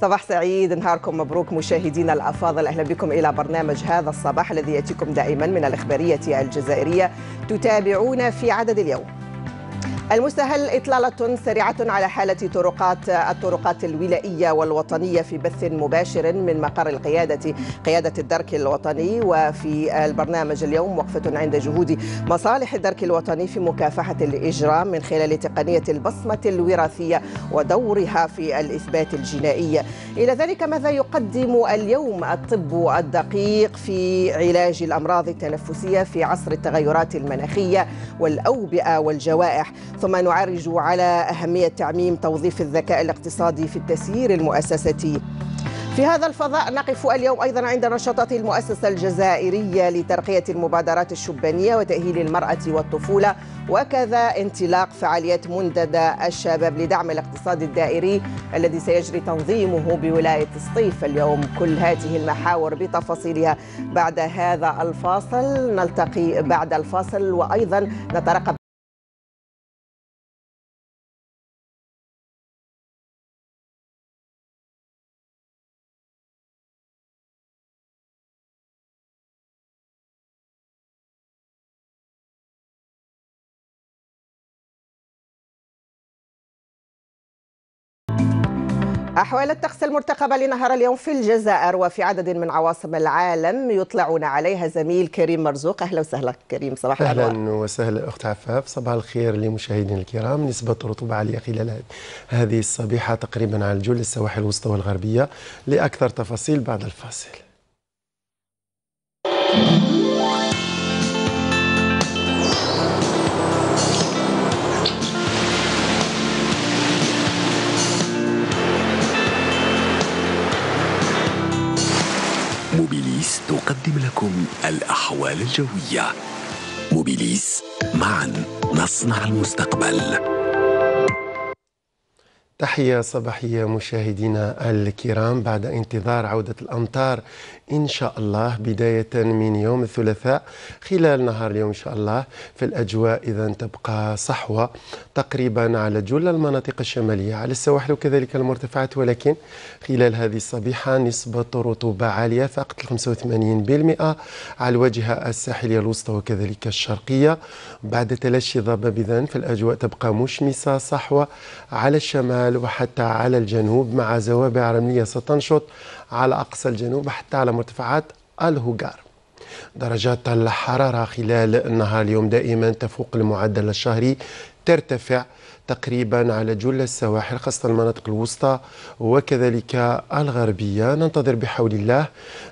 صباح سعيد نهاركم مبروك مشاهدينا الافاضل اهلا بكم الى برنامج هذا الصباح الذي ياتيكم دائما من الاخباريه الجزائريه تتابعونا في عدد اليوم المستهل إطلالة سريعة على حالة طرقات الطرقات الولائية والوطنية في بث مباشر من مقر القيادة قيادة الدرك الوطني وفي البرنامج اليوم وقفة عند جهود مصالح الدرك الوطني في مكافحة الإجرام من خلال تقنية البصمة الوراثية ودورها في الإثبات الجنائي إلى ذلك ماذا يقدم اليوم الطب الدقيق في علاج الأمراض التنفسية في عصر التغيرات المناخية والأوبئة والجوائح ثم نعرج على أهمية تعميم توظيف الذكاء الاقتصادي في التسيير المؤسساتي في هذا الفضاء نقف اليوم ايضا عند نشاطات المؤسسه الجزائريه لترقيه المبادرات الشبانيه وتاهيل المراه والطفوله وكذا انطلاق فعاليه منتدى الشباب لدعم الاقتصاد الدائري الذي سيجري تنظيمه بولايه سطيف اليوم كل هذه المحاور بتفاصيلها بعد هذا الفاصل نلتقي بعد الفاصل وايضا نترقب أحوال الطقس المرتقبة لنهار اليوم في الجزائر وفي عدد من عواصم العالم يطلعون عليها زميل كريم مرزوق أهلا وسهلا كريم صباح الخير أهلا وسهلا أخت عفاف صباح الخير لمشاهدينا الكرام نسبة رطوبة عالية خلال هذه الصبيحة تقريبا على الجول السواحل الوسطى والغربية لأكثر تفاصيل بعد الفاصل تقدم لكم الأحوال الجوية موبيليس معا نصنع المستقبل تحية صباحية مشاهدينا الكرام بعد انتظار عودة الأمطار إن شاء الله بداية من يوم الثلاثاء خلال نهار اليوم إن شاء الله في الأجواء إذا تبقى صحوة تقريبا على جل المناطق الشمالية على السواحل وكذلك المرتفعات ولكن خلال هذه الصبيحة نسبة رطوبة عالية فقط 85% على الواجهة الساحلية الوسطى وكذلك الشرقية بعد تلاشي ضباب إذا في الأجواء تبقى مشمسة صحوة على الشمال الشمال وحتى على الجنوب مع زوابع رملية ستنشط على أقصى الجنوب حتى على مرتفعات الهوغار درجات الحرارة خلال النهار اليوم دائما تفوق المعدل الشهري ترتفع تقريبا على جل السواحل خاصة المناطق الوسطى وكذلك الغربية ننتظر بحول الله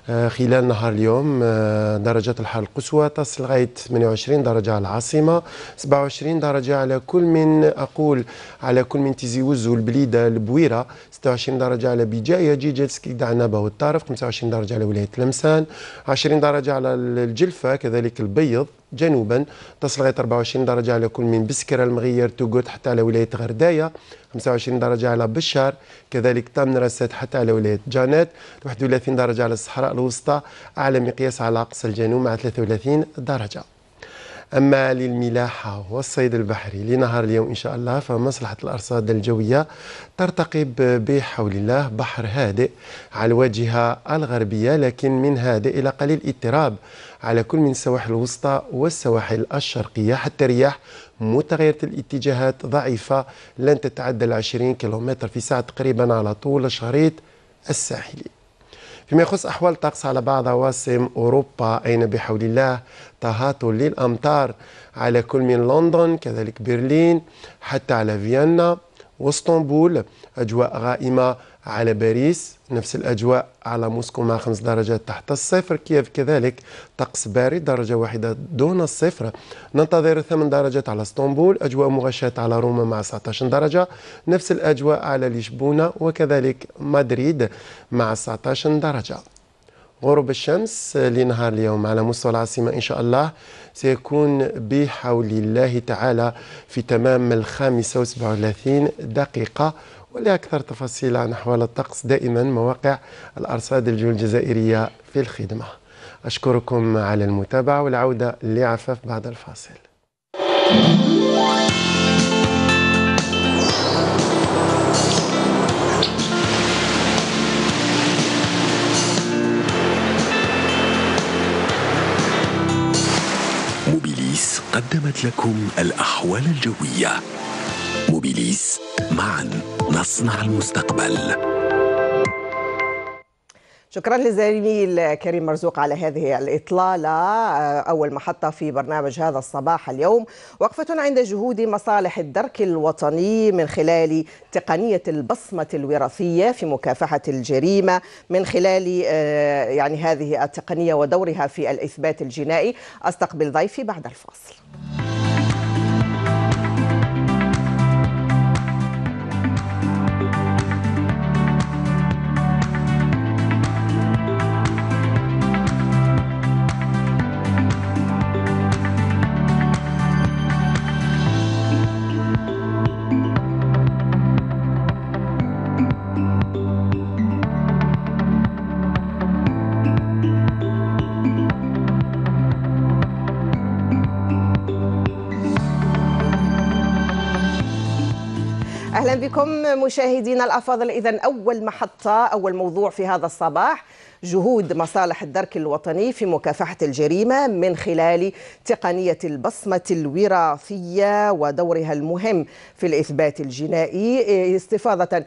آه، خلال نهار اليوم آه، درجات الحرارة القصوى تصل غاية 28 درجة على العاصمة 27 درجة على كل من أقول على كل من تيزي وز والبليدة البويرة 26 درجة على بجاية جيجل دعنابة عنابة والطارف 25 درجة على ولاية لمسان 20 درجة على الجلفة كذلك البيض جنوبا تصل لغايه 24 درجه على كل من بسكره المغير توقد حتى على ولايه غردايه 25 درجه على بشار كذلك طمنرست حتى على ولايه جانات 31 درجه على الصحراء الوسطى اعلى مقياس على اقصى الجنوب مع 33 درجه أما للملاحة والصيد البحري لنهار اليوم إن شاء الله فمصلحة الأرصاد الجوية ترتقب بحول الله بحر هادئ على الواجهة الغربية لكن من هادئ إلى قليل اضطراب على كل من السواحل الوسطى والسواحل الشرقية حتى الرياح متغيرة الاتجاهات ضعيفة لن تتعدى العشرين كيلومتر في ساعة تقريبا على طول الشريط الساحلي فيما يخص أحوال الطقس على بعض عواصم أوروبا أين بحول الله تهاطل للأمطار على كل من لندن كذلك برلين حتى على فيينا واسطنبول أجواء غائمة على باريس نفس الأجواء على موسكو مع خمس درجات تحت الصفر كييف كذلك طقس بارد درجة واحدة دون الصفر ننتظر ثمان درجات على اسطنبول أجواء مغشاة على روما مع 19 درجة نفس الأجواء على لشبونة وكذلك مدريد مع 19 درجة غروب الشمس لنهار اليوم على مستوى العاصمة إن شاء الله سيكون بحول الله تعالى في تمام الخامسة وسبعة وثلاثين دقيقة ولأكثر تفاصيل عن أحوال الطقس دائما مواقع الأرصاد الجو الجزائرية في الخدمة أشكركم على المتابعة والعودة لعفاف بعد الفاصل موبيليس قدمت لكم الأحوال الجوية موبيليس معا نصنع المستقبل شكرا لزميلي كريم مرزوق على هذه الإطلالة أول محطة في برنامج هذا الصباح اليوم وقفة عند جهود مصالح الدرك الوطني من خلال تقنية البصمة الوراثية في مكافحة الجريمة من خلال آه، يعني هذه التقنية ودورها في الإثبات الجنائي أستقبل ضيفي بعد الفاصل بكم مشاهدينا الافاضل اذا اول محطه اول موضوع في هذا الصباح جهود مصالح الدرك الوطني في مكافحه الجريمه من خلال تقنيه البصمه الوراثيه ودورها المهم في الاثبات الجنائي استفاضه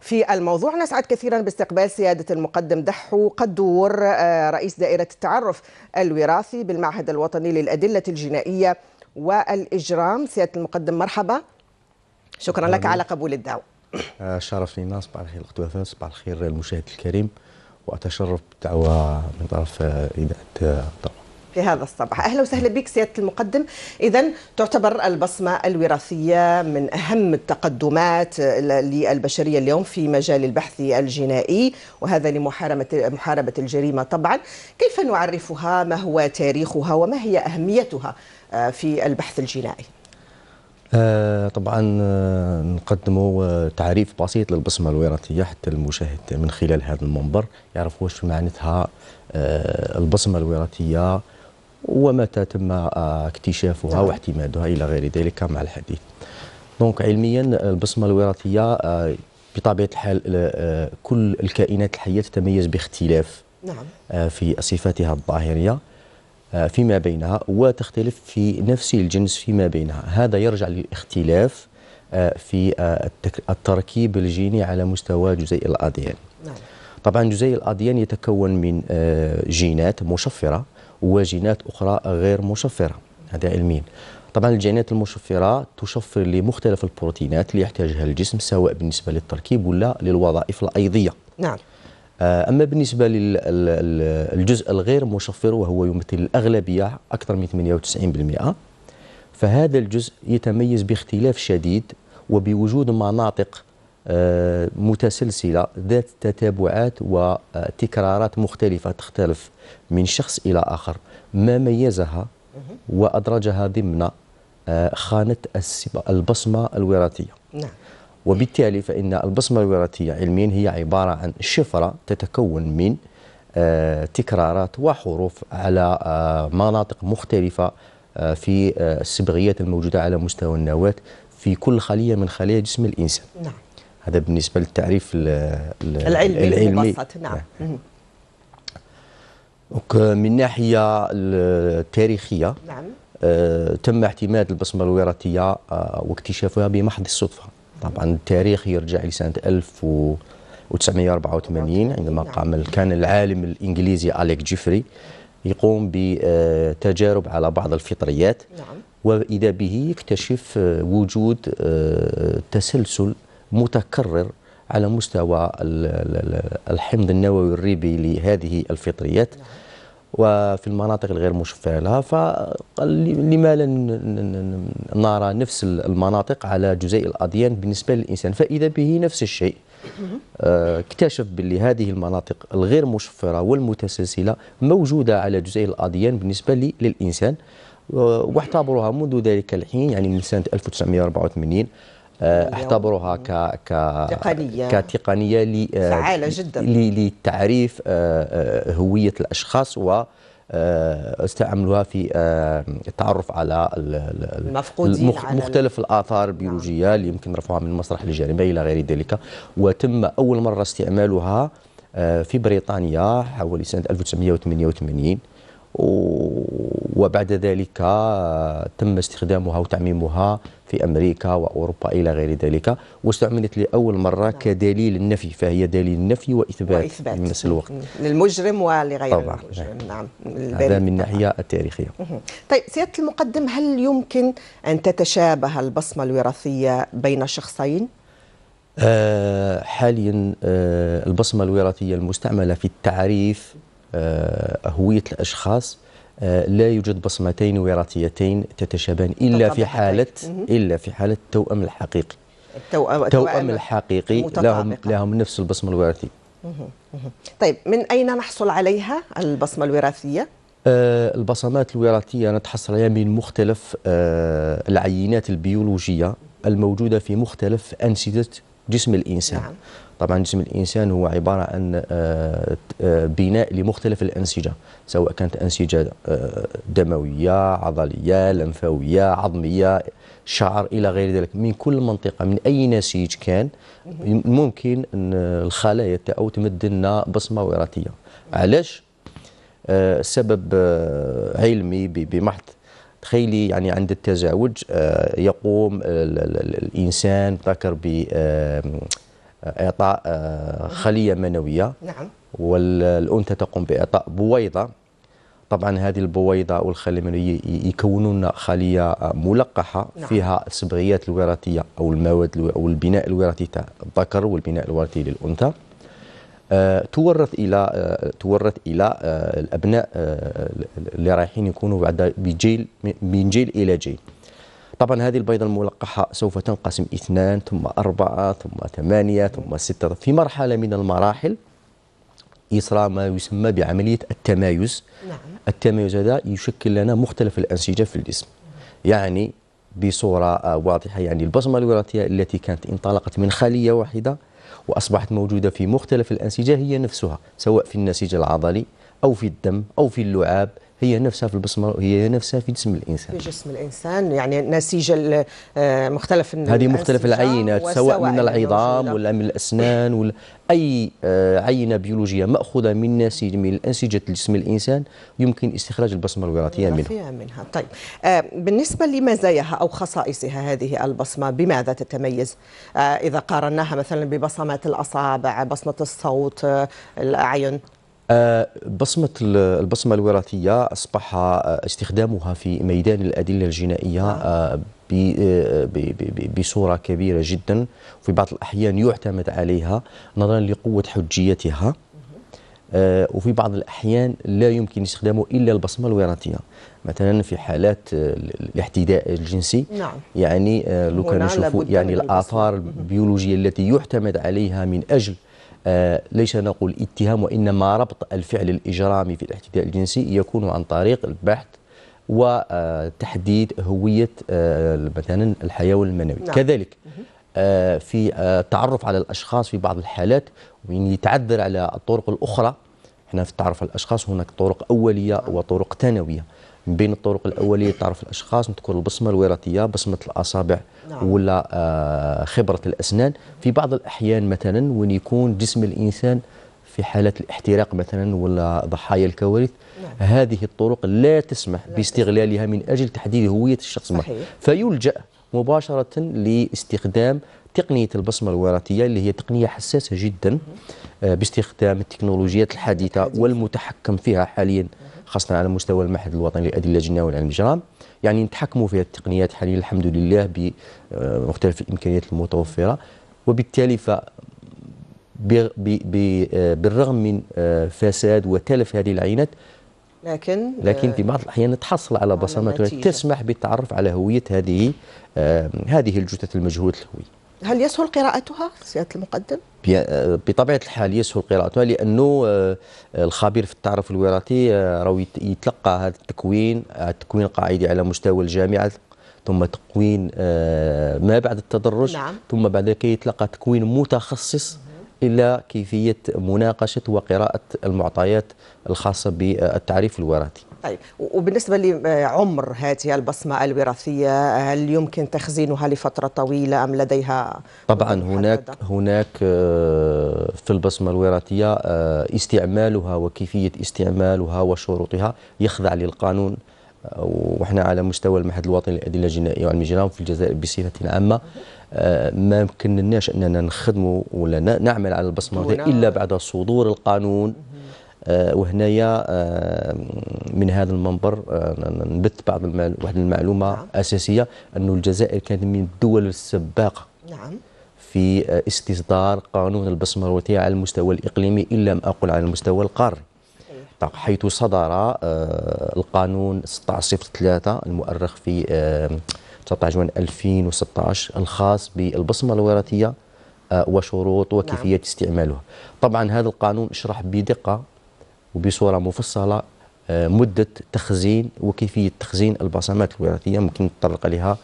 في الموضوع نسعد كثيرا باستقبال سيادة المقدم دحو قدور آه، رئيس دائرة التعرف الوراثي بالمعهد الوطني للأدلة الجنائية والإجرام سيادة المقدم مرحبا شكرا لك على قبول الدعوه آه، شرف لنا صباح الخير الاخت وفاء صباح الخير المشاهد الكريم واتشرف بالدعوه من طرف اذاعه طبعا في هذا الصباح اهلا وسهلا بك سياده المقدم اذا تعتبر البصمه الوراثيه من اهم التقدمات للبشريه اليوم في مجال البحث الجنائي وهذا لمحاربه محاربه الجريمه طبعا كيف نعرفها ما هو تاريخها وما هي اهميتها آه، في البحث الجنائي آه طبعا آه، نقدموا آه، تعريف بسيط للبصمه الوراثيه حتى المشاهد من خلال هذا المنبر يعرف واش معناتها آه، البصمه الوراثيه ومتى تم اكتشافها نعم. واعتمادها الى غير ذلك مع الحديث دونك علميا البصمه الوراثيه بطبيعه الحال كل الكائنات الحيه تتميز باختلاف نعم في صفاتها الظاهريه آه، فيما بينها وتختلف في نفس الجنس فيما بينها هذا يرجع للاختلاف آه، في آه، التركيب الجيني على مستوى جزيء الأديان نعم. طبعا جزيء الأديان يتكون من جينات مشفرة وجينات أخرى غير مشفرة هذا علميا طبعا الجينات المشفرة تشفر لمختلف البروتينات اللي يحتاجها الجسم سواء بالنسبة للتركيب ولا للوظائف الأيضية نعم آه، أما بالنسبة للجزء الغير مشفر وهو يمثل الأغلبية أكثر من 98% فهذا الجزء يتميز باختلاف شديد وبوجود مناطق آه، متسلسلة ذات تتابعات وتكرارات مختلفة تختلف من شخص إلى آخر ما ميزها وأدرجها ضمن آه، خانة البصمة الوراثية نعم. وبالتالي فإن البصمة الوراثية علميا هي عبارة عن شفرة تتكون من آه، تكرارات وحروف على آه، مناطق مختلفة آه، في الصبغيات الموجودة على مستوى النواة في كل خلية من خلايا جسم الإنسان نعم. هذا بالنسبة للتعريف العلمي, العلمي. المبسط نعم, نعم. من ناحية التاريخية نعم. تم اعتماد البصمة الوراثية واكتشافها بمحض الصدفة طبعا التاريخ يرجع لسنة 1984 نعم. عندما قام كان العالم الإنجليزي أليك جيفري يقوم بتجارب على بعض الفطريات نعم. وإذا به يكتشف وجود آه، تسلسل متكرر على مستوى الحمض النووي الريبي لهذه الفطريات نعم. وفي المناطق الغير مشفع لها فلما لا نرى نفس المناطق على جزء الأديان بالنسبة للإنسان فإذا به نفس الشيء آه، اكتشف باللي هذه المناطق الغير مشفرة والمتسلسلة موجودة على جزء الأديان بالنسبة للإنسان واعتبروها منذ ذلك الحين يعني من سنة 1984 اعتبروها ك ك تقنيه كتقنيه فعاله جدا لتعريف آه، آه، هويه الاشخاص و آه، استعملوها في التعرف على المفقودين مختلف الاثار نعم. البيولوجيه اللي يمكن رفعها من المسرح الجريمه الى غير ذلك وتم اول مره استعمالها في بريطانيا حوالي سنه 1988 وبعد ذلك آه، تم استخدامها وتعميمها في أمريكا وأوروبا إلى غير ذلك واستعملت لأول مرة نعم. كدليل النفي فهي دليل النفي وإثبات, وإثبات. في نفس الوقت للمجرم ولغير طبعا. المجرم نعم, نعم. هذا من الناحية التاريخية طيب سيادة المقدم هل يمكن أن تتشابه البصمة الوراثية بين شخصين؟ آه، حاليا آه، البصمة الوراثية المستعملة في التعريف آه، هوية الأشخاص آه، لا يوجد بصمتين وراثيتين تتشابهان إلا في حالة إلا في حالة التوأم الحقيقي التوأم, التوأم الحقيقي لهم لهم نفس البصمة الوراثية طيب من أين نحصل عليها البصمة الوراثية؟ آه، البصمات الوراثية نتحصل عليها من مختلف العينات البيولوجية الموجودة في مختلف أنسجة جسم الإنسان نعم. طبعا جسم الانسان هو عباره عن آه، آه، بناء لمختلف الانسجه سواء كانت انسجه آه، دمويه عضليه لمفاويه عظميه شعر الى غير ذلك من كل منطقه من اي نسيج كان ممكن الخلايا تاعو تمد لنا بصمه وراثيه علاش سبب علمي بمحض تخيلي يعني عند التزاوج يقوم الانسان ذكر ب اعطاء آه، خليه منويه نعم والانثى تقوم باعطاء بويضه طبعا هذه البويضه والخليه المنويه يكونون خليه آه، ملقحه نعم. فيها الصبغيات الوراثيه او المواد او البناء الوراثي تاع الذكر والبناء الوراثي للانثى آه، تورث الى تورث الى الابناء اللي رايحين يكونوا بعد بجيل من جيل الى جيل طبعا هذه البيضة الملقحة سوف تنقسم اثنان ثم أربعة ثم ثمانية ثم ستة في مرحلة من المراحل يصرى ما يسمى بعملية التمايز نعم. التمايز هذا يشكل لنا مختلف الأنسجة في الجسم يعني بصورة واضحة يعني البصمة الوراثية التي كانت انطلقت من خلية واحدة وأصبحت موجودة في مختلف الأنسجة هي نفسها سواء في النسيج العضلي أو في الدم أو في اللعاب هي نفسها في البصمه هي نفسها في جسم الانسان في جسم الانسان يعني نسيج آه، مختلف هذه مختلف العينات سواء من العظام ولا من الاسنان ولا اي آه، عينه بيولوجيه ماخوذه من نسيج من انسجه جسم الانسان يمكن استخراج البصمه الوراثيه منها منها طيب آه، بالنسبه لمزاياها او خصائصها هذه البصمه بماذا تتميز اذا قارناها مثلا ببصمات الاصابع بصمه الصوت الاعين آه، بصمة البصمة الوراثية أصبح آه، استخدامها في ميدان الأدلة الجنائية نعم. آه، بصورة كبيرة جدا وفي بعض الأحيان يعتمد عليها نظرا لقوة حجيتها وفي بعض الأحيان لا يمكن استخدامه إلا البصمة الوراثية مثلا في حالات الاحتداء الجنسي نعم. يعني لو كان يعني الآثار البيولوجية التي يعتمد عليها من أجل آه، ليس نقول اتهام وإنما ربط الفعل الإجرامي في الاحتداء الجنسي يكون عن طريق البحث وتحديد آه، هوية آه، مثلا الحيوان المنوي نعم. كذلك في التعرف على الأشخاص في بعض الحالات وين يتعذر على الطرق الأخرى احنا في التعرف على الأشخاص هناك طرق أولية وطرق ثانوية من بين الطرق الاوليه لتعرف الاشخاص نذكر البصمه الوراثيه بصمه الاصابع نعم. ولا آه خبره الاسنان في بعض الاحيان مثلا وين يكون جسم الانسان في حاله الاحتراق مثلا ولا ضحايا الكوارث نعم. هذه الطرق لا تسمح لا باستغلالها تسمح. من اجل تحديد هويه الشخص صحيح. فيلجا مباشره لاستخدام تقنيه البصمه الوراثيه اللي هي تقنيه حساسه جدا آه، باستخدام التكنولوجيات الحديثه والمتحكم فيها حاليا خاصه على مستوى المعهد الوطني لأدلة الجنائيه والعلم الاجرام يعني نتحكموا في التقنيات حاليا الحمد لله بمختلف الامكانيات المتوفره وبالتالي ف بالرغم من آه، فساد وتلف هذه العينات لكن لكن آه، في بعض الاحيان تحصل على بصمات تسمح بالتعرف على هويه هذه آه، هذه الجثث المجهوله الهويه هل يسهل قراءتها سيادة المقدم؟ آه، بطبيعة الحال يسهل قراءتها لأنه آه، آه، الخبير في التعرف الوراثي راهو يتلقى هذا التكوين التكوين القاعدي على مستوى الجامعة ثم تكوين ما بعد التدرج نعم. ثم بعد ذلك يتلقى تكوين متخصص إلى كيفية مناقشة وقراءة المعطيات الخاصة بالتعريف الوراثي طيب وبالنسبة لعمر هذه البصمة الوراثية هل يمكن تخزينها لفترة طويلة أم لديها طبعا هناك هناك آه، في البصمة الوراثية آه، استعمالها وكيفية استعمالها وشروطها يخضع للقانون آه، وحنا على مستوى المعهد الوطني للادله الجنائيه وعلم الجنائي في الجزائر بصفه عامه ما يمكنناش اننا نخدموا ولا نعمل على البصمه الا بعد صدور القانون آه، وهنايا آه، من هذا المنبر آه، نبت بعض واحد المعلومه نعم. اساسيه انه الجزائر كانت من الدول السباقه نعم في استصدار قانون البصمه الوطنيه على المستوى الاقليمي ان لم اقل على المستوى القاري طيب، حيث صدر القانون 1603 المؤرخ في 19 جوان 2016 الخاص بالبصمه الوراثيه وشروط نعم. وكيفيه نعم. استعمالها طبعا هذا القانون شرح بدقه وبصوره مفصله آه، مده تخزين وكيفيه تخزين البصمات الوراثيه ممكن نتطرق لها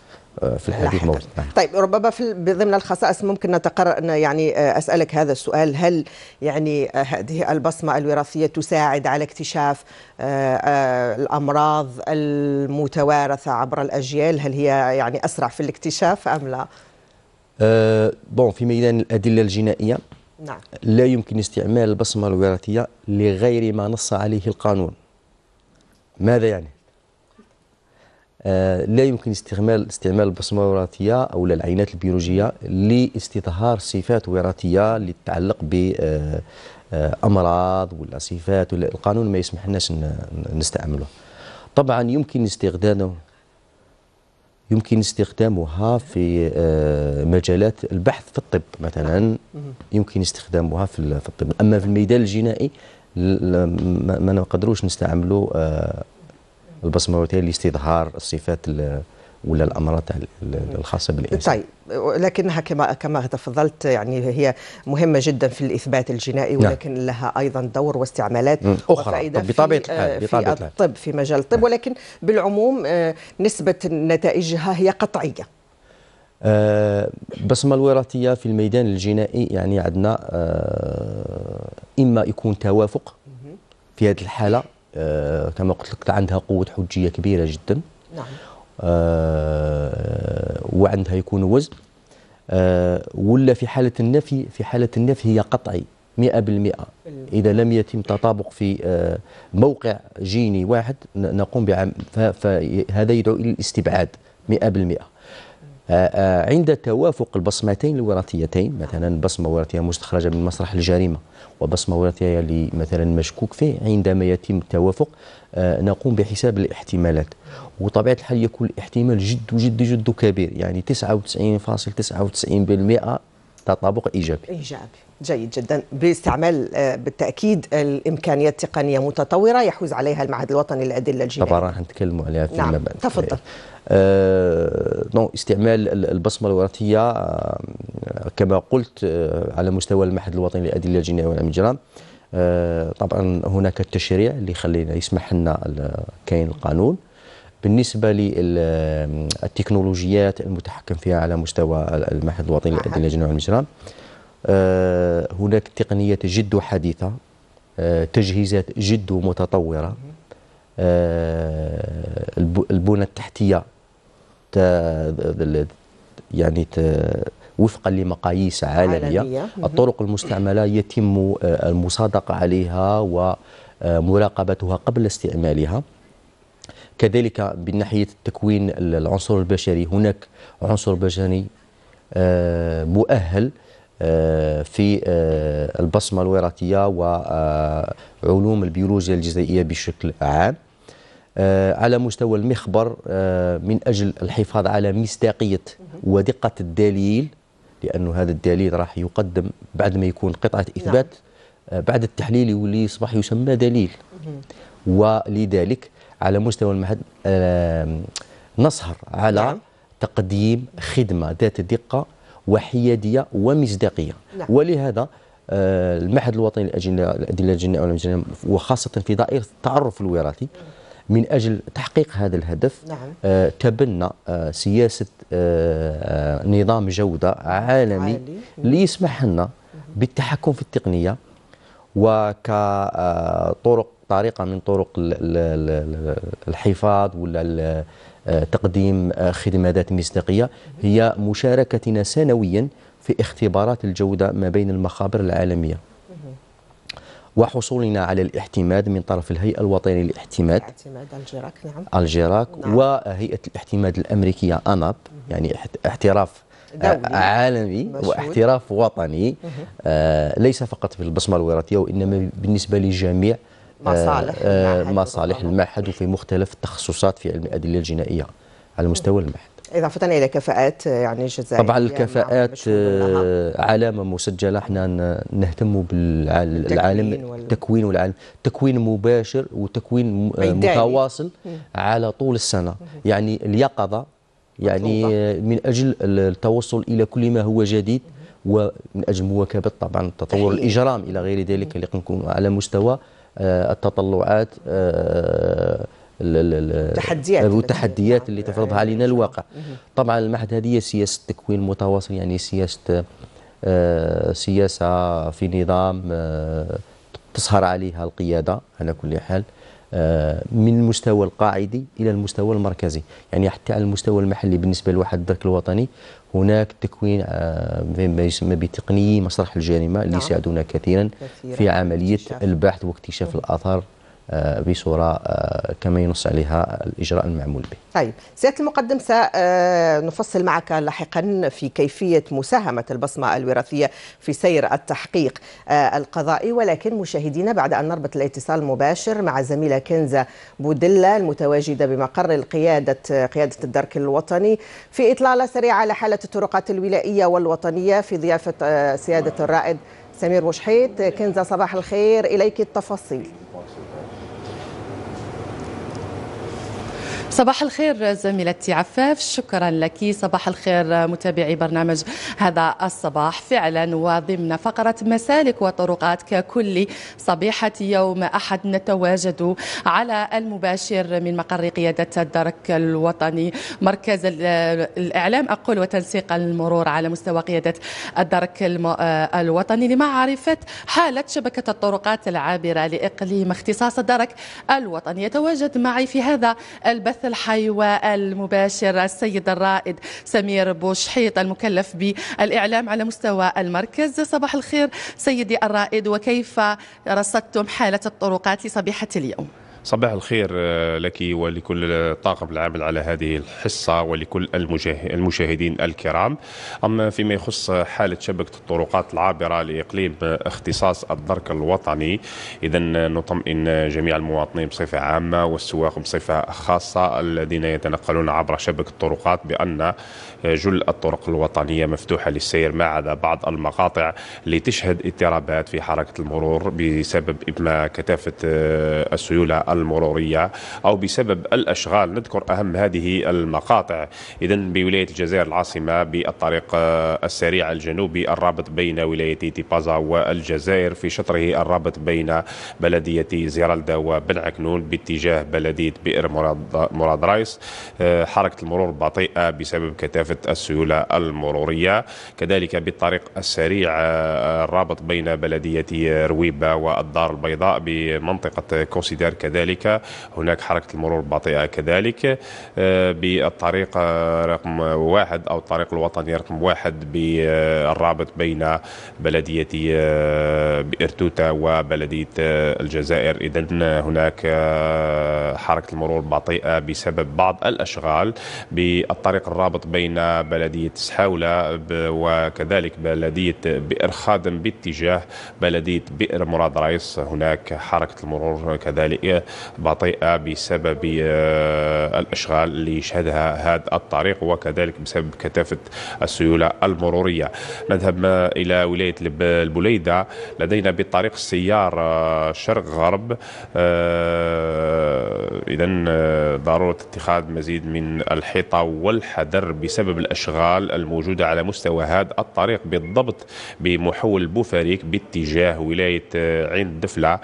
آه، في الحديث موضوع نعم. طيب ربما في ضمن الخصائص ممكن نتقرر يعني آه، اسالك هذا السؤال هل يعني هذه البصمه الوراثيه تساعد على اكتشاف الامراض المتوارثه عبر الاجيال هل هي يعني اسرع في الاكتشاف ام لا؟ بون في ميدان الادله الجنائيه نعم. لا يمكن استعمال البصمة الوراثية لغير ما نص عليه القانون ماذا يعني؟ آه لا يمكن استعمال استعمال البصمه الوراثيه او العينات البيولوجيه لاستظهار صفات وراثيه اللي تتعلق ب آه، آه، امراض ولا صفات ولا القانون ما يسمح لناش نستعمله طبعا يمكن استخدامه يمكن استخدامها في آه، مجالات البحث في الطب مثلا يمكن استخدامها في الطب اما في الميدان الجنائي ما نقدروش نستعملوا آه، البصمه لاستظهار الصفات ولا الامراض الخاصه بالانسان. طيب لكنها كما كما تفضلت يعني هي مهمه جدا في الاثبات الجنائي نعم. ولكن نعم. لها ايضا دور واستعمالات اخرى طب بطبيعه آه، الحال بطبيعه الحال الطب في مجال الطب نعم. ولكن بالعموم آه، نسبه نتائجها هي قطعيه. أه بصمه الوراثيه في الميدان الجنائي يعني عندنا أه اما يكون توافق في هذه الحاله أه كما قلت لك عندها قوه حجيه كبيره جدا. نعم. آه، وعندها يكون وزن آه، ولا في حالة النفي في حالة النفي هي قطعي 100% إذا لم يتم تطابق في آه، موقع جيني واحد نقوم بعمل فهذا يدعو إلى الاستبعاد 100% عند توافق البصمتين الوراثيتين مثلا بصمة وراثية مستخرجة من مسرح الجريمة وبصمة وراثية اللي مثلا مشكوك فيه عندما يتم التوافق آه، نقوم بحساب الاحتمالات وطبيعة الحال يكون الاحتمال جد جد جد كبير يعني 99.99% تطابق إيجابي إيجابي جيد جدا باستعمال آه، بالتاكيد الامكانيات التقنيه متطوره يحوز عليها المعهد الوطني للادله الجنائيه طبعا راح نتكلموا عليها فيما نعم. بعد تفضل طيب. آه استعمال البصمه الوراثيه آه كما قلت آه على مستوى المعهد الوطني للادله الجنائيه والاجرام آه طبعا هناك التشريع اللي خلينا يسمح لنا كاين القانون بالنسبه للتكنولوجيات المتحكم فيها على مستوى المعهد الوطني للادله الجنائيه والاجرام آه آه، هناك تقنيات جد حديثة آه، تجهيزات جد متطورة آه، البنى التحتية يعني وفقا لمقاييس عالمية, عالمية. الطرق المستعملة يتم المصادقة عليها ومراقبتها قبل استعمالها كذلك بالناحية التكوين العنصر البشري هناك عنصر بشري مؤهل آه، في آه، البصمة الوراثية وعلوم آه، البيولوجيا الجزيئية بشكل عام على مستوى المخبر من أجل الحفاظ على مصداقية ودقة الدليل لأن هذا الدليل راح يقدم بعد ما يكون قطعة نعم. إثبات بعد التحليل يولي يصبح يسمى دليل ولذلك على مستوى المهد نصهر على نعم. تقديم خدمة ذات الدقة وحياديه ومصداقيه نعم. ولهذا آه، المعهد الوطني للاجنه الادله الجنائيه والمجنيه وخاصه في دائره التعرف الوراثي من اجل تحقيق هذا الهدف نعم. آه، تبنى آه، سياسه نظام جوده عالمي عالي. ليسمح لنا بالتحكم في التقنيه وكطرق طريقه من طرق الحفاظ ولا تقديم خدمات مصداقية هي مشاركتنا سنويا في اختبارات الجودة ما بين المخابر العالمية وحصولنا على الاعتماد من طرف الهيئة الوطنية للاعتماد الاعتماد الجراك نعم الجراك نعم. وهيئة الاعتماد الأمريكية أناب يعني احتراف آه، دولي. عالمي مشهول. واحتراف وطني آه ليس فقط في البصمة الوراثية وإنما بالنسبة لجميع مصالح آه، آه، المعهد, مصالح المعهد وفي مختلف التخصصات في علم الادله الجنائيه على مستوى المعهد إضافة إلى كفاءات آه، يعني جزائيه طبعا يعني الكفاءات علامة مسجلة احنا نهتم بالعالم التكوين والعالم تكوين مباشر وتكوين متواصل على طول السنة يعني اليقظة يعني من أجل التوصل إلى كل ما هو جديد ومن أجل مواكبة طبعا التطور الإجرام إلى غير ذلك اللي نكون على مستوى آه، التطلعات آه، التحديات والتحديات اللي تفرضها علينا نعم. الواقع طبعا المعهد هذه سياسه تكوين متواصل يعني سياسه آه، سياسه في نظام تسهر عليها القياده على كل حال من المستوى القاعدي الى المستوى المركزي يعني حتى على المستوى المحلي بالنسبه لواحد الدرك الوطني هناك تكوين آه، ما يسمى بتقنيي مسرح الجريمه اللي نعم. يساعدونا كثيرا في عمليه البحث واكتشاف الاثار آه، بصورة آه، كما ينص عليها الإجراء المعمول به طيب سيادة المقدم سنفصل معك لاحقا في كيفية مساهمة البصمة الوراثية في سير التحقيق آه، القضائي ولكن مشاهدينا بعد أن نربط الاتصال المباشر مع زميلة كنزة بودلة المتواجدة بمقر القيادة قيادة الدرك الوطني في إطلالة سريعة على حالة الطرقات الولائية والوطنية في ضيافة سيادة الرائد سمير بوشحيد كنزة صباح الخير إليك التفاصيل صباح الخير زميلتي عفاف شكرا لك صباح الخير متابعي برنامج هذا الصباح فعلا وضمن فقرة مسالك وطرقات ككل صبيحة يوم أحد نتواجد على المباشر من مقر قيادة الدرك الوطني مركز الإعلام أقول وتنسيق المرور على مستوى قيادة الدرك الوطني لمعرفة حالة شبكة الطرقات العابرة لإقليم اختصاص الدرك الوطني يتواجد معي في هذا البث البث الحي والمباشر السيد الرائد سمير بوشحيط المكلف بالإعلام على مستوى المركز صباح الخير سيدي الرائد وكيف رصدتم حالة الطرقات لصبيحة اليوم صباح الخير آه، لك ولكل الطاقم العامل على هذه الحصة ولكل المشاهدين الكرام أما فيما يخص حالة شبكة الطرقات العابرة لإقليم اختصاص الدرك الوطني إذا نطمئن جميع المواطنين بصفة عامة والسواق بصفة خاصة الذين يتنقلون عبر شبكة الطرقات بأن جل الطرق الوطنية مفتوحة للسير ما عدا بعض المقاطع اللي تشهد اضطرابات في حركة المرور بسبب إما كثافة آه، السيولة المرورية أو بسبب الأشغال نذكر أهم هذه المقاطع إذا بولاية الجزائر العاصمة بالطريق آه، السريع الجنوبي الرابط بين ولايتي تيبازا والجزائر في شطره الرابط بين بلدية زيرالدا وبن عكنون باتجاه بلدية بئر مراد رايس آه، حركة المرور بطيئة بسبب كثافة مسافة السيولة المرورية كذلك بالطريق السريع آه، آه، الرابط بين بلدية رويبة والدار البيضاء بمنطقة كوسيدار كذلك هناك حركة المرور بطيئة كذلك آه، بالطريق رقم واحد أو الطريق الوطني رقم واحد بالرابط بين بلدية بإرتوتا وبلدية الجزائر إذا هناك حركة المرور بطيئة بسبب بعض الأشغال بالطريق الرابط بين بلدية سحاولة وكذلك بلدية بئر خادم باتجاه بلدية بئر مراد رئيس هناك حركة المرور كذلك بطيئة بسبب آه، الأشغال اللي يشهدها هذا الطريق وكذلك بسبب كثافة السيولة المرورية نذهب إلى ولاية البليدة لدينا بالطريق السيار شرق غرب آه، إذا آه، ضرورة اتخاذ مزيد من الحيطة والحذر بسبب بسبب الأشغال الموجودة على مستوى هذا الطريق بالضبط بمحول بوفاريك باتجاه ولاية آه، عين الدفله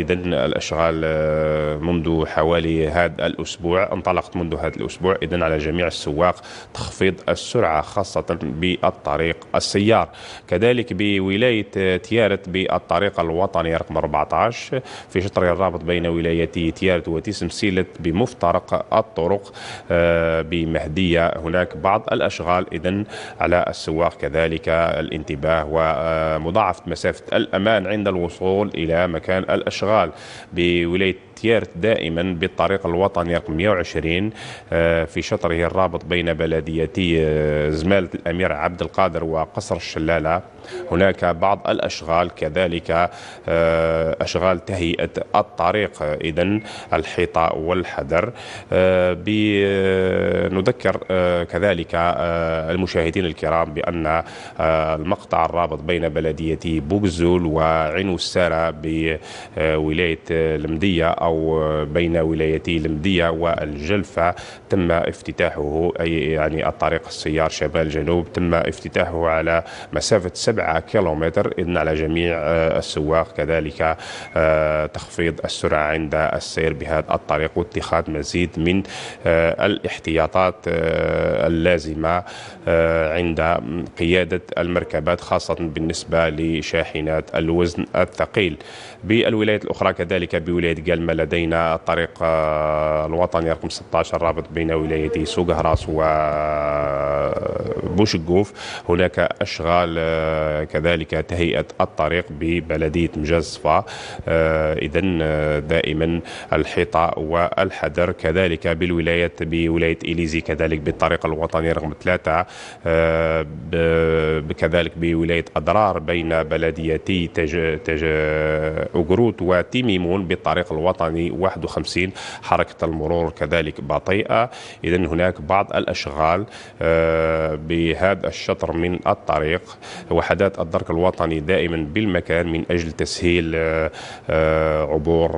إذا آه، الأشغال آه، منذ حوالي هذا الأسبوع انطلقت منذ هذا الأسبوع إذا على جميع السواق تخفيض السرعة خاصة بالطريق السيار كذلك بولاية تيارت بالطريق الوطني رقم 14 في شطر الرابط بين ولايتي تيارت سيلت بمفترق الطرق بمهدية هناك بعض الأشغال إذا على السواق كذلك الانتباه ومضاعفة مسافة الأمان عند الوصول إلى مكان الأشغال بولاية احتيارت دائما بالطريق الوطني رقم 120 آه، في شطره الرابط بين بلديتي آه، زمالة الأمير عبد القادر وقصر الشلالة هناك بعض الأشغال كذلك آه، أشغال تهيئة الطريق إذا الحيطة والحذر نذكر كذلك المشاهدين الكرام بأن المقطع الرابط بين بلديتي بوكزول وعين السارة بولاية المدية أو بين ولايتي المدية والجلفة تم افتتاحه أي يعني الطريق السيار شمال جنوب تم افتتاحه على مسافة 7 كيلومتر إذن على جميع آه، السواق كذلك آه، تخفيض السرعة عند السير بهذا الطريق واتخاذ مزيد من آه، الاحتياطات اللازمة عند قيادة المركبات خاصة بالنسبة لشاحنات الوزن الثقيل بالولايات الأخرى كذلك بولاية قلمة لدينا الطريق الوطني آه، رقم 16 الرابط بين ولايتي سوق و آه، بوشكوف هناك أشغال آه، كذلك تهيئة الطريق ببلدية مجزفه إذا دائما الحيطة والحذر كذلك بالولايات بولاية إليزي كذلك بالطريق الوطني رقم ثلاثة كذلك بولاية أضرار بين بلديتي تج... تج... عقروت وتيميمون بالطريق الوطني 51 حركة المرور كذلك بطيئة إذا هناك بعض الأشغال آه، بهذا الشطر من الطريق وحدات الدرك الوطني دائما بالمكان من أجل تسهيل آه، آه، عبور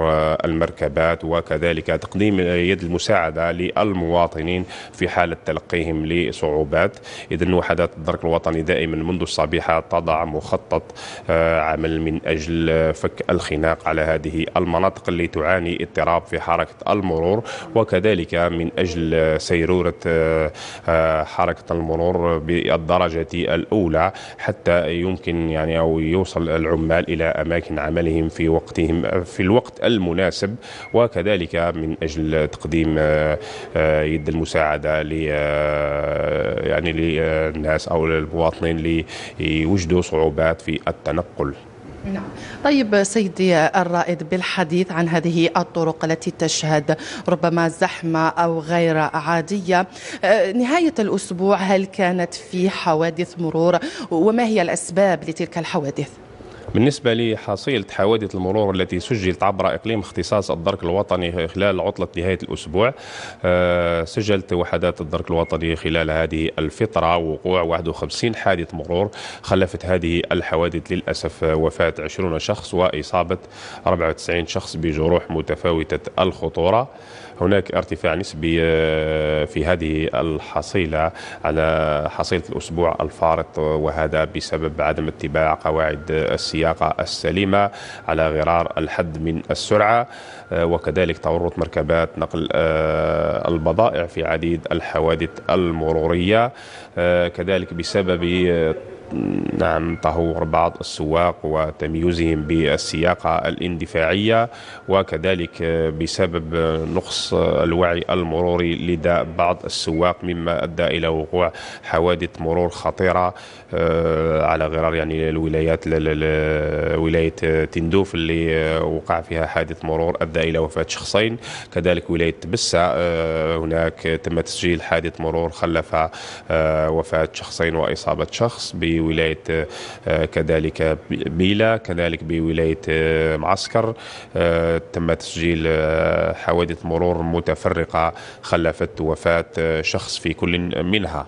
المركبات وكذلك تقديم يد المساعدة للمواطنين في حالة تلقيهم لصعوبات إذا وحدات الدرك الوطني دائما منذ الصبيحة تضع مخطط عمل من أجل فك الخناق على هذه المناطق اللي تعاني اضطراب في حركة المرور وكذلك من أجل سيرورة آه، آه، حركة المرور بالدرجة الأولى حتى يمكن يعني أو يوصل العمال إلى أماكن عملهم في وقتهم في الوقت المناسب وكذلك من أجل تقديم آه، يد المساعدة ل يعني للناس أو للمواطنين اللي يوجدوا صعوبات في التنقل نعم طيب سيدي الرائد بالحديث عن هذه الطرق التي تشهد ربما زحمة أو غير عادية آه، نهاية الأسبوع هل كانت في حوادث مرور وما هي الأسباب لتلك الحوادث؟ بالنسبة لحصيلة حوادث المرور التي سجلت عبر إقليم اختصاص الدرك الوطني خلال عطلة نهاية الأسبوع آه، سجلت وحدات الدرك الوطني خلال هذه الفترة وقوع 51 حادث مرور خلفت هذه الحوادث للأسف وفاة 20 شخص وإصابة 94 شخص بجروح متفاوتة الخطورة هناك ارتفاع نسبي آه، في هذه الحصيلة على حصيلة الأسبوع الفارط وهذا بسبب عدم اتباع قواعد السياقة السليمة على غرار الحد من السرعة آه، وكذلك تورط مركبات نقل آه، البضائع في عديد الحوادث المرورية كذلك بسبب نعم تهور بعض السواق وتمييزهم بالسياقة الاندفاعية وكذلك بسبب نقص الوعي المروري لدى بعض السواق مما أدى إلى وقوع حوادث مرور خطيرة آه، على غرار يعني الولايات ولاية تندوف اللي وقع فيها حادث مرور أدى إلى وفاة شخصين كذلك ولاية تبسة آه، هناك تم تسجيل حادث مرور خلف آه، وفاة شخصين وإصابة شخص ب بولايه آه، كذلك ميلا كذلك بولايه آه، معسكر آه، تم تسجيل حوادث مرور متفرقه خلفت وفاه شخص في كل منها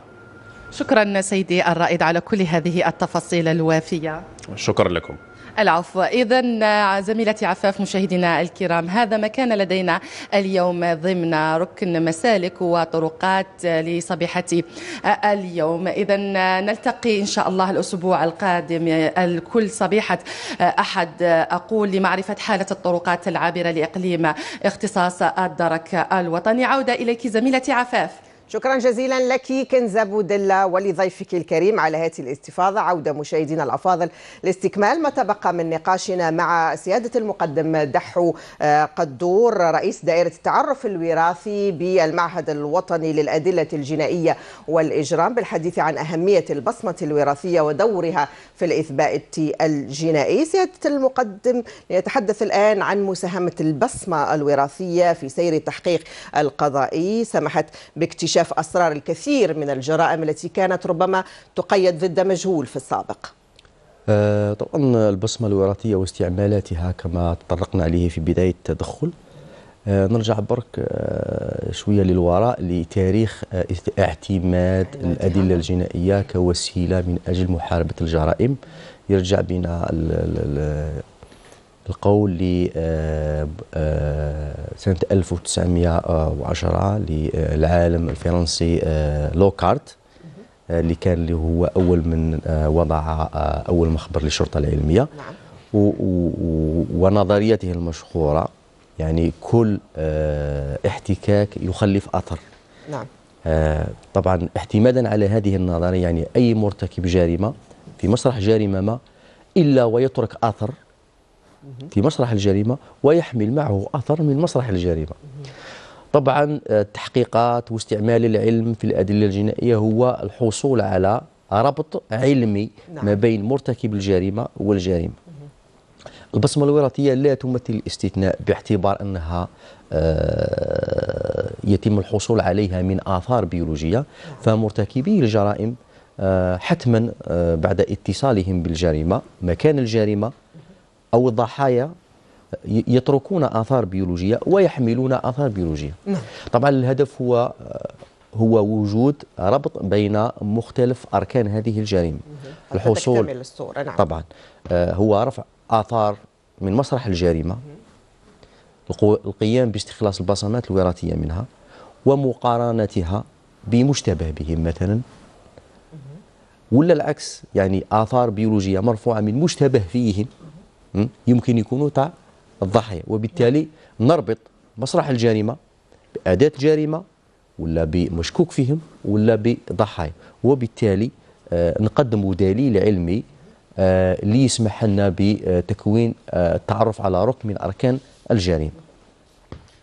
شكرا سيدي الرائد على كل هذه التفاصيل الوافيه شكرا لكم العفو إذا زميلتي عفاف مشاهدينا الكرام هذا ما كان لدينا اليوم ضمن ركن مسالك وطرقات لصبيحة اليوم إذا نلتقي إن شاء الله الأسبوع القادم الكل صبيحة أحد أقول لمعرفة حالة الطرقات العابرة لإقليم اختصاص الدرك الوطني عودة إليك زميلتي عفاف شكرا جزيلا لك كنزة بودلة ولضيفك الكريم على هذه الاستفاضة عودة مشاهدينا الأفاضل لاستكمال ما تبقى من نقاشنا مع سيادة المقدم دحو آه، قدور رئيس دائرة التعرف الوراثي بالمعهد الوطني للأدلة الجنائية والإجرام بالحديث عن أهمية البصمة الوراثية ودورها في الإثبات الجنائي سيادة المقدم يتحدث الآن عن مساهمة البصمة الوراثية في سير التحقيق القضائي سمحت باكتشاف اكتشاف أسرار الكثير من الجرائم التي كانت ربما تقيد ضد مجهول في السابق آه، طبعا البصمة الوراثية واستعمالاتها كما تطرقنا عليه في بداية التدخل آه، نرجع برك آه، شوية للوراء لتاريخ اعتماد الأدلة الجنائية كوسيلة من أجل محاربة الجرائم يرجع بنا القول لسنة آه، آه، 1910 للعالم الفرنسي آه، لوكارت اللي كان اللي هو أول من وضع أول مخبر للشرطة العلمية نعم. ونظريته المشهورة يعني كل احتكاك يخلف أثر نعم طبعا اعتمادا على هذه النظرية يعني أي مرتكب جريمة في مسرح جريمة ما إلا ويترك أثر في مسرح الجريمة ويحمل معه أثر من مسرح الجريمة طبعا آه، التحقيقات واستعمال العلم في الأدلة الجنائية هو الحصول على ربط علمي نعم. ما بين مرتكب الجريمة والجريمة البصمة الوراثية لا تمثل الاستثناء باعتبار أنها آه، يتم الحصول عليها من آثار بيولوجية فمرتكبي الجرائم آه، حتما بعد اتصالهم بالجريمة مكان الجريمة أو الضحايا يتركون آثار بيولوجية ويحملون آثار بيولوجية نعم. طبعا الهدف هو هو وجود ربط بين مختلف أركان هذه الجريمة الحصول الصورة نعم. طبعا آه، هو رفع آثار من مسرح الجريمة القيام باستخلاص البصمات الوراثية منها ومقارنتها بمشتبه بهم مثلا ولا العكس يعني آثار بيولوجية مرفوعة من مشتبه فيهم يمكن يكونوا تاع الضحايا وبالتالي نربط مسرح الجريمه باداه جريمة ولا بمشكوك فيهم ولا بضحايا وبالتالي آه، نقدم دليل علمي آه، ليسمح يسمح لنا بتكوين آه، التعرف على ركن من اركان الجريمه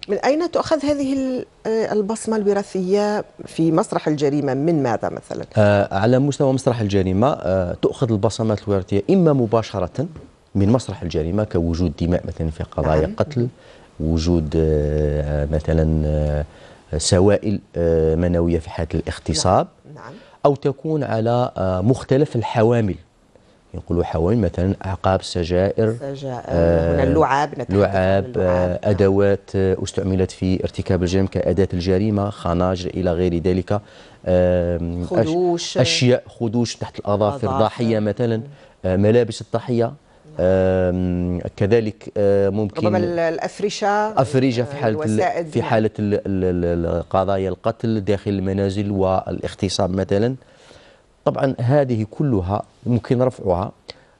من أين تؤخذ هذه البصمة الوراثية في مسرح الجريمة من ماذا مثلا؟ على مستوى مسرح الجريمة تؤخذ البصمات الوراثية إما مباشرة من مسرح الجريمه كوجود دماء مثلا في قضايا نعم. قتل وجود آه، مثلا آه، سوائل آه، منويه في حاله الاغتصاب نعم. نعم. او تكون على مختلف الحوامل نقولوا حوامل مثلا اعقاب سجائر سجائر آه هنا اللعاب لعاب آه ادوات آه استعملت في ارتكاب الجريمه كاداه الجريمه خناجر الى غير ذلك آه خدوش اشياء خدوش تحت الاظافر ضاحيه مثلا آه ملابس الضحيه كذلك ممكن ربما الافرشه افرشه آه، في حاله في حاله قضايا القتل داخل المنازل والاغتصاب مثلا طبعا هذه كلها ممكن رفعها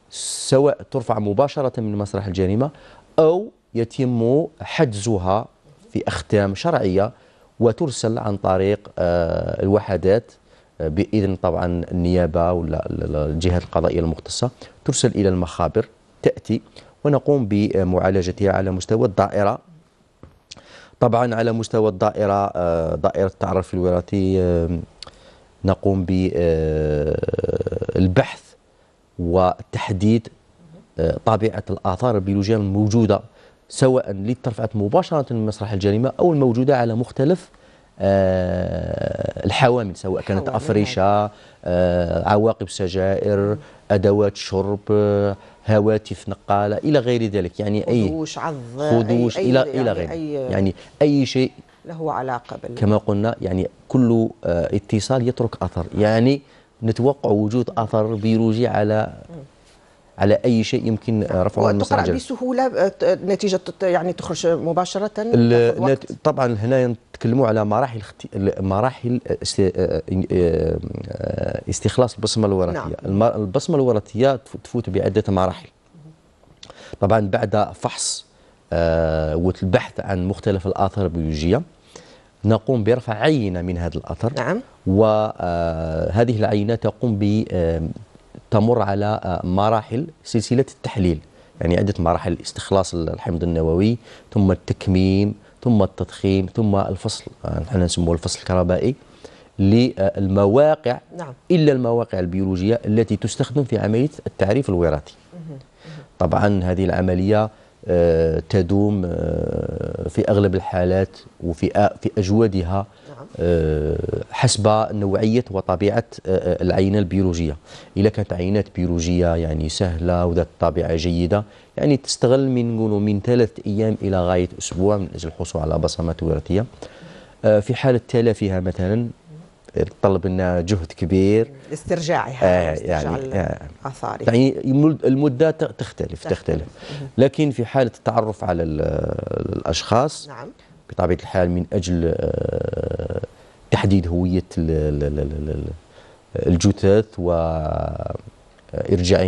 سواء ترفع مباشره من مسرح الجريمه او يتم حجزها في اختام شرعيه وترسل عن طريق آه، الوحدات آه، باذن طبعا النيابه ولا الجهات القضائيه المختصه ترسل الى المخابر تأتي ونقوم بمعالجتها على مستوى الدائرة طبعا على مستوى الدائرة آه، دائرة التعرف الوراثي آه، نقوم بالبحث آه، وتحديد طبيعة الآثار البيولوجية الموجودة سواء اللي ترفعت مباشرة من مسرح الجريمة أو الموجودة على مختلف الحوامل سواء كانت أفريشة نعم. عواقب سجائر أدوات شرب هواتف نقاله الى غير ذلك يعني خدوش اي عض خدوش أي الى يعني أي الى غير أي يعني اي شيء له علاقه بال كما قلنا يعني كل آه، اتصال يترك اثر يعني نتوقع وجود اثر بيولوجي على على اي شيء يمكن رفعه من المسجل الجلسه بسهوله آه، نتيجه يعني تخرج مباشره طبعا هنا نتكلموا على مراحل مراحل آه، آه، استخلاص البصمه الوراثيه نعم. البصمه الوراثيه تفوت بعده مراحل طبعا بعد فحص والبحث عن مختلف الاثار البيولوجيه نقوم برفع عينه من هذا الاثر نعم وهذه العينه تقوم ب تمر على آه، مراحل سلسله التحليل يعني عده مراحل استخلاص الحمض النووي ثم التكميم ثم التضخيم ثم الفصل آه، نحن نسموه الفصل الكهربائي للمواقع نعم. الا المواقع البيولوجيه التي تستخدم في عمليه التعريف الوراثي طبعا هذه العمليه آه، تدوم في اغلب الحالات وفي اجودها نعم. آه، حسب نوعيه وطبيعه آه، آه، العينه البيولوجيه اذا كانت عينات بيولوجيه يعني سهله وذات طبيعه جيده يعني تستغل من نقولوا من ثلاثة ايام الى غايه اسبوع من اجل الحصول على بصمات وراثيه في حاله تلافها مثلا طلب لنا جهد كبير استرجاعها يعني، آه استرجاع يعني اثاري يعني المده تختلف تختلف, تختلف. لكن في حاله التعرف على الاشخاص نعم بطبيعه الحال من اجل آه، تحديد هويه الجثث وارجاعهم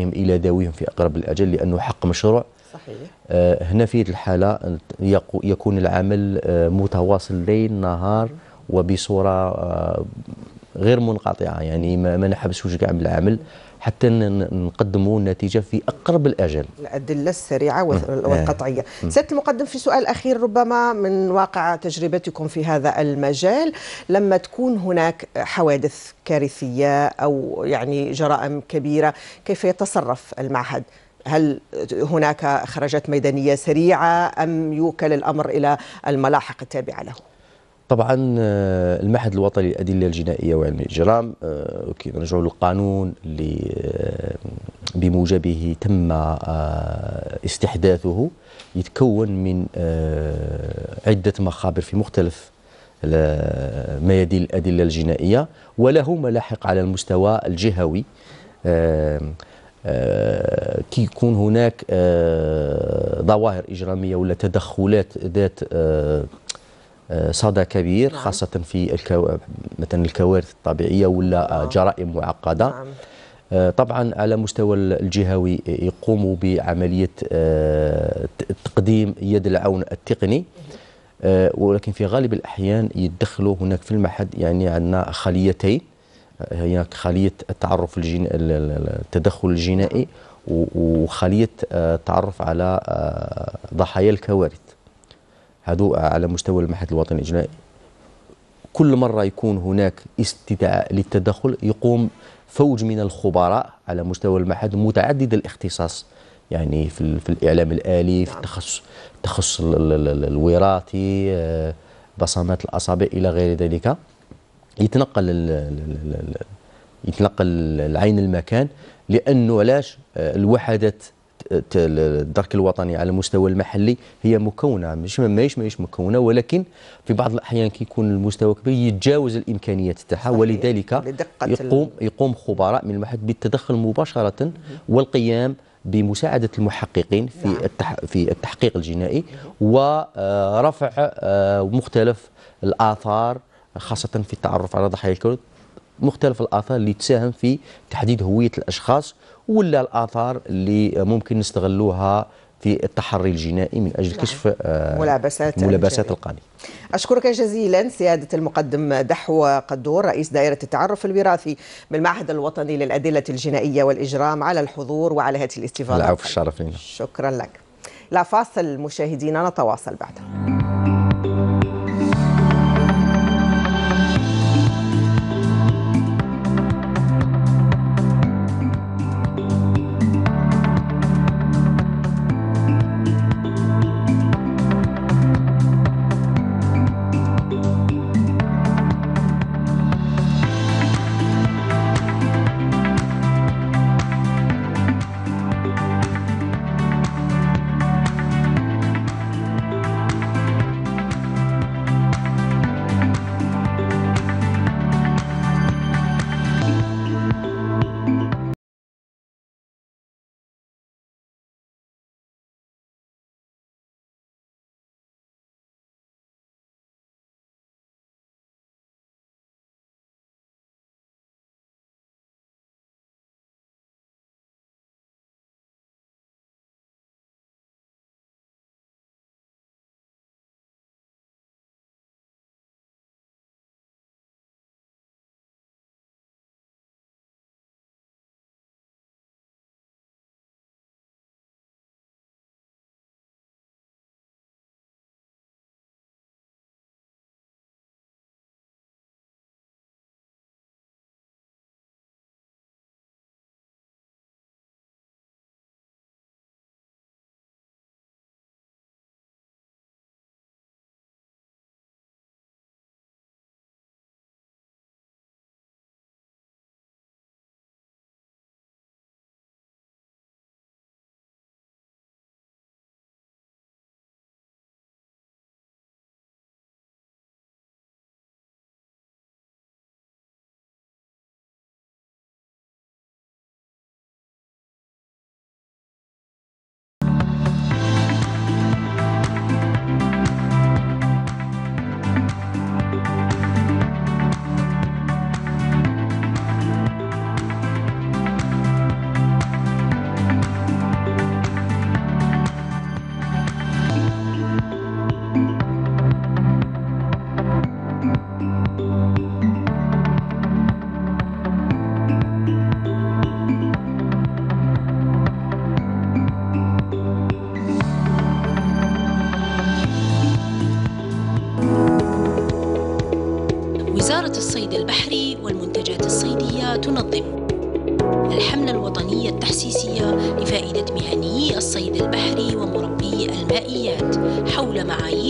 آه، الى ذويهم في اقرب الاجل لانه حق مشروع صحيح آه، هنا في هذه الحاله يكون العمل متواصل ليل نهار وبصوره غير منقطعه يعني ما نحبسوش كاع من العمل حتى نقدموا النتيجه في اقرب الاجل. الادله السريعه والقطعيه. سياده المقدم في سؤال اخير ربما من واقع تجربتكم في هذا المجال لما تكون هناك حوادث كارثيه او يعني جرائم كبيره كيف يتصرف المعهد؟ هل هناك خرجات ميدانيه سريعه ام يوكل الامر الى الملاحق التابعه له؟ طبعا آه، المعهد الوطني للادله الجنائيه وعلم الاجرام آه، كنرجعوا للقانون اللي آه، بموجبه تم استحداثه يتكون من عده مخابر في مختلف ميادين الادله الجنائيه وله ملاحق على المستوى الجهوي كي يكون هناك ظواهر اجراميه ولا تدخلات ذات آه، صدى كبير نعم. خاصة في الكو... مثلا الكوارث الطبيعية ولا آه. جرائم معقدة نعم. آه، طبعا على مستوى الجهوي آه، يقوموا بعملية تقديم يد العون التقني ولكن في غالب الأحيان يدخلوا هناك في المعهد يعني عندنا خليتين هي خلية التعرف الجن... التدخل الجنائي وخلية التعرف على ضحايا الكوارث هذو على مستوى المعهد الوطني الجنائي كل مرة يكون هناك استدعاء للتدخل يقوم فوج من الخبراء على مستوى المعهد متعدد الاختصاص يعني في, في الإعلام الآلي في التخصص نعم. التخصص الوراثي آه، بصمات الأصابع إلى غير ذلك يتنقل يتنقل العين المكان لأنه علاش آه، الوحدات الدرك الوطني على المستوى المحلي هي مكونه مش ماهيش ماهيش مكونه ولكن في بعض الاحيان كيكون المستوى كبير يتجاوز الامكانيات تاعها ولذلك يقوم يقوم خبراء من المحك بالتدخل مباشره والقيام بمساعدة المحققين في نعم. التح... في التحقيق الجنائي ورفع آه، مختلف الآثار خاصة في التعرف على ضحايا الكرد مختلف الآثار اللي تساهم في تحديد هوية الأشخاص ولا الاثار اللي ممكن نستغلوها في التحري الجنائي من اجل نعم. كشف آه، ملابسات ملابسات القاضي اشكرك جزيلا سياده المقدم دحو قدور رئيس دائره التعرف الوراثي بالمعهد الوطني للادله الجنائيه والاجرام على الحضور وعلى هذه الاستفاضه. العفو الشرف لنا. شكرا لك. لا فاصل مشاهدينا نتواصل بعد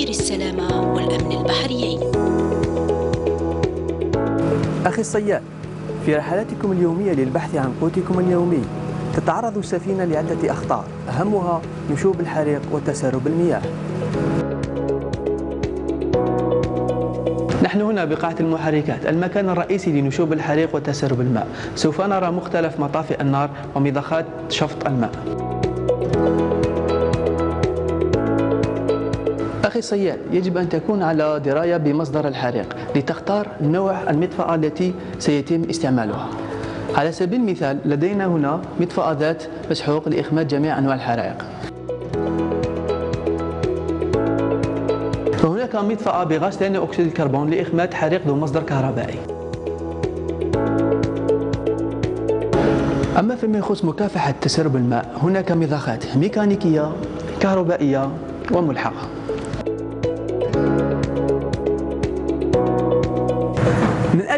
تدبير السلامة والأمن البحريين أخي الصياد في رحلاتكم اليومية للبحث عن قوتكم اليومي تتعرض السفينة لعدة أخطار أهمها نشوب الحريق وتسرب المياه نحن هنا بقاعة المحركات المكان الرئيسي لنشوب الحريق وتسرب الماء سوف نرى مختلف مطافئ النار ومضخات شفط الماء صياد يجب أن تكون على دراية بمصدر الحريق لتختار نوع المدفأة التي سيتم استعمالها على سبيل المثال لدينا هنا مدفأة ذات مسحوق لإخماد جميع أنواع الحرائق وهناك مدفأة بغاز ثاني أكسيد الكربون لإخماد حريق ذو مصدر كهربائي أما فيما يخص مكافحة تسرب الماء هناك مضخات ميكانيكية كهربائية وملحقة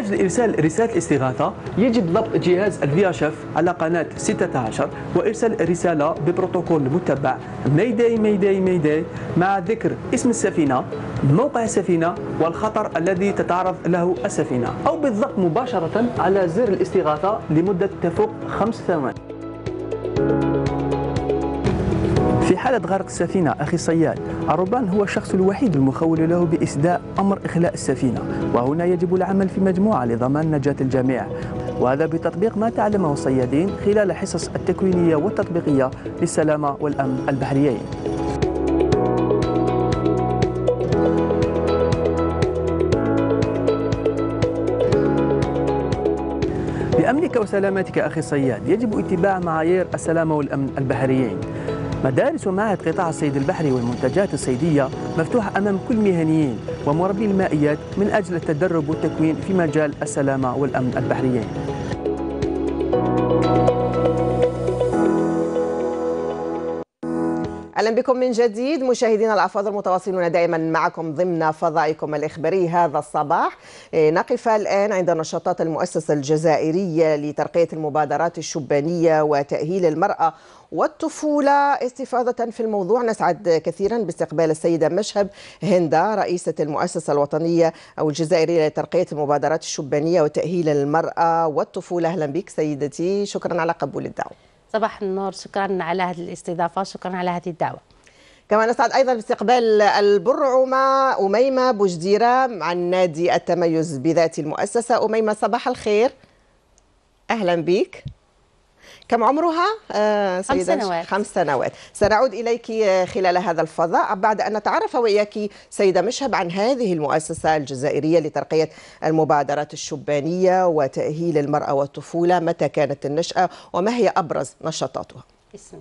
أجل إرسال رسالة الاستغاثة يجب ضبط جهاز الفي اتش على قناة 16 وإرسال رسالة ببروتوكول متبع ميداي ميداي ميداي مع ذكر اسم السفينة موقع السفينة والخطر الذي تتعرض له السفينة أو بالضغط مباشرة على زر الاستغاثة لمدة تفوق خمس ثواني في حالة غرق السفينة أخي صياد أروبان هو الشخص الوحيد المخول له بإسداء أمر إخلاء السفينة وهنا يجب العمل في مجموعة لضمان نجاة الجميع وهذا بتطبيق ما تعلمه الصيادين خلال حصص التكوينية والتطبيقية للسلامة والأمن البحريين لأمنك وسلامتك أخي الصياد يجب اتباع معايير السلامة والأمن البحريين مدارس ومعهد قطاع الصيد البحري والمنتجات الصيدية مفتوحة أمام كل مهنيين ومربي المائيات من أجل التدرب والتكوين في مجال السلامة والأمن البحريين اهلا بكم من جديد مشاهدينا الافاضل متواصلون دائما معكم ضمن فضائكم الاخباري هذا الصباح إيه، نقف الان عند نشاطات المؤسسه الجزائريه لترقيه المبادرات الشبانيه وتاهيل المراه والطفولة استفاضة في الموضوع نسعد كثيرا باستقبال السيدة مشهب هندا رئيسة المؤسسة الوطنية أو الجزائرية لترقية المبادرات الشبانية وتأهيل المرأة والطفولة أهلا بك سيدتي شكرا على قبول الدعوة صباح النور شكرا على هذه الاستضافه شكرا على هذه الدعوه كما نسعد ايضا باستقبال البرعمه اميمه بوجديره عن نادي التميز بذات المؤسسه اميمه صباح الخير اهلا بك كم عمرها آه، سيدة؟ خمس سنوات خمس سنوات سنعود إليك خلال هذا الفضاء بعد أن نتعرف وإياك سيدة مشهب عن هذه المؤسسة الجزائرية لترقية المبادرات الشبانية وتأهيل المرأة والطفولة متى كانت النشأة وما هي أبرز نشاطاتها؟ اسم.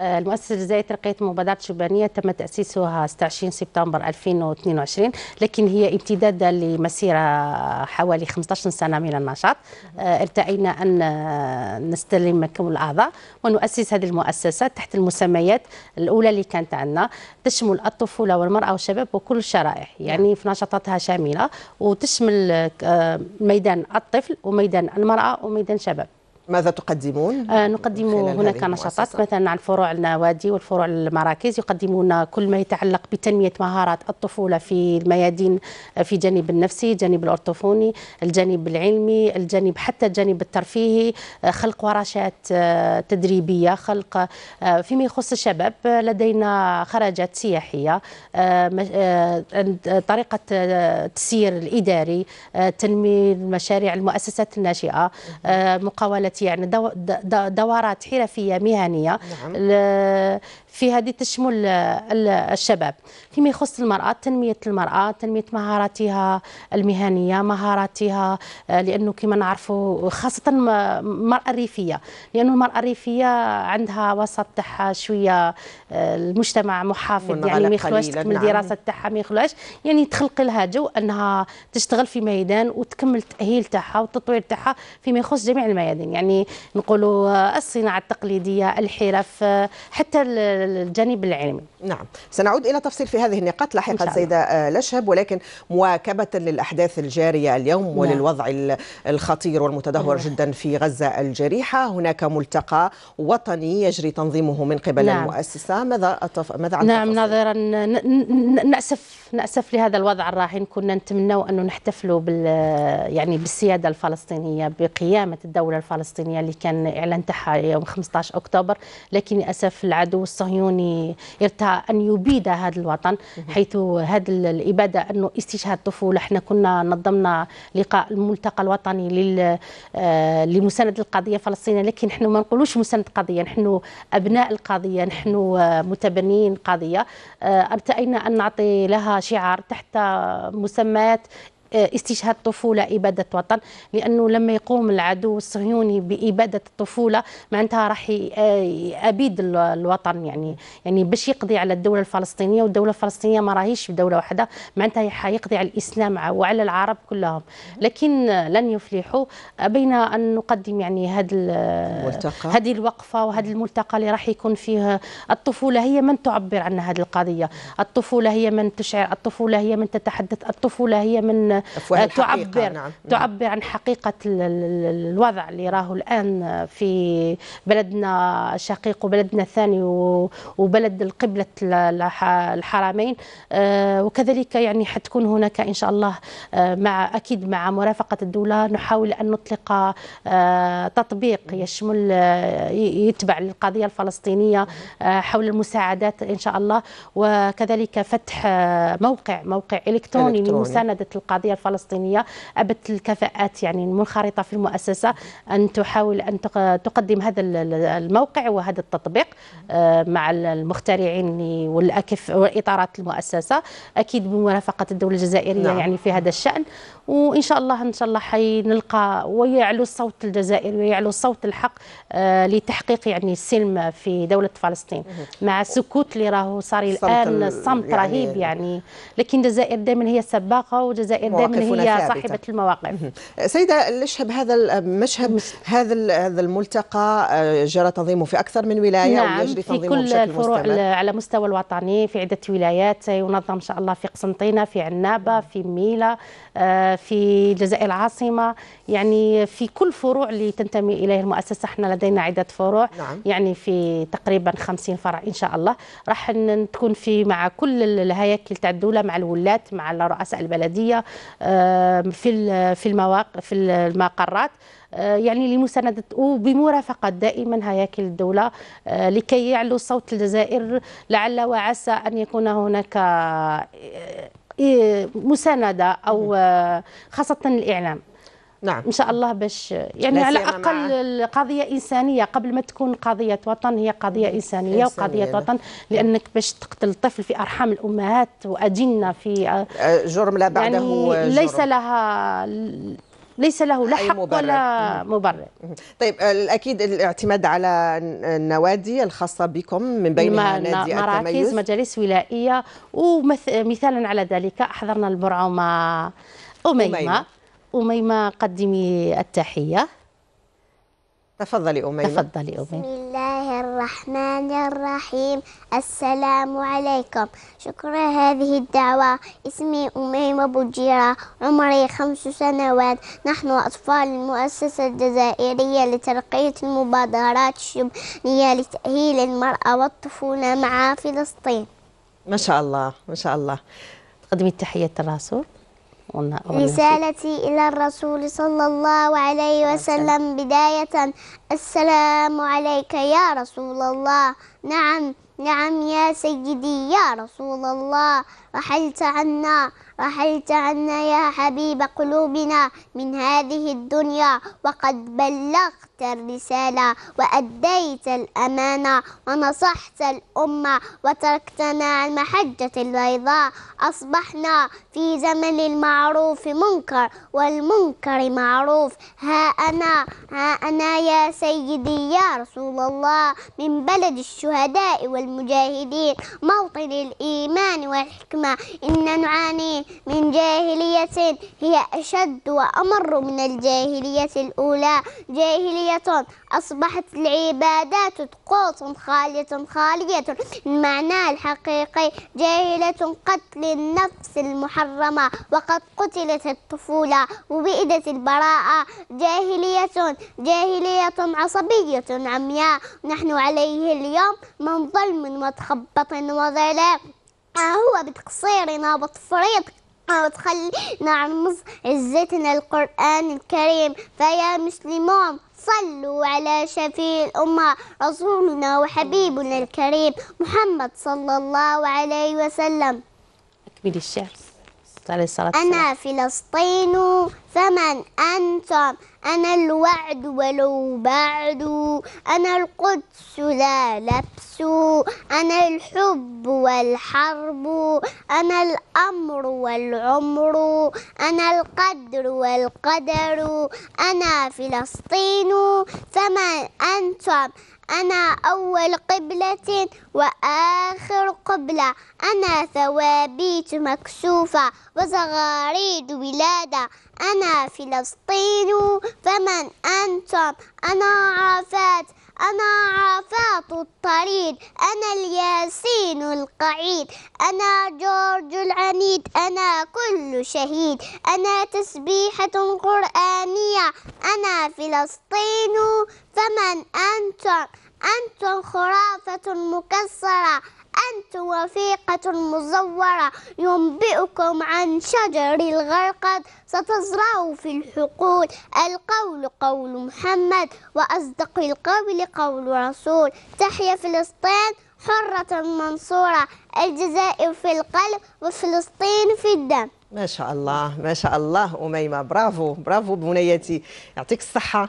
آه، المؤسسة الجزائرية ترقية المبادرات الشبانية تم تأسيسها 26 سبتمبر 2022 لكن هي امتداد لمسيرة حوالي 15 سنة من النشاط آه، ارتأينا أن نستلم كم الأعضاء ونؤسس هذه المؤسسة تحت المسميات الأولى اللي كانت عندنا تشمل الطفولة والمرأة والشباب وكل الشرائح يعني في نشاطاتها شاملة وتشمل آه، ميدان الطفل وميدان المرأة وميدان الشباب ماذا تقدمون؟ آه نقدم هناك نشاطات مثلا عن فروع النوادي والفروع المراكز يقدمون كل ما يتعلق بتنمية مهارات الطفولة في الميادين آه، في جانب النفسي الجانب الأرطوفوني الجانب العلمي الجانب حتى الجانب الترفيهي آه، خلق ورشات آه، تدريبية خلق فيما يخص الشباب لدينا خرجات سياحية طريقة التسيير الإداري تنمي المشاريع المؤسسات الناشئة مقاولة يعني دورات حرفيه مهنيه نعم. في هذه تشمل الشباب فيما يخص المرأة تنمية المرأة تنمية مهاراتها المهنية مهاراتها آه، لأنه كما نعرفوا خاصة المرأة الريفية لأنه المرأة الريفية عندها وسط تاعها شوية آه، المجتمع محافظ يعني ما يخلوش تكمل نعم. دراسة تاعها ما يخلوش يعني تخلق لها جو أنها تشتغل في ميدان وتكمل التأهيل تاعها والتطوير تاعها فيما يخص جميع الميادين يعني نقولوا آه، الصناعة التقليدية الحرف حتى الجانب العلمي نعم سنعود إلى تفصيل في هذه النقاط لاحقا سيدة آه، لشهب ولكن مواكبة للأحداث الجارية اليوم نعم. وللوضع الخطير والمتدهور نعم. جدا في غزة الجريحة هناك ملتقى وطني يجري تنظيمه من قبل نعم. المؤسسة ماذا أتف... ماذا عن نعم نظرا نأسف نأسف لهذا الوضع الراهن كنا نتمنوا أنه نحتفلوا بال يعني بالسيادة الفلسطينية بقيامة الدولة الفلسطينية اللي كان إعلان تاعها يوم 15 أكتوبر لكن للأسف العدو الصهيوني الصهيوني يرتع أن يبيد هذا الوطن حيث هذا الإبادة أنه استشهاد طفولة احنا كنا نظمنا لقاء الملتقى الوطني لل آه، القضية الفلسطينية لكن احنا ما نقولوش مساند قضية نحن أبناء القضية نحن متبنين قضية آه، ارتئينا أن نعطي لها شعار تحت مسميات آه، استشهاد طفولة إبادة وطن لأنه لما يقوم العدو الصهيوني بإبادة الطفولة معناتها راح آه، أبيد الوطن يعني يعني باش يقضي على الدولة الفلسطينية والدولة الفلسطينية ما راهيش دولة واحدة معناتها حيقضي على الإسلام وعلى العرب كلهم لكن لن يفلحوا بين أن نقدم يعني هذا هذه الوقفة وهذا الملتقى اللي راح يكون فيه الطفولة هي من تعبر عن هذه القضية الطفولة هي من تشعر الطفولة هي من تتحدث الطفولة هي من تعبر نعم. تعبر عن حقيقه الوضع اللي راه الان في بلدنا الشقيق وبلدنا الثاني وبلد القبله الحرمين آه، وكذلك يعني حتكون هناك ان شاء الله آه، مع اكيد مع مرافقه الدوله نحاول ان نطلق آه، تطبيق يشمل يتبع القضيه الفلسطينيه حول المساعدات ان شاء الله وكذلك فتح موقع موقع الكتروني لمسانده القضيه الثقافيه الفلسطينيه ابت الكفاءات يعني المنخرطه في المؤسسه ان تحاول ان تقدم هذا الموقع وهذا التطبيق آه، مع المخترعين والاكف واطارات المؤسسه اكيد بمرافقه الدوله الجزائريه نعم. يعني في هذا الشان وان شاء الله ان شاء الله حنلقى ويعلو الصوت الجزائري ويعلو صوت الحق آه، لتحقيق يعني السلم في دوله فلسطين مع السكوت اللي راهو صار الان صمت يعني رهيب يعني لكن الجزائر دائما هي السباقه والجزائر دائما هي صاحبة المواقف سيدة لشهب هذا المشهد هذا هذا الملتقى آه، جرى تنظيمه في أكثر من ولاية نعم ويجري تنظيمه في كل الفروع على مستوى الوطني في عدة ولايات ينظم إن شاء الله في قسنطينة في عنابة في ميلا آه، في جزائر العاصمة يعني في كل فروع اللي تنتمي إليه المؤسسة احنا لدينا عدة فروع نعم. يعني في تقريبا 50 فرع إن شاء الله راح تكون في مع كل الهياكل تاع الدولة مع الولاة مع رؤساء البلدية آه، في في المواقع في المقرات آه، يعني لمساندة وبمرافقة دائما هياكل الدولة لكي يعلو صوت الجزائر لعل وعسى أن يكون هناك إيه، مساندة أو آه، خاصة الإعلام نعم ان شاء الله باش يعني على الاقل قضيه انسانيه قبل ما تكون قضيه وطن هي قضيه انسانيه إنسانية وقضيه وطن لانك باش تقتل طفل في ارحام الامهات واجنه في آه، آه، جرم لا بعده يعني ليس لها ليس له لا حق مبرر. ولا مبرر طيب آه، الأكيد الاعتماد على النوادي الخاصه بكم من بينها نادي مراكز التميز. مجالس ولائيه ومثالا على ذلك احضرنا البرعومه اميمه اميمه قدمي التحيه تفضلي أميمة تفضلي أميمة بسم الله الرحمن الرحيم السلام عليكم شكرا هذه الدعوة اسمي أميمة بوجيرة عمري خمس سنوات نحن أطفال المؤسسة الجزائرية لترقية المبادرات الشبنية لتأهيل المرأة والطفولة مع فلسطين ما شاء الله ما شاء الله تقدمي التحية الرسول رسالتي إلى الرسول صلى الله عليه وسلم بداية السلام عليك يا رسول الله نعم نعم يا سيدي يا رسول الله رحلت عنا رحلت عنا يا حبيب قلوبنا من هذه الدنيا وقد بلغت الرسالة وأديت الأمانة ونصحت الأمة وتركتنا عن محجة البيضاء أصبحنا في زمن المعروف منكر والمنكر معروف ها أنا ها أنا يا سيدي يا رسول الله من بلد الشهداء والمجاهدين موطن الإيمان والحكمة الظلمة إنا نعاني من جاهلية هي أشد وأمر من الجاهلية الأولى جاهلية أصبحت العبادات تقوط خالية خالية المعنى الحقيقي جاهلة قتل النفس المحرمة وقد قتلت الطفولة وبئدت البراءة جاهلية جاهلية عصبية عمياء نحن عليه اليوم من ظلم وتخبط وظلام آه، هو بتقصيرنا وبتفريطنا آه، وتخلينا عن نص عزتنا القرآن الكريم فيا مسلمون صلوا على شفيع الأمة رسولنا وحبيبنا الكريم محمد صلى الله عليه وسلم أكمل الشعر أنا فلسطين فمن أنتم أنا الوعد ولو بعد أنا القدس لا لبس أنا الحب والحرب أنا الأمر والعمر أنا القدر والقدر أنا فلسطين فمن أنتم أنا أول قبلة وآخر قبلة أنا ثوابيت مكشوفة وزغاريد ولادة أنا فلسطين فمن أنتم أنا عرفات أنا عرفات الطريد أنا الياسين القعيد أنا جورج العنيد أنا كل شهيد أنا تسبيحة قرآنية أنا فلسطين فمن أنتم أنتم خرافة مكسرة أنتم وثيقة مزورة ينبئكم عن شجر الغرقد ستزرع في الحقول القول قول محمد وأصدق القول قول رسول تحيا فلسطين حرة منصورة الجزائر في القلب وفلسطين في الدم ما شاء الله ما شاء الله أميمة برافو برافو بنيتي يعطيك الصحة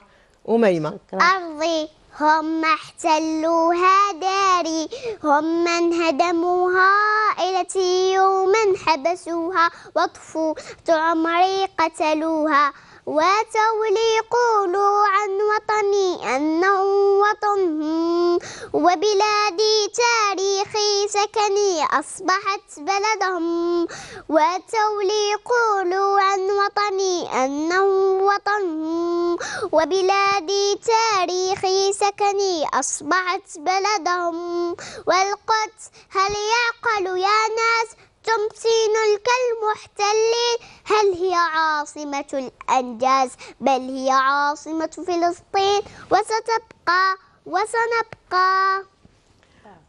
أميمة أرضي هم احتلوها داري هم من هدموها عائلتي يوما حبسوها وطفوا عمري قتلوها وتولي قولوا عن وطني أنه وطن وبلادي تاريخي سكني أصبحت بلدهم وتولي قولوا عن وطني أنه وطن وبلادي تاريخي سكني أصبحت بلدهم والقدس هل يعقل يا ناس تمسين كالمحتلين هل هي عاصمة الأنجاز بل هي عاصمة فلسطين وستبقى وسنبقى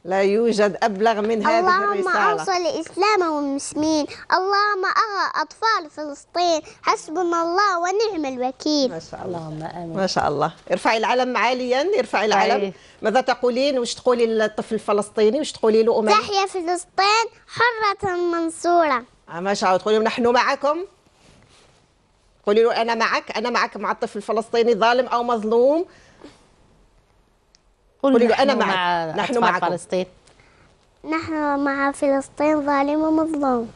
لا يوجد أبلغ من هذه الرسالة اللهم أوصل الإسلام والمسلمين اللهم أغى أطفال فلسطين حسبنا الله ونعم الوكيل ما شاء الله اللهم آمين ما شاء الله ارفعي العلم عاليا ارفعي طيب. العلم أيه. ماذا تقولين وش تقولي للطفل الفلسطيني وش تقولي له أمي تحيا فلسطين حرة منصورة آه، ما شاء الله تقولي نحن معكم قولي له أنا معك أنا معك مع الطفل الفلسطيني ظالم أو مظلوم قولي له أنا مع نحن مع فلسطين نحن مع فلسطين ظالم ومظلوم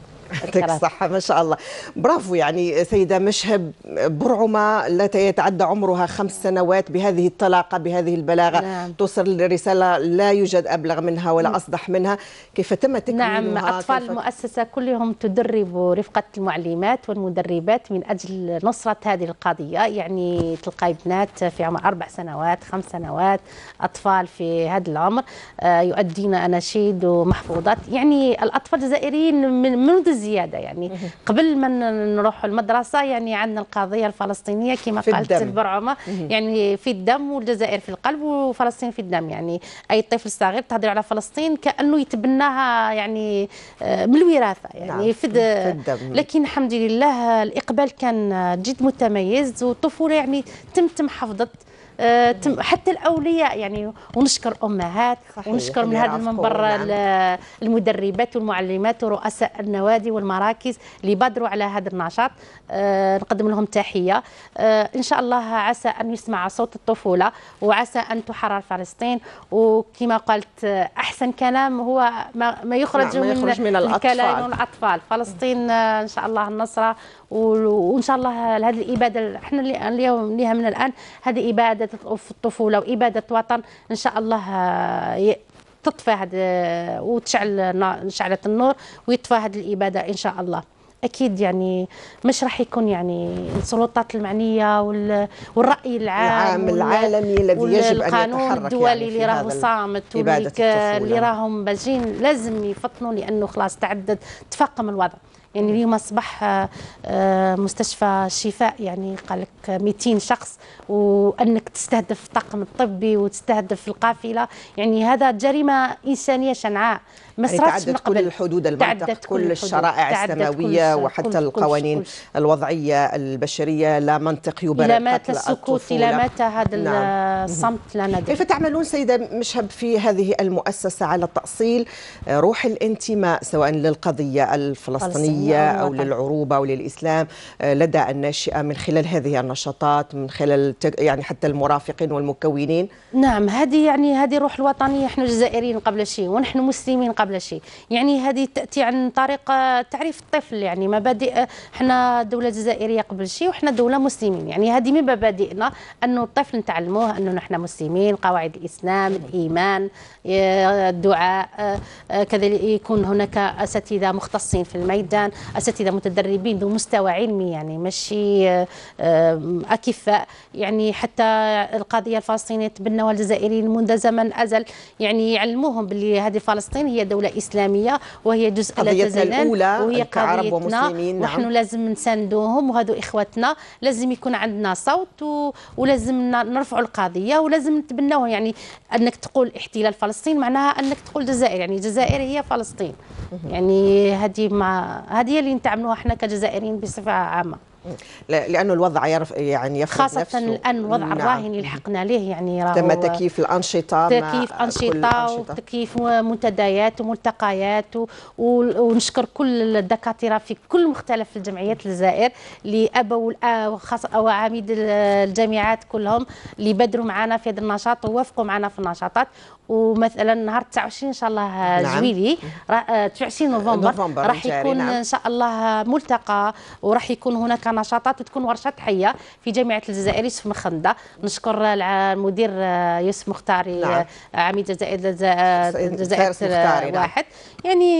يعطيك الصحة ما شاء الله برافو يعني سيدة مشهب برعمة التي يتعدى عمرها خمس سنوات بهذه الطلاقة بهذه البلاغة نعم. توصل لرسالة لا يوجد أبلغ منها ولا نعم. أصدح منها كيف تم تكريمها نعم أطفال كيف... المؤسسة كلهم تدرب رفقة المعلمات والمدربات من أجل نصرة هذه القضية يعني تلقاي بنات في عمر أربع سنوات خمس سنوات أطفال في هذا العمر آه، يؤدين أناشيد ومحفوظات يعني الأطفال الجزائريين من منذ زياده يعني قبل ما نروح المدرسه يعني عندنا القضيه الفلسطينيه كما قالت البرعمه يعني في الدم والجزائر في القلب وفلسطين في الدم يعني اي طفل صغير تهضر على فلسطين كانه يتبناها يعني آه، من الوراثه يعني نعم. في, في الدم لكن الحمد لله الاقبال كان جد متميز والطفوله يعني تم تم حفظت آه، تم حتى الاولياء يعني ونشكر امهات ونشكر من هذا المنبر نعم. المدربات والمعلمات ورؤساء النوادي والمراكز اللي بادروا على هذا النشاط آه، نقدم لهم تحيه آه، ان شاء الله عسى ان يسمع صوت الطفوله وعسى ان تحرر فلسطين وكما قلت احسن كلام هو ما يخرج, نعم. ما يخرج من, من الاطفال الاطفال فلسطين ان شاء الله النصره وان شاء الله هذه الاباده احنا اليوم ليها من الان هذه اباده في الطفوله واباده وطن ان شاء الله آه، تطفى هذا آه، وتشعل شعلت النور ويطفى هذه الاباده ان شاء الله اكيد يعني مش راح يكون يعني السلطات المعنيه والراي العام العالمي الذي يجب ان يتحرك يعني الدولي اللي راهو صامت اللي راهم باجين لازم يفطنوا لانه خلاص تعدد تفاقم الوضع يعني اليوم اصبح آه، آه، مستشفى شفاء يعني قال لك 200 شخص وانك تستهدف الطاقم الطبي وتستهدف القافله يعني هذا جريمه انسانيه شنعاء ما يعني كل الحدود المنطقة كل, كل الشرائع السماوية وحتى كل القوانين كل الوضعية البشرية لا منطق يبرر إلى متى السكوت إلى متى هذا نعم. الصمت لا ندري كيف تعملون سيدة مشهب في هذه المؤسسة على تأصيل آه، روح الانتماء سواء للقضية الفلسطينية أو للعروبة أو للإسلام آه، لدى الناشئة من خلال هذه النشاطات من خلال يعني حتى المرافقين والمكونين نعم هذه يعني هذه روح الوطنية نحن جزائريين قبل شيء ونحن مسلمين قبل قبل شيء يعني هذه تاتي عن طريق تعريف الطفل يعني مبادئ آه، حنا دوله جزائريه قبل شيء وحنا دوله مسلمين يعني هذه من مبادئنا انه الطفل نتعلموه انه نحن مسلمين قواعد الاسلام الايمان آه، الدعاء آه، كذلك يكون هناك اساتذه مختصين في الميدان اساتذه متدربين ذو مستوى علمي يعني ماشي اكفاء يعني حتى القضيه الفلسطينيه تبنوها الجزائريين منذ زمن ازل يعني يعلموهم باللي هذه فلسطين هي دولة دولة إسلامية وهي جزء لا تزال وهي كعرب ومسلمين نحن نعم. لازم نساندوهم وهذو إخوتنا لازم يكون عندنا صوت و... ولازم نرفعوا القضية ولازم نتبناوها يعني أنك تقول احتلال فلسطين معناها أنك تقول جزائر يعني الجزائر هي فلسطين يعني هذه ما هذه اللي نتعاملوها احنا كجزائريين بصفة عامة لانه الوضع يرف يعني يفقد خاصه نفسه. الان الوضع نعم. الراهن اللي لحقنا ليه يعني تم تكييف الانشطه تكييف انشطه وتكييف منتديات وملتقيات ونشكر كل الدكاتره في كل مختلف الجمعيات الجزائر اللي ابوا وعميد الجامعات كلهم اللي بدروا معنا في هذا النشاط ووافقوا معنا في النشاطات ومثلا نهار 29 ان شاء الله نعم. جويلي 29 آه، نوفمبر, نوفمبر راح يكون نعم. ان شاء الله ملتقى وراح يكون هناك نشاطات تكون ورشه تحيه في جامعه الجزائر يوسف مخنده نشكر المدير يوسف مختاري نعم. عميد جزائر الجزائر نعم. واحد نعم. يعني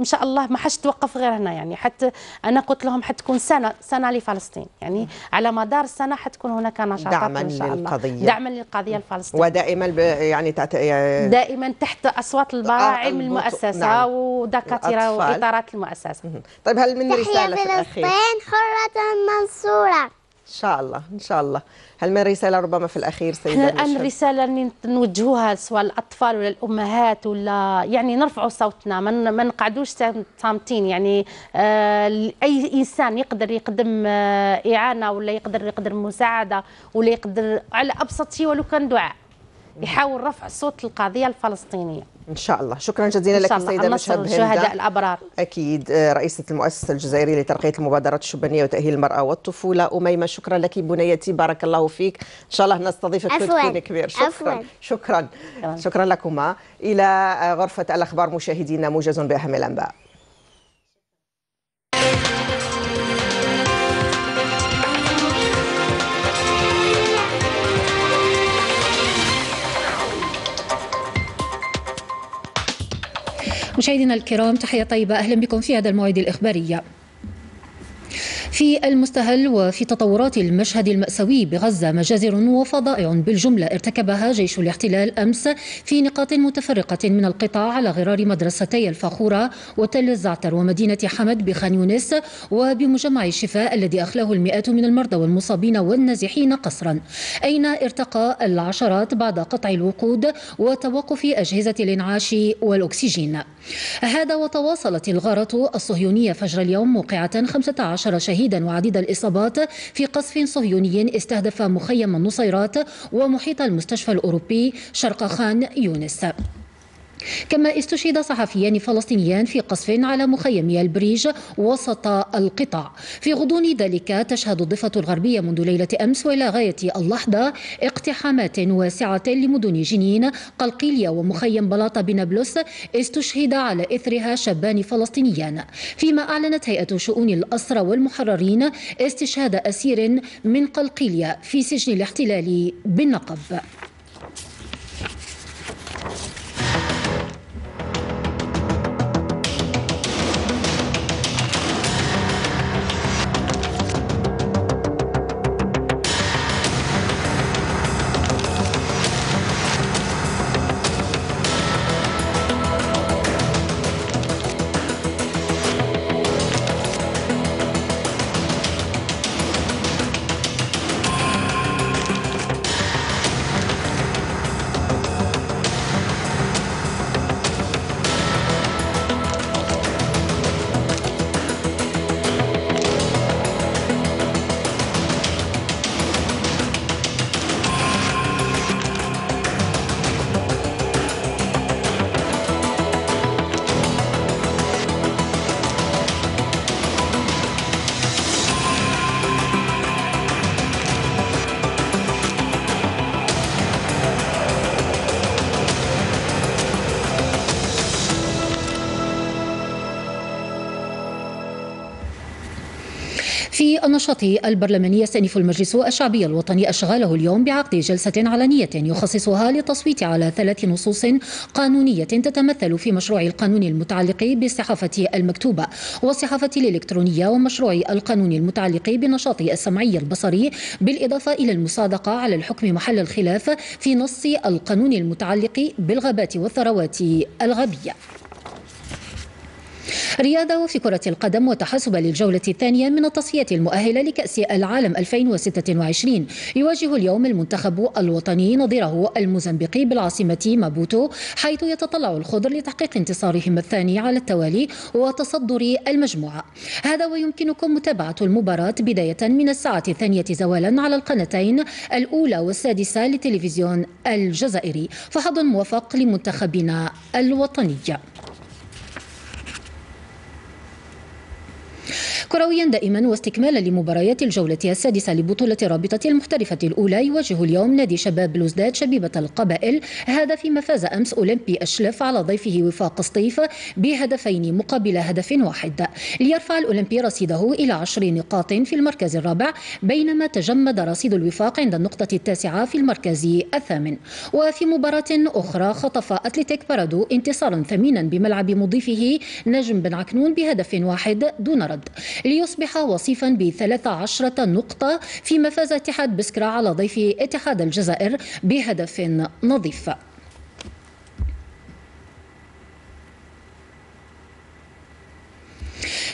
ان شاء الله ما حش توقف غير هنا يعني حتى انا قلت لهم حتكون سنه سنه لفلسطين يعني على مدار السنه حتكون هناك نشاطات دعما ان شاء الله للقضيه دعما للقضيه الفلسطينيه ودائما يعني تحت آه، دائما تحت اصوات البراعم آه، المؤسسه نعم. ودكاتره واطارات المؤسسه طيب هل من رساله في الاخير؟ فلسطين حره منصوره ان شاء الله ان شاء الله هل من رساله ربما في الاخير سيده احنا الان الرساله نوجهوها سواء الاطفال ولا الامهات ولا يعني نرفعوا صوتنا ما نقعدوش صامتين يعني آه، اي انسان يقدر يقدم آه، اعانه ولا يقدر يقدر مساعده ولا يقدر على ابسط شيء ولو كان دعاء يحاول رفع صوت القضيه الفلسطينيه ان شاء الله شكرا جزيلا لك السيده مشهد الشهداء الابرار اكيد آه، رئيسه المؤسسه الجزائريه لترقيه المبادرات الشبانيه وتاهيل المراه والطفوله اميمه شكرا لك بنيتي بارك الله فيك ان شاء الله نستضيفك تكوني كبير شكرا أفوان. شكرا شكرا, شكرا لكما الى غرفه الاخبار مشاهدينا موجز باهم الانباء مشاهدينا الكرام تحية طيبة أهلا بكم في هذا الموعد الإخبارية في المستهل وفي تطورات المشهد المأساوي بغزة مجازر وفضائع بالجملة ارتكبها جيش الاحتلال أمس في نقاط متفرقة من القطاع على غرار مدرستي الفاخورة وتل الزعتر ومدينة حمد بخان يونس وبمجمع الشفاء الذي أخلاه المئات من المرضى والمصابين والنازحين قصرا أين ارتقى العشرات بعد قطع الوقود وتوقف أجهزة الإنعاش والأكسجين هذا وتواصلت الغارة الصهيونية فجر اليوم موقعة 15 شهيدا شهيدا وعديد الإصابات في قصف صهيوني استهدف مخيم النصيرات ومحيط المستشفى الأوروبي شرق خان يونس كما استشهد صحفيان فلسطينيان في قصف على مخيم البريج وسط القطاع في غضون ذلك تشهد الضفة الغربية منذ ليلة أمس وإلى غاية اللحظة اقتحامات واسعة لمدن جنين قلقيلية ومخيم بلاطة بنابلس استشهد على إثرها شابان فلسطينيان فيما أعلنت هيئة شؤون الأسرى والمحررين استشهاد أسير من قلقيلية في سجن الاحتلال بالنقب النشاط البرلماني يستأنف المجلس الشعبي الوطني أشغاله اليوم بعقد جلسة علنية يخصصها للتصويت على ثلاث نصوص قانونية تتمثل في مشروع القانون المتعلق بالصحافة المكتوبة والصحافة الإلكترونية ومشروع القانون المتعلق بالنشاط السمعي البصري بالإضافة إلى المصادقة على الحكم محل الخلاف في نص القانون المتعلق بالغابات والثروات الغبية رياضة وفي كرة القدم وتحسب للجولة الثانية من التصفية المؤهلة لكأس العالم 2026 يواجه اليوم المنتخب الوطني نظيره الموزمبيقي بالعاصمة مابوتو حيث يتطلع الخضر لتحقيق انتصارهم الثاني على التوالي وتصدر المجموعة هذا ويمكنكم متابعة المباراة بداية من الساعة الثانية زوالا على القناتين الأولى والسادسة لتلفزيون الجزائري فحظ موفق لمنتخبنا الوطني كرويا دائما واستكمالا لمباريات الجولة السادسة لبطولة رابطة المحترفة الأولى يواجه اليوم نادي شباب بلوزداد شبيبة القبائل هذا فيما فاز أمس أولمبي أشلف على ضيفه وفاق سطيف بهدفين مقابل هدف واحد ليرفع الأولمبي رصيده إلى عشر نقاط في المركز الرابع بينما تجمد رصيد الوفاق عند النقطة التاسعة في المركز الثامن وفي مباراة أخرى خطف أتلتيك بارادو انتصارا ثمينا بملعب مضيفه نجم بن عكنون بهدف واحد دون رد ليصبح وصيفا ب 13 نقطة فيما فاز اتحاد بسكرا على ضيف اتحاد الجزائر بهدف نظيف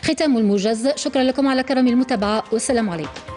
ختام الموجز شكرا لكم على كرم المتابعة والسلام عليكم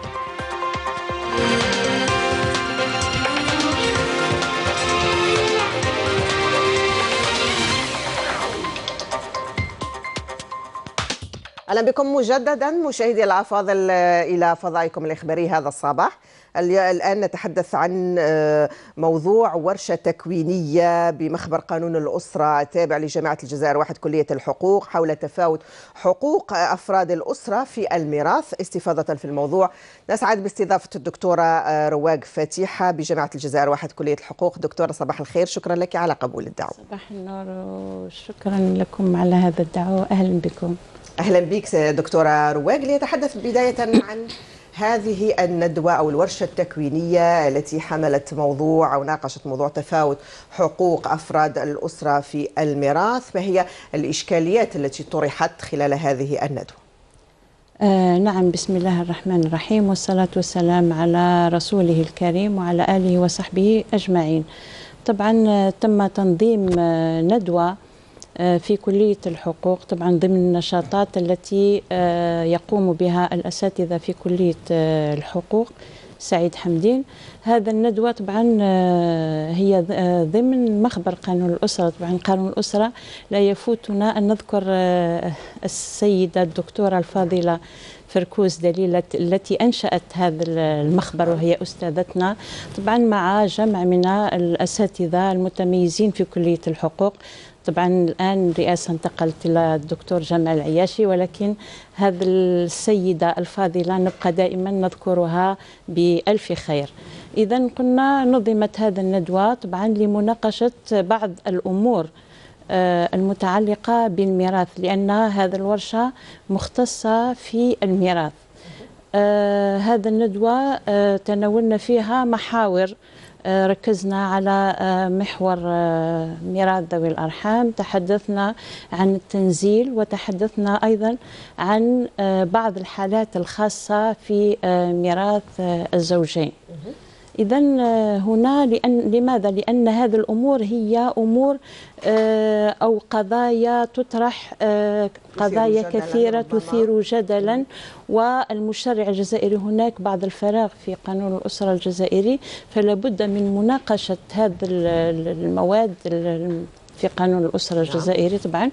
اهلا بكم مجددا مشاهدي الافاضل آه، الى فضائكم الاخباري هذا الصباح الان نتحدث عن آه، موضوع ورشه تكوينيه بمخبر قانون الاسره التابع لجامعه الجزائر واحد كليه الحقوق حول تفاوت حقوق افراد الاسره في الميراث استفاضه في الموضوع نسعد باستضافه الدكتوره آه، رواق فتيحه بجامعه الجزائر واحد كليه الحقوق دكتوره صباح الخير شكرا لك على قبول الدعوه صباح النور وشكرا لكم على هذا الدعوه اهلا بكم اهلا بك دكتوره رواج ليتحدث بدايه عن هذه الندوة أو الورشة التكوينية التي حملت موضوع أو ناقشت موضوع تفاوت حقوق أفراد الأسرة في الميراث ما هي الإشكاليات التي طرحت خلال هذه الندوة آه نعم بسم الله الرحمن الرحيم والصلاة والسلام على رسوله الكريم وعلى آله وصحبه أجمعين طبعا آه، تم تنظيم آه، ندوة آه، في كلية الحقوق طبعا ضمن النشاطات التي آه، يقوم بها الأساتذة في كلية آه، الحقوق سعيد حمدين هذا الندوة طبعا هي ضمن مخبر قانون الأسرة طبعا قانون الأسرة لا يفوتنا أن نذكر السيدة الدكتورة الفاضلة فركوز دليلة التي أنشأت هذا المخبر وهي أستاذتنا طبعا مع جمع من الأساتذة المتميزين في كلية الحقوق طبعا الآن رئاسة انتقلت إلى الدكتور جمال العياشي ولكن هذه السيدة الفاضلة نبقى دائما نذكرها بألف خير إذا قلنا نظمت هذه الندوة طبعا لمناقشة بعض الأمور آه، المتعلقة بالميراث لأن هذه الورشة مختصة في الميراث آه، هذا الندوة آه، تناولنا فيها محاور آه، ركزنا على آه، محور آه، ميراث ذوي الأرحام تحدثنا عن التنزيل وتحدثنا أيضا عن بعض الحالات الخاصة في ميراث الزوجين إذا آه، هنا لأن لماذا؟ لأن هذه الأمور هي أمور آه، أو قضايا تطرح آه، قضايا كثيرة تثير جدلا والمشرع الجزائري هناك بعض الفراغ في قانون الأسرة الجزائري فلا بد من مناقشة هذه المواد في قانون الأسرة نعم. الجزائري طبعا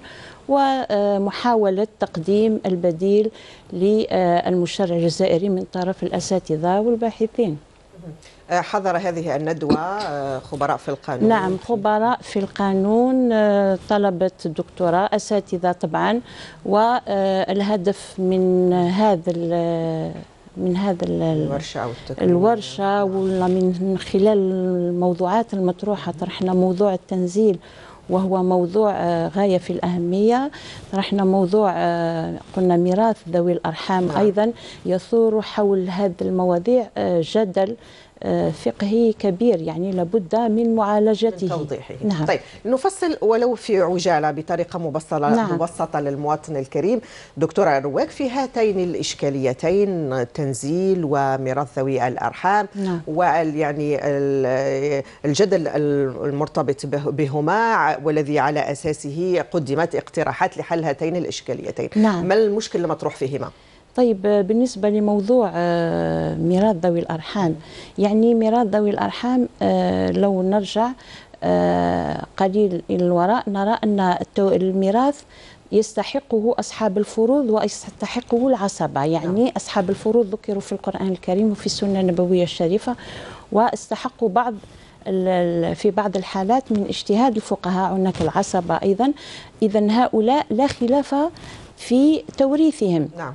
ومحاولة تقديم البديل للمشرع الجزائري من طرف الأساتذة والباحثين حضر هذه الندوة آه، خبراء في القانون نعم خبراء في القانون آه، طلبة الدكتوراه أساتذة طبعا والهدف من هذا آه، من هذا الورشة أو الورشة ولا من خلال الموضوعات المطروحة طرحنا موضوع التنزيل وهو موضوع غاية في الأهمية طرحنا موضوع قلنا ميراث ذوي الأرحام نعم. أيضا يثور حول هذه المواضيع جدل فقهي كبير يعني لابد من معالجته من توضيحه نعم. طيب نفصل ولو في عجالة بطريقة مبسطة نعم. مبسطة للمواطن الكريم دكتورة رواك في هاتين الإشكاليتين التنزيل وميراث ذوي الأرحام نعم. ويعني الجدل المرتبط بهما والذي على أساسه قدمت اقتراحات لحل هاتين الإشكاليتين نعم. ما المشكل المطروح فيهما؟ طيب آه، بالنسبة لموضوع آه، ميراث ذوي الأرحام يعني ميراث ذوي الأرحام آه، لو نرجع قليل إلى الوراء نرى أن الميراث يستحقه أصحاب الفروض ويستحقه العصبة يعني نعم. أصحاب الفروض ذكروا في القرآن الكريم وفي السنة النبوية الشريفة واستحقوا بعض في بعض الحالات من اجتهاد الفقهاء هناك العصبة أيضا إذا هؤلاء لا خلاف في توريثهم نعم.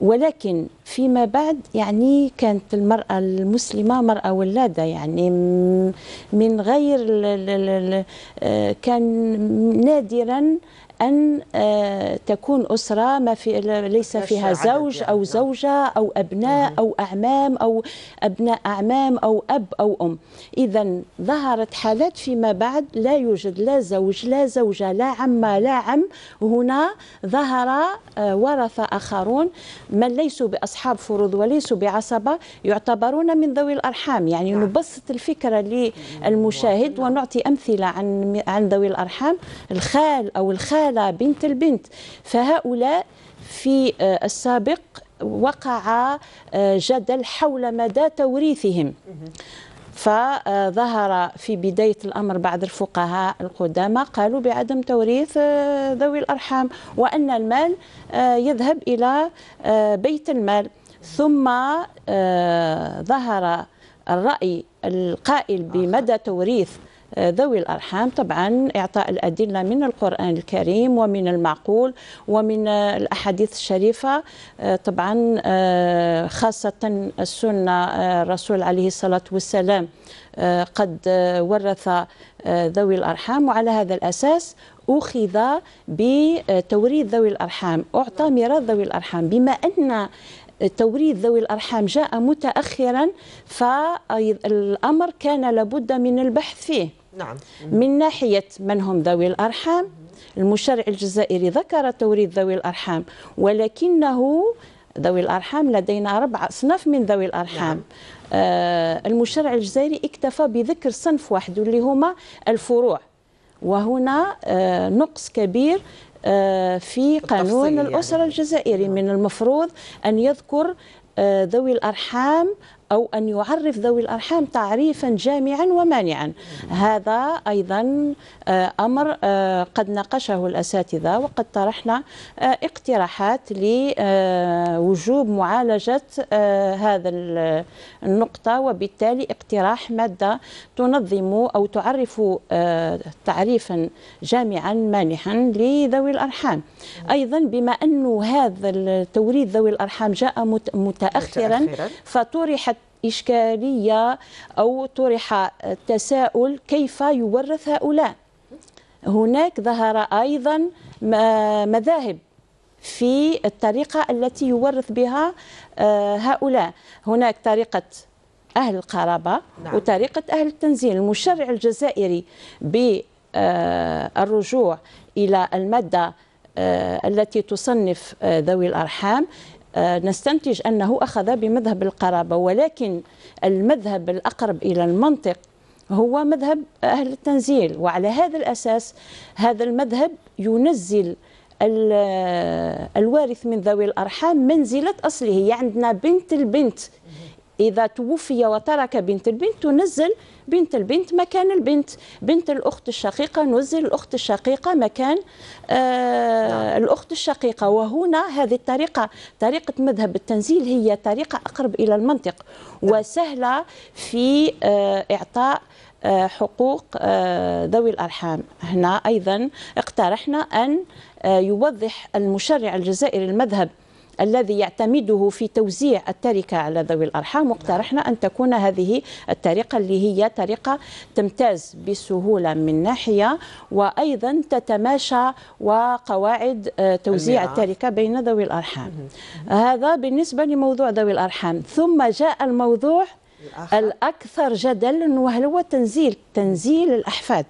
ولكن فيما بعد يعني كانت المرأة المسلمة مرأة ولادة يعني من غير آه، كان نادرا أن آه، تكون أسرة ما في ليس فيها زوج يعني، أو نعم. زوجة أو أبناء أو أعمام أو أبناء أعمام أو أب أو أم إذا ظهرت حالات فيما بعد لا يوجد لا زوج لا زوجة لا عم لا عم هنا ظهر آه، ورثة آخرون من ليسوا بأصحاب فروض وليسوا بعصبة يعتبرون من ذوي الأرحام يعني نعم. نبسط الفكرة نعم. للمشاهد ونعطي أمثلة عن عن ذوي الأرحام الخال أو الخال الخالة بنت البنت فهؤلاء في آه، السابق وقع آه، جدل حول مدى توريثهم فظهر في بداية الأمر بعض الفقهاء القدامى قالوا بعدم توريث آه، ذوي الأرحام وأن المال يذهب إلى بيت المال ثم ظهر الرأي القائل بمدى توريث ذوي الأرحام طبعا إعطاء الأدلة من القرآن الكريم ومن المعقول ومن الأحاديث الشريفة آه، طبعا آه، خاصة السنة آه، الرسول عليه الصلاة والسلام قد ورث ذوي الأرحام وعلى هذا الأساس أخذ بتوريد ذوي الأرحام أعطى ميراث ذوي الأرحام بما أن توريد ذوي الأرحام جاء متأخرا فالأمر كان لابد من البحث فيه نعم من ناحية من هم ذوي الأرحام المشرع الجزائري ذكر توريد ذوي الأرحام ولكنه ذوي الأرحام لدينا أربع أصناف من ذوي الأرحام نعم. آه المشرع الجزائري اكتفى بذكر صنف واحد اللي هما الفروع وهنا آه نقص كبير آه في قانون يعني. الأسرة يعني. الجزائري نعم. من المفروض أن يذكر آه، ذوي الأرحام أو أن يعرف ذوي الأرحام تعريفا جامعا ومانعا هذا أيضا آه، أمر آه، قد ناقشه الأساتذة وقد طرحنا آه، اقتراحات لوجوب معالجة هذا النقطة وبالتالي اقتراح مادة تنظم أو تعرف تعريفا جامعا مانحا لذوي الأرحام أيضا بما أن هذا توريد ذوي الأرحام جاء متأخرا فطرحت إشكالية أو طرح تساؤل كيف يورث هؤلاء هناك ظهر أيضا مذاهب في الطريقة التي يورث بها آه، هؤلاء هناك طريقة أهل القرابة نعم. وطريقة أهل التنزيل المشرع الجزائري بالرجوع آه، إلى المادة آه، التي تصنف ذوي الأرحام نستنتج أنه أخذ بمذهب القرابة ولكن المذهب الأقرب إلى المنطق هو مذهب أهل التنزيل وعلى هذا الأساس هذا المذهب ينزل الوارث من ذوي الأرحام منزلة أصله يعني عندنا بنت البنت إذا توفي وترك بنت البنت تنزل بنت البنت مكان البنت بنت الأخت الشقيقة نزل الأخت الشقيقة مكان آه الأخت الشقيقة وهنا هذه الطريقة طريقة مذهب التنزيل هي طريقة أقرب إلى المنطق نعم. وسهلة في آه إعطاء آه، حقوق آه، ذوي الأرحام هنا أيضا اقترحنا أن آه، يوضح المشرع الجزائري المذهب الذي يعتمده في توزيع التركة على ذوي الأرحام واقترحنا أن تكون هذه الطريقة اللي هي طريقة تمتاز بسهولة من ناحية وأيضا تتماشى وقواعد آه، توزيع التركة بين ذوي الأرحام هذا بالنسبة لموضوع ذوي الأرحام ثم جاء الموضوع الآخر. الأكثر جدلا وهو تنزيل تنزيل الأحفاد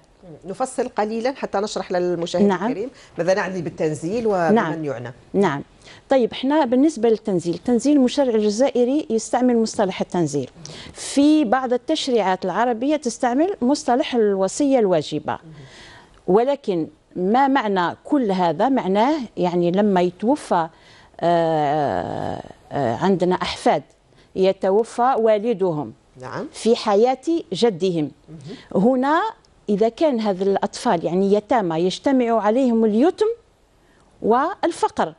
نفصل قليلا حتى نشرح للمشاهد نعم. الكريم ماذا نعني بالتنزيل ومن نعم. يعنى نعم طيب احنا بالنسبه للتنزيل التنزيل المشرع الجزائري يستعمل مصطلح التنزيل في بعض التشريعات العربيه تستعمل مصطلح الوصيه الواجبه ولكن ما معنى كل هذا معناه يعني لما يتوفى آه، آه، عندنا احفاد يتوفى والدهم نعم. في حياه جدهم هنا اذا كان هذا الاطفال يعني يتامى يجتمع عليهم اليتم والفقر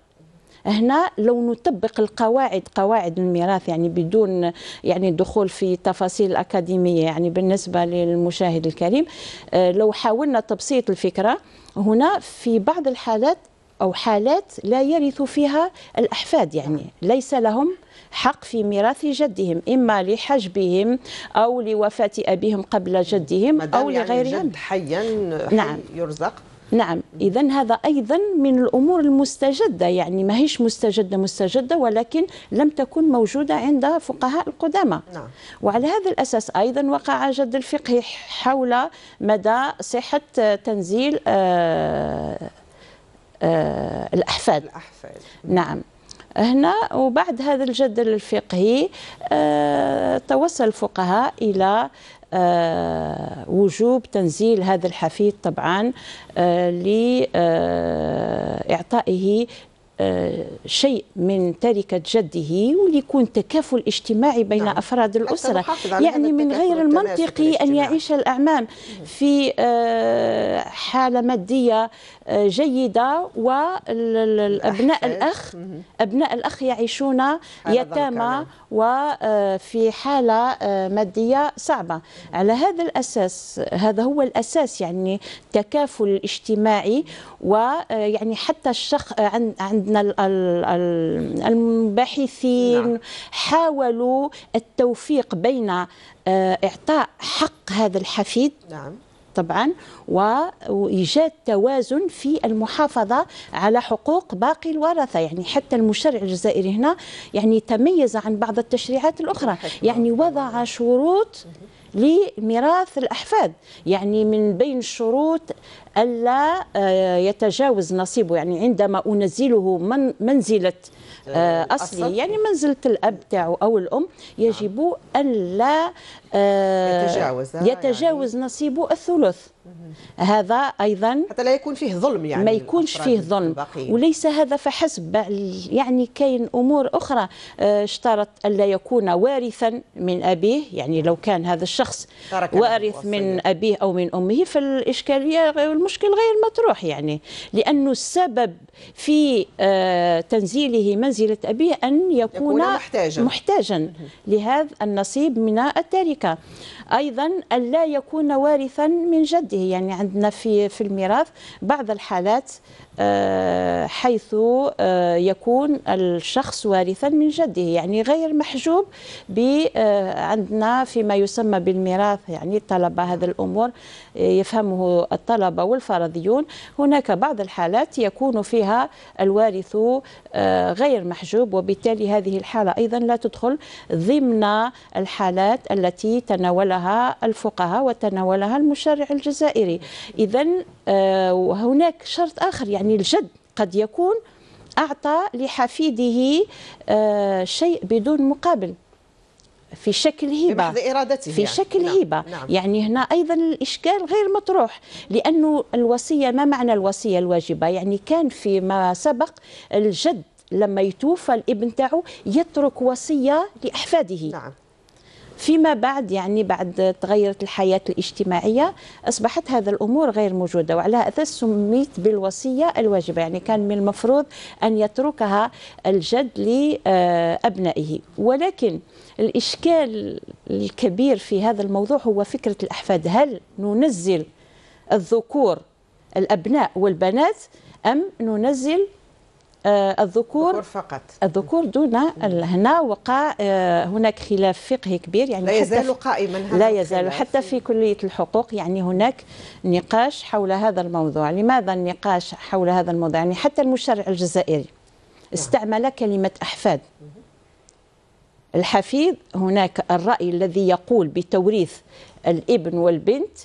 هنا لو نطبق القواعد قواعد الميراث يعني بدون يعني دخول في تفاصيل أكاديمية يعني بالنسبة للمشاهد الكريم آه، لو حاولنا تبسيط الفكرة هنا في بعض الحالات أو حالات لا يرث فيها الأحفاد يعني ليس لهم حق في ميراث جدهم إما لحجبهم أو لوفاة أبيهم قبل جدهم أو يعني لغيرهم حيا حي نعم. يرزق نعم إذا هذا أيضا من الأمور المستجدة يعني ما هيش مستجدة مستجدة ولكن لم تكن موجودة عند فقهاء القدامى نعم. وعلى هذا الأساس أيضا وقع جد الفقه حول مدى صحة تنزيل آه، آه، الأحفاد, الأحفاد. نعم هنا وبعد هذا الجدل الفقهي آه، توصل الفقهاء إلى آه، وجوب تنزيل هذا الحفيد طبعا آه، لإعطائه آه، شيء من تركة جده وليكون تكافل اجتماعي بين نعم. أفراد الأسرة يعني من غير المنطقي أن يعيش الأعمام في آه، حالة مادية آه، جيدة والأبناء الأخ أبناء الأخ يعيشون يتامى وفي حالة مادية صعبة على هذا الأساس هذا هو الأساس يعني تكافل اجتماعي ويعني حتى الشخص عند عندنا الباحثين نعم. حاولوا التوفيق بين آه، اعطاء حق هذا الحفيد نعم. طبعا وايجاد توازن في المحافظه على حقوق باقي الورثه يعني حتى المشرع الجزائري هنا يعني تميز عن بعض التشريعات الاخرى يعني وضع شروط لميراث الأحفاد يعني من بين الشروط ألا آه، يتجاوز نصيبه يعني عندما أنزله من منزلة آه، آه، أصلي يعني منزلة الأب تاعه أو الأم نعم. يجب ألا يتجاوز يعني. يتجاوز نصيبه الثلث هذا ايضا حتى لا يكون فيه ظلم يعني ما يكونش فيه ظلم الباقيين. وليس هذا فحسب يعني كاين امور اخرى آه، اشترط الا يكون وارثا من ابيه يعني لو كان هذا الشخص وارث من ابيه او من امه فالاشكاليه المشكل غير مطروح يعني لانه السبب في آه، تنزيله منزله ابيه ان يكون, يكون محتاجا محتاجا لهذا النصيب من التركه ايضا الا يكون وارثا من جده يعني عندنا في في الميراث بعض الحالات آه، حيث آه، يكون الشخص وارثا من جده يعني غير محجوب آه، عندنا فيما يسمى بالميراث يعني الطلبة هذا الأمور يفهمه الطلبة والفرضيون هناك بعض الحالات يكون فيها الوارث غير محجوب وبالتالي هذه الحالة أيضا لا تدخل ضمن الحالات التي تناولها الفقهاء وتناولها المشرع الجزائري إذا آه، وهناك شرط آخر يعني الجد قد يكون أعطى لحفيده آه، شيء بدون مقابل في شكل هبه بمحض ارادته في يعني. شكل نعم. هبه نعم. يعني هنا ايضا الاشكال غير مطروح لانه الوصيه ما معنى الوصيه الواجبه يعني كان فيما سبق الجد لما يتوفى الابن تاعو يترك وصيه لاحفاده نعم. فيما بعد يعني بعد تغيرت الحياة الاجتماعية أصبحت هذا الأمور غير موجودة وعلى أساس سميت بالوصية الواجبة يعني كان من المفروض أن يتركها الجد لأبنائه ولكن الإشكال الكبير في هذا الموضوع هو فكرة الأحفاد هل ننزل الذكور الأبناء والبنات أم ننزل آه، الذكور فقط الذكور دون هنا وقع آه، هناك خلاف فقهي كبير يعني لا يزال قائما لا يزال حتى في كلية الحقوق يعني هناك نقاش حول هذا الموضوع لماذا النقاش حول هذا الموضوع يعني حتى المشرع الجزائري نعم. استعمل كلمة أحفاد الحفيد هناك الرأي الذي يقول بتوريث الابن والبنت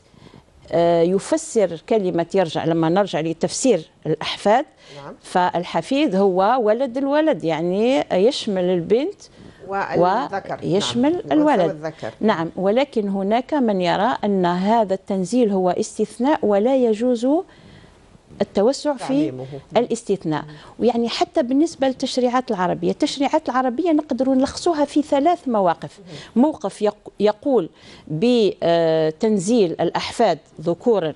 آه، يفسر كلمة يرجع لما نرجع لتفسير الأحفاد نعم. فالحفيد هو ولد الولد يعني يشمل البنت والذكر يشمل نعم. الولد والذكر. نعم ولكن هناك من يرى أن هذا التنزيل هو استثناء ولا يجوز التوسع في الاستثناء ويعني حتى بالنسبة للتشريعات العربية التشريعات العربية نقدروا نلخصوها في ثلاث مواقف موقف يقول بتنزيل الأحفاد ذكورا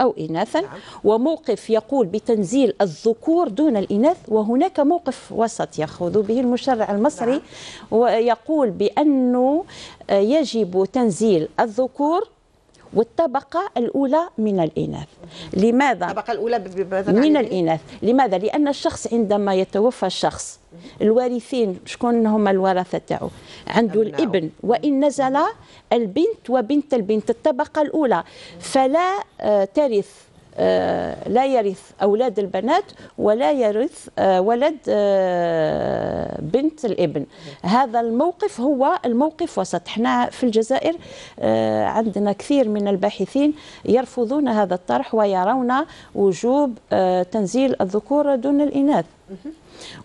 أو إناثا نعم. وموقف يقول بتنزيل الذكور دون الإناث وهناك موقف وسط يأخذ به المشرع المصري نعم. ويقول بأنه يجب تنزيل الذكور والطبقة الأولى من الإناث لماذا؟ الطبقة الأولى من الإناث لماذا؟ لأن الشخص عندما يتوفى الشخص الوارثين شكون هما الورثة تاعو عنده الابن وإن نزل البنت وبنت البنت الطبقة الأولى فلا آه، ترث آه، لا يرث أولاد البنات ولا يرث آه، ولد آه، بنت الابن هذا الموقف هو الموقف وسط احنا في الجزائر عندنا كثير من الباحثين يرفضون هذا الطرح ويرون وجوب تنزيل الذكور دون الإناث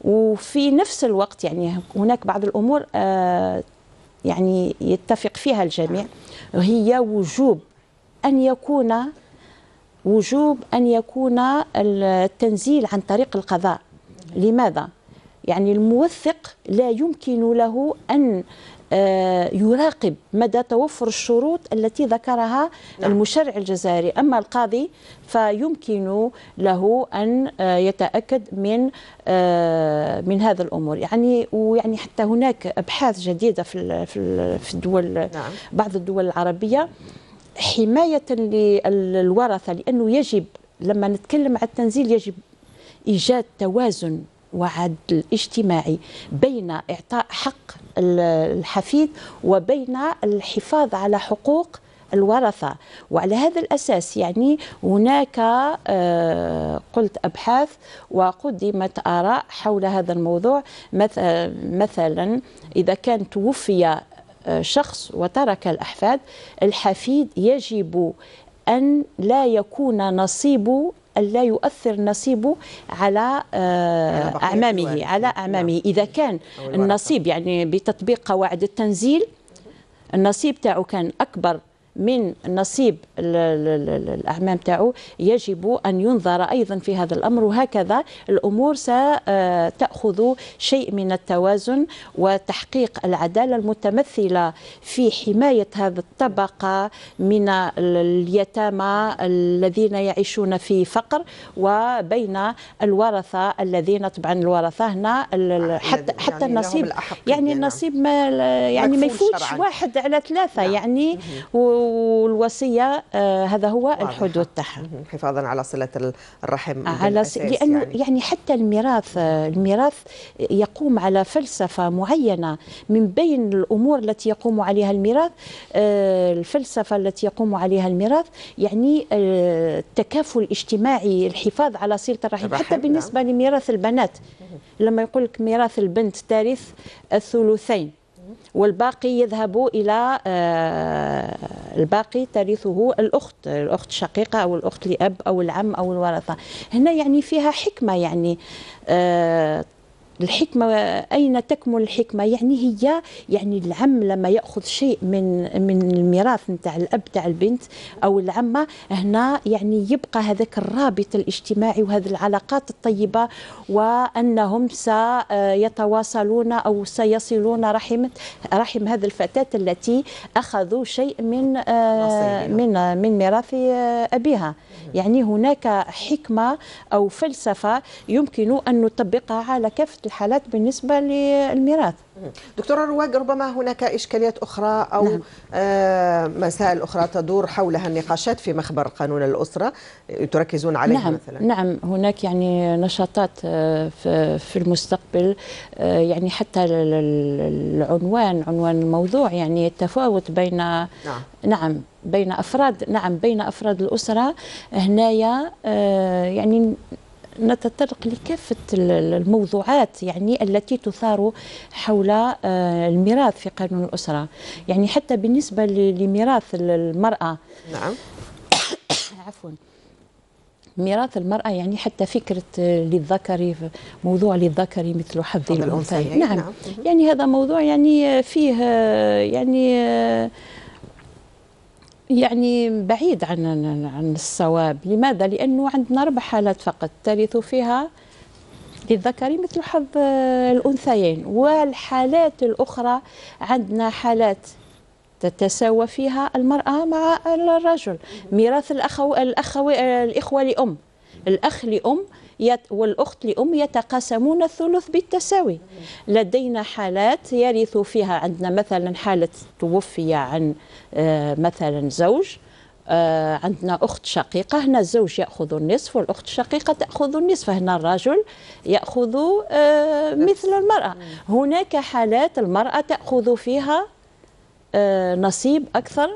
وفي نفس الوقت يعني هناك بعض الأمور يعني يتفق فيها الجميع هي وجوب أن يكون وجوب أن يكون التنزيل عن طريق القضاء لماذا؟ يعني الموثق لا يمكن له أن آه، يراقب مدى توفر الشروط التي ذكرها نعم. المشرع الجزائري أما القاضي فيمكن له أن آه، يتأكد من آه، من هذا الأمور يعني ويعني حتى هناك أبحاث جديدة في الدول نعم. بعض الدول العربية حمايه للورثه لانه يجب لما نتكلم على التنزيل يجب ايجاد توازن وعدل اجتماعي بين اعطاء حق الحفيد وبين الحفاظ على حقوق الورثة وعلى هذا الأساس يعني هناك آه، قلت أبحاث وقدمت آراء حول هذا الموضوع مثلا إذا كان توفي شخص وترك الأحفاد الحفيد يجب أن لا يكون نصيبه ألا يؤثر نصيبه على آه، أعمامه على نعم. أعمامه إذا كان النصيب يعني بتطبيق قواعد التنزيل النصيب تاعو كان أكبر من نصيب الاعمام تاعو يجب ان ينظر ايضا في هذا الامر وهكذا الامور ستاخذ شيء من التوازن وتحقيق العداله المتمثله في حمايه هذه الطبقه من اليتامى الذين يعيشون في فقر وبين الورثه الذين طبعا الورثه هنا حتى يعني حتى النصيب يعني النصيب ما يعني ما يفوتش واحد على ثلاثه نعم. يعني و والوصيه آه، هذا هو الحدود تاعها حفاظا على صله الرحم آه، على س... يعني. لانه يعني. يعني حتى الميراث آه، الميراث يقوم على فلسفه معينه من بين الامور التي يقوم عليها الميراث الفلسفه التي يقوم عليها الميراث يعني التكافل الاجتماعي الحفاظ على صله الرحم حتى نعم. بالنسبه لميراث البنات لما يقول لك ميراث البنت تارث الثلثين والباقي يذهب الى آه، الباقي ترثه الاخت الاخت الشقيقه او الاخت لاب او العم او الورثه هنا يعني فيها حكمه يعني آه، الحكمة أين تكمن الحكمة يعني هي يعني العم لما يأخذ شيء من من الميراث نتاع الأب تاع البنت أو العمة هنا يعني يبقى هذاك الرابط الاجتماعي وهذه العلاقات الطيبة وأنهم سيتواصلون أو سيصلون رحمة رحم هذه الفتاة التي أخذوا شيء من آه، من من ميراث آه، أبيها يعني هناك حكمة أو فلسفة يمكن أن نطبقها على كافة الحالات بالنسبة للميراث دكتورة رواق ربما هناك إشكاليات أخرى أو نعم. آه مسائل أخرى تدور حولها النقاشات في مخبر قانون الأسرة تركزون عليها نعم. مثلا نعم هناك يعني نشاطات آه، في المستقبل آه، يعني حتى العنوان عنوان الموضوع يعني التفاوت بين نعم, نعم بين أفراد نعم بين أفراد الأسرة هنايا آه، يعني نتطرق لكافة الموضوعات يعني التي تثار حول آه، الميراث في قانون الأسرة يعني حتى بالنسبة لميراث المرأة نعم عفوا ميراث المرأة يعني حتى فكرة آه، للذكر موضوع للذكر مثل حظ الأنثى نعم. نعم يعني هذا موضوع يعني آه، فيه يعني يعني بعيد عن عن الصواب لماذا لانه عندنا اربع حالات فقط ترث فيها للذكر مثل حظ الانثيين والحالات الاخرى عندنا حالات تتساوى فيها المراه مع الرجل ميراث الاخو الاخوه الاخوه لام الاخ لام يت والأخت لأم يتقاسمون الثلث بالتساوي لدينا حالات يرث فيها عندنا مثلا حالة توفي عن آه، مثلا زوج آه، عندنا أخت شقيقة هنا الزوج يأخذ النصف والأخت الشقيقة تأخذ النصف هنا الرجل يأخذ آه، مثل المرأة هناك حالات المرأة تأخذ فيها نصيب أكثر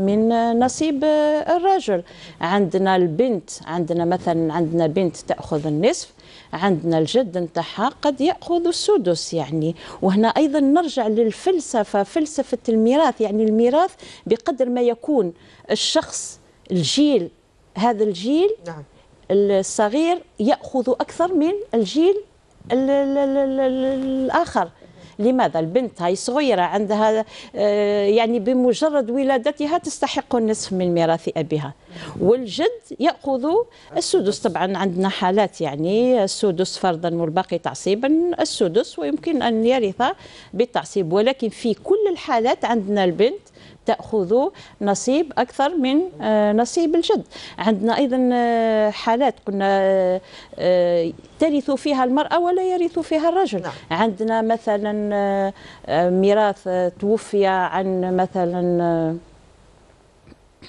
من نصيب الرجل عندنا البنت عندنا مثلا عندنا بنت تأخذ النصف عندنا الجد نتاعها قد ياخذ السدس يعني وهنا ايضا نرجع للفلسفه فلسفه الميراث يعني الميراث بقدر ما يكون الشخص الجيل هذا الجيل نعم. الصغير ياخذ اكثر من الجيل الاخر لماذا البنت هاي صغيرة عندها آه، يعني بمجرد ولادتها تستحق النصف من ميراث أبيها والجد يأخذ السدس طبعا عندنا حالات يعني السدس فرضا والباقي تعصيبا السدس ويمكن أن يرث بالتعصيب ولكن في كل الحالات عندنا البنت تأخذ نصيب أكثر من آه، نصيب الجد عندنا أيضا آه، حالات قلنا آه، ترث فيها المرأة ولا يرث فيها الرجل نعم. عندنا مثلا ميراث توفي عن مثلا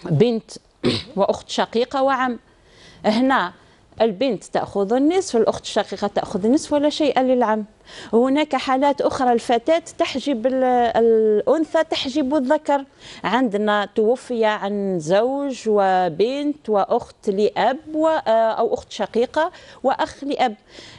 بنت وأخت شقيقة وعم هنا البنت تأخذ النصف الأخت الشقيقة تأخذ النصف ولا شيء للعم هناك حالات أخرى الفتاة تحجب الأنثى تحجب الذكر عندنا توفي عن زوج وبنت وأخت لأب أو أخت شقيقة وأخ لأب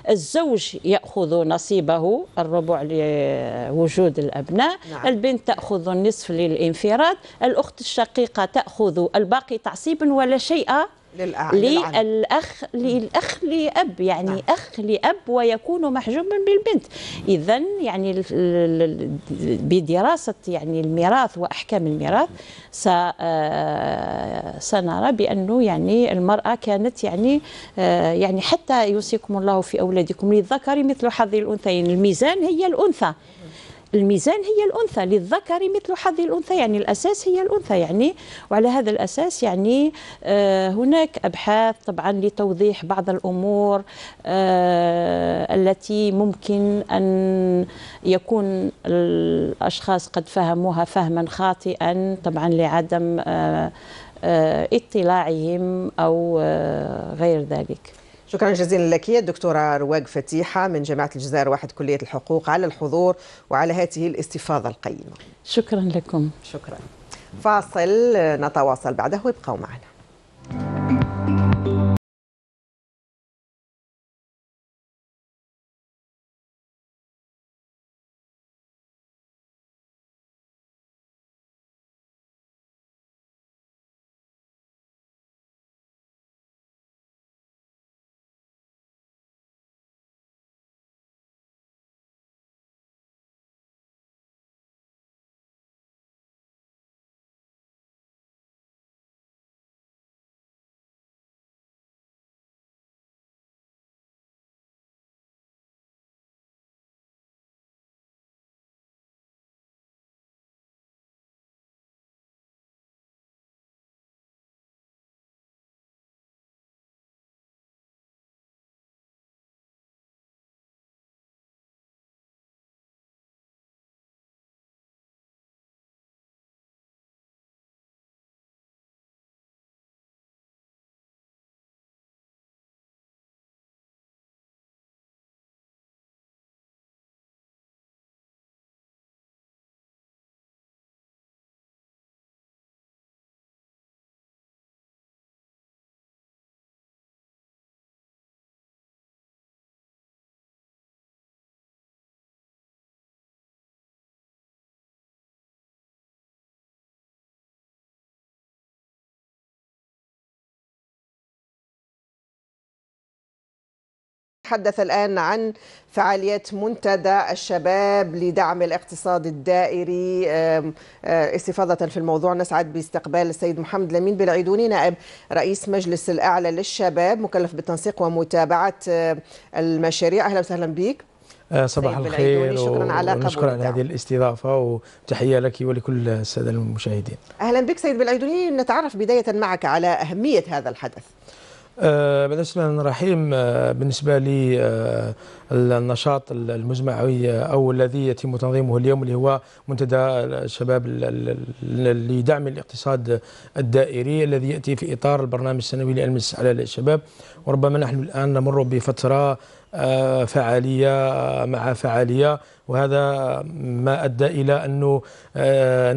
الزوج يأخذ نصيبه الربع لوجود الأبناء نعم. البنت تأخذ النصف للانفراد الأخت الشقيقة تأخذ الباقي تعصيبا ولا شيء للأع... للأخ للأخ لأب يعني نعم. أخ لأب ويكون محجوبا بالبنت إذا يعني بدراسة يعني الميراث وأحكام الميراث آه، سنرى بأنه يعني المرأة كانت يعني آه، يعني حتى يوصيكم الله في أولادكم للذكر مثل حظ الأنثيين الميزان هي الأنثى الميزان هي الأنثى للذكر مثل حظ الأنثى يعني الأساس هي الأنثى يعني وعلى هذا الأساس يعني آه، هناك أبحاث طبعا لتوضيح بعض الأمور آه، التي ممكن أن يكون الأشخاص قد فهموها فهما خاطئا طبعا لعدم آه، اطلاعهم أو غير ذلك شكرا جزيلا لك يا دكتوره رواق فتيحة من جامعة الجزائر واحد كلية الحقوق على الحضور وعلى هذه الاستفاضة القيمة شكرا لكم شكرا فاصل نتواصل بعده وابقوا معنا نتحدث الآن عن فعاليات منتدى الشباب لدعم الاقتصاد الدائري آه، استفاضة في الموضوع نسعد باستقبال السيد محمد لمين بالعيدوني نائب رئيس مجلس الأعلى للشباب مكلف بالتنسيق ومتابعة آه، المشاريع أهلا وسهلا بك آه، صباح الخير شكرا على ونشكر على هذه الاستضافه وتحيه لك ولكل الساده المشاهدين اهلا بك سيد بالعيدوني نتعرف بدايه معك على اهميه هذا الحدث آه، بسم الله الرحيم آه، بالنسبة للنشاط آه، النشاط المجمعي أو الذي يتم تنظيمه اليوم اللي هو منتدى الشباب لدعم الاقتصاد الدائري الذي يأتي في إطار البرنامج السنوي للمس على الشباب وربما نحن الآن نمر بفترة فعالية مع فعالية وهذا ما أدى إلى أنه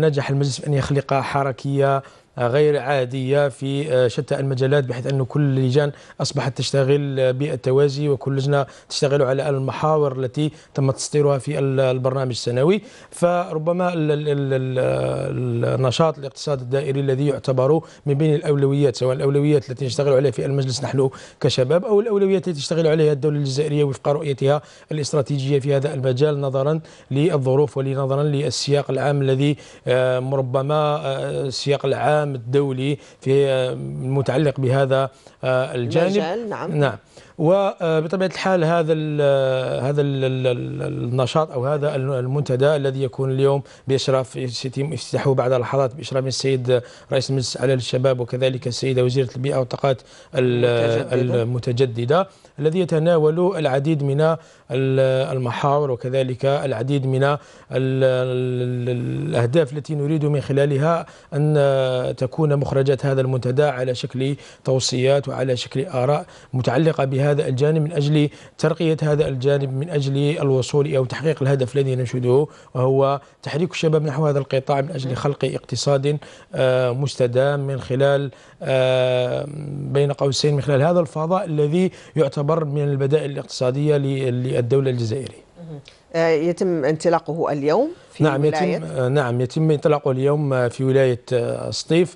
نجح المجلس أن يخلق حركية غير عادية في آه، شتى المجالات بحيث أن كل اللجان أصبحت تشتغل آه، بالتوازي وكل لجنة تشتغل على المحاور التي تم تصديرها في البرنامج السنوي فربما النشاط الاقتصادي الدائري الذي يعتبر من بين الأولويات سواء الأولويات التي نشتغل عليها في المجلس نحن كشباب أو الأولويات التي تشتغل عليها الدولة الجزائرية وفق رؤيتها الاستراتيجية في هذا المجال نظرا للظروف ونظرا للسياق العام الذي آه، ربما السياق العام الإعلام الدولي في المتعلق آه، بهذا آه، الجانب المجال نعم نعم وبطبيعه الحال هذا الـ آه، هذا الـ النشاط او هذا المنتدى الذي يكون اليوم باشراف سيتم افتتاحه بعد لحظات باشراف السيد رئيس المجلس على للشباب وكذلك السيده وزيره البيئه والطاقات المتجدده, المتجددة الذي يتناول العديد من المحاور وكذلك العديد من الأهداف التي نريد من خلالها أن تكون مخرجات هذا المنتدى على شكل توصيات وعلى شكل آراء متعلقة بهذا الجانب من أجل ترقية هذا الجانب من أجل الوصول أو تحقيق الهدف الذي ننشده وهو تحريك الشباب نحو هذا القطاع من أجل خلق اقتصاد آه، مستدام من خلال آه، بين قوسين من خلال هذا الفضاء الذي يعتبر من البدائل الاقتصادية الدولة الجزائرية آه، يتم انطلاقه اليوم في نعم ولاية يتم آه، نعم يتم انطلاقه اليوم آه، في ولاية سطيف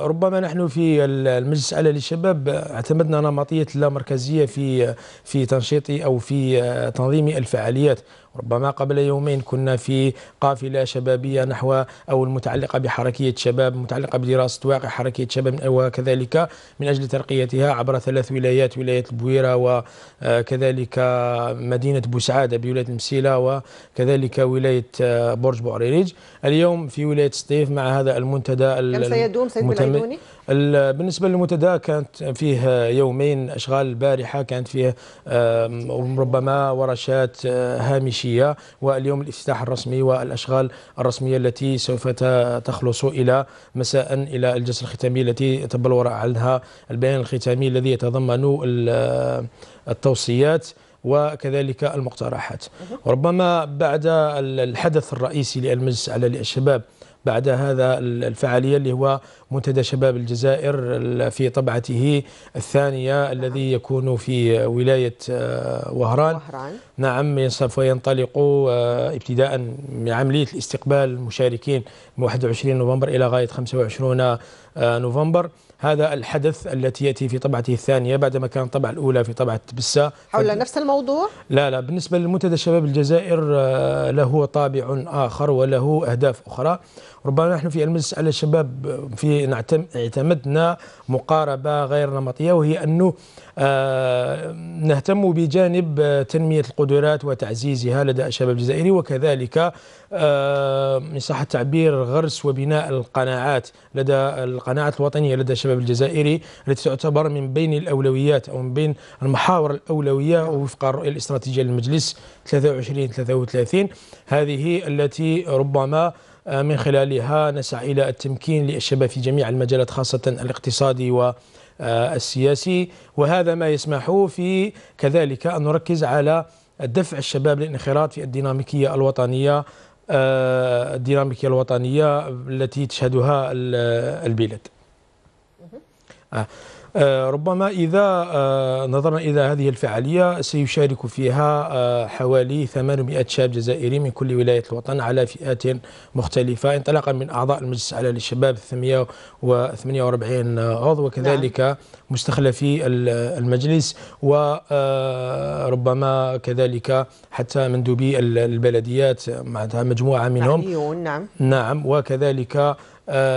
ربما نحن في المجلس الأعلى للشباب اعتمدنا نمطية اللامركزية في في تنشيط أو في تنظيم الفعاليات ربما قبل يومين كنا في قافلة شبابية نحو أو المتعلقة بحركية شباب متعلقة بدراسة واقع حركية شباب وكذلك من أجل ترقيتها عبر ثلاث ولايات ولاية البويرة وكذلك مدينة بوسعادة بولاية المسيلة وكذلك ولاية آه، برج بوعريريج اليوم في ولايه سطيف مع هذا المنتدى كم سيدوم سيد العيدوني؟ بالنسبه للمنتدى كانت فيه يومين اشغال البارحه كانت فيه ربما ورشات آه، هامشيه واليوم الافتتاح الرسمي والاشغال الرسميه التي سوف تخلص الى مساء الى الجلسه الختاميه التي تبلور عنها البيان الختامي الذي يتضمن آه، التوصيات وكذلك المقترحات ربما بعد الحدث الرئيسي للمجلس على الشباب بعد هذا الفعاليه اللي هو منتدى شباب الجزائر في طبعته الثانيه الذي يكون في ولايه آه، وهران, وهران. نعم سوف ينطلق آه، ابتداء عمليه الاستقبال المشاركين من 21 نوفمبر الى غايه 25 آه، نوفمبر هذا الحدث التي يأتي في طبعته الثانية بعدما كان الطبعة الأولى في طبعة بسا حول فال... نفس الموضوع؟ لا لا بالنسبة لمنتدى شباب الجزائر آه، له طابع آخر وله أهداف أخرى ربما نحن في المسألة الشباب في اعتمدنا مقاربة غير نمطية وهي أنه آه، نهتم بجانب آه، تنمية القدرات وتعزيزها لدى الشباب الجزائري وكذلك آه، من صح التعبير غرس وبناء القناعات لدى القناعات الوطنية لدى الشباب الجزائري التي تعتبر من بين الأولويات أو من بين المحاور الأولوية وفق الرؤية الاستراتيجية للمجلس 23 33 هذه التي ربما من خلالها نسعى إلى التمكين للشباب في جميع المجالات خاصة الاقتصادي و السياسي وهذا ما يسمح في كذلك أن نركز على دفع الشباب للانخراط في الديناميكية الوطنية آه، الديناميكية الوطنية التي تشهدها البلاد آه، آه، ربما إذا آه، نظرنا إلى هذه الفعالية سيشارك فيها آه، حوالي 800 شاب جزائري من كل ولاية الوطن على فئات مختلفة انطلاقا من أعضاء المجلس على للشباب 848 عضو وكذلك نعم. مستخلفي المجلس وربما كذلك حتى مندوبي البلديات مجموعة منهم نعم نعم وكذلك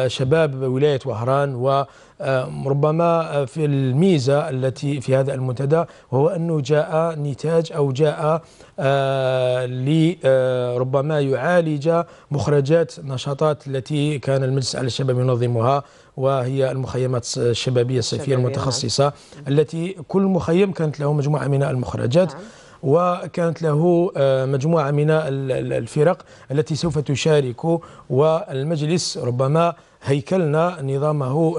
شباب ولاية وهران و آه، ربما في الميزة التي في هذا المنتدى وهو أنه جاء نتاج أو جاء آه، لربما آه، يعالج مخرجات نشاطات التي كان المجلس على الشباب ينظمها وهي المخيمات الشبابية الصيفية نعم. المتخصصة التي كل مخيم كانت له مجموعة من المخرجات نعم. وكانت له مجموعة من الفرق التي سوف تشارك والمجلس ربما هيكلنا نظامه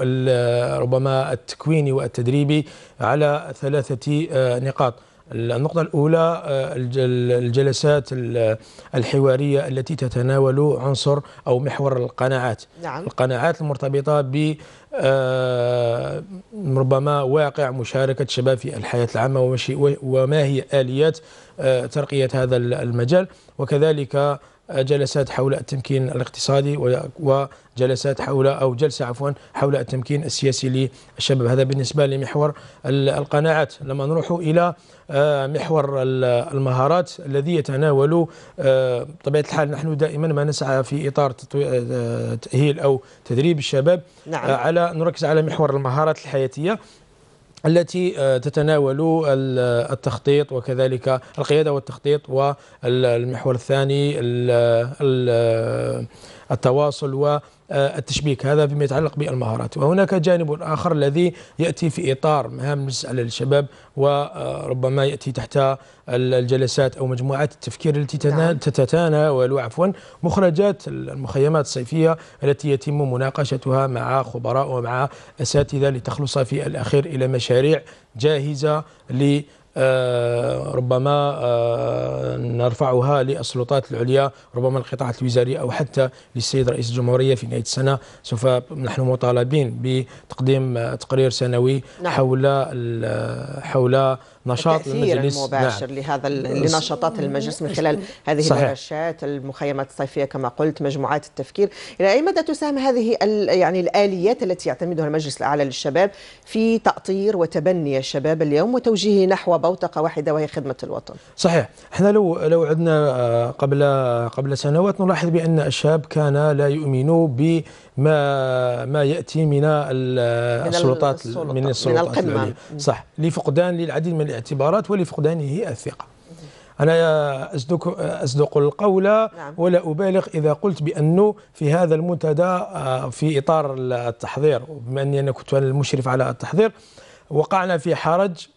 ربما التكويني والتدريبي على ثلاثة آه، نقاط النقطة الأولى آه، الجلسات الحوارية التي تتناول عنصر أو محور القناعات نعم. القناعات المرتبطة ب آه، ربما واقع مشاركة الشباب في الحياة العامة وما هي آليات ترقية هذا المجال وكذلك جلسات حول التمكين الاقتصادي وجلسات حول أو جلسة عفوا حول التمكين السياسي للشباب هذا بالنسبة لمحور القناعات لما نروح إلى آه، محور المهارات الذي يتناول آه، بطبيعة الحال نحن دائما ما نسعى في إطار آه، تأهيل أو تدريب الشباب نعم. على نركز على محور المهارات الحياتية التي آه، تتناول آه، التخطيط وكذلك القياده والتخطيط والمحور الثاني آه، التواصل و آه، التشبيك هذا فيما يتعلق بالمهارات وهناك جانب آخر الذي يأتي في إطار مهام على الشباب وربما يأتي تحت الجلسات أو مجموعات التفكير التي نعم. ولو عفوا مخرجات المخيمات الصيفية التي يتم مناقشتها مع خبراء ومع أساتذة لتخلص في الأخير إلى مشاريع جاهزة للمهارات آه، ربما آه، نرفعها للسلطات العليا ربما القطاع الوزاري أو حتى للسيد رئيس الجمهورية في نهاية السنة سوف نحن مطالبين بتقديم آه، تقرير سنوي نعم. حول حول نشاط المجلس المباشر نعم. لهذا لنشاطات المجلس من خلال هذه الورشات المخيمات الصيفيه كما قلت مجموعات التفكير الى اي مدى تساهم هذه يعني الاليات التي يعتمدها المجلس الاعلى للشباب في تاطير وتبني الشباب اليوم وتوجيهه نحو بوتقه واحده وهي خدمه الوطن صحيح احنا لو لو عدنا آه، قبل قبل سنوات نلاحظ بان الشاب كان لا يؤمن ب ما ما ياتي من السلطات من السلطات من القمه صح لفقدان للعديد من الاعتبارات ولفقدانه الثقه أنا أصدق, أصدق القول نعم. ولا أبالغ إذا قلت بأنه في هذا المنتدى آه، في إطار التحضير بما أني أنا كنت المشرف على التحضير وقعنا في حرج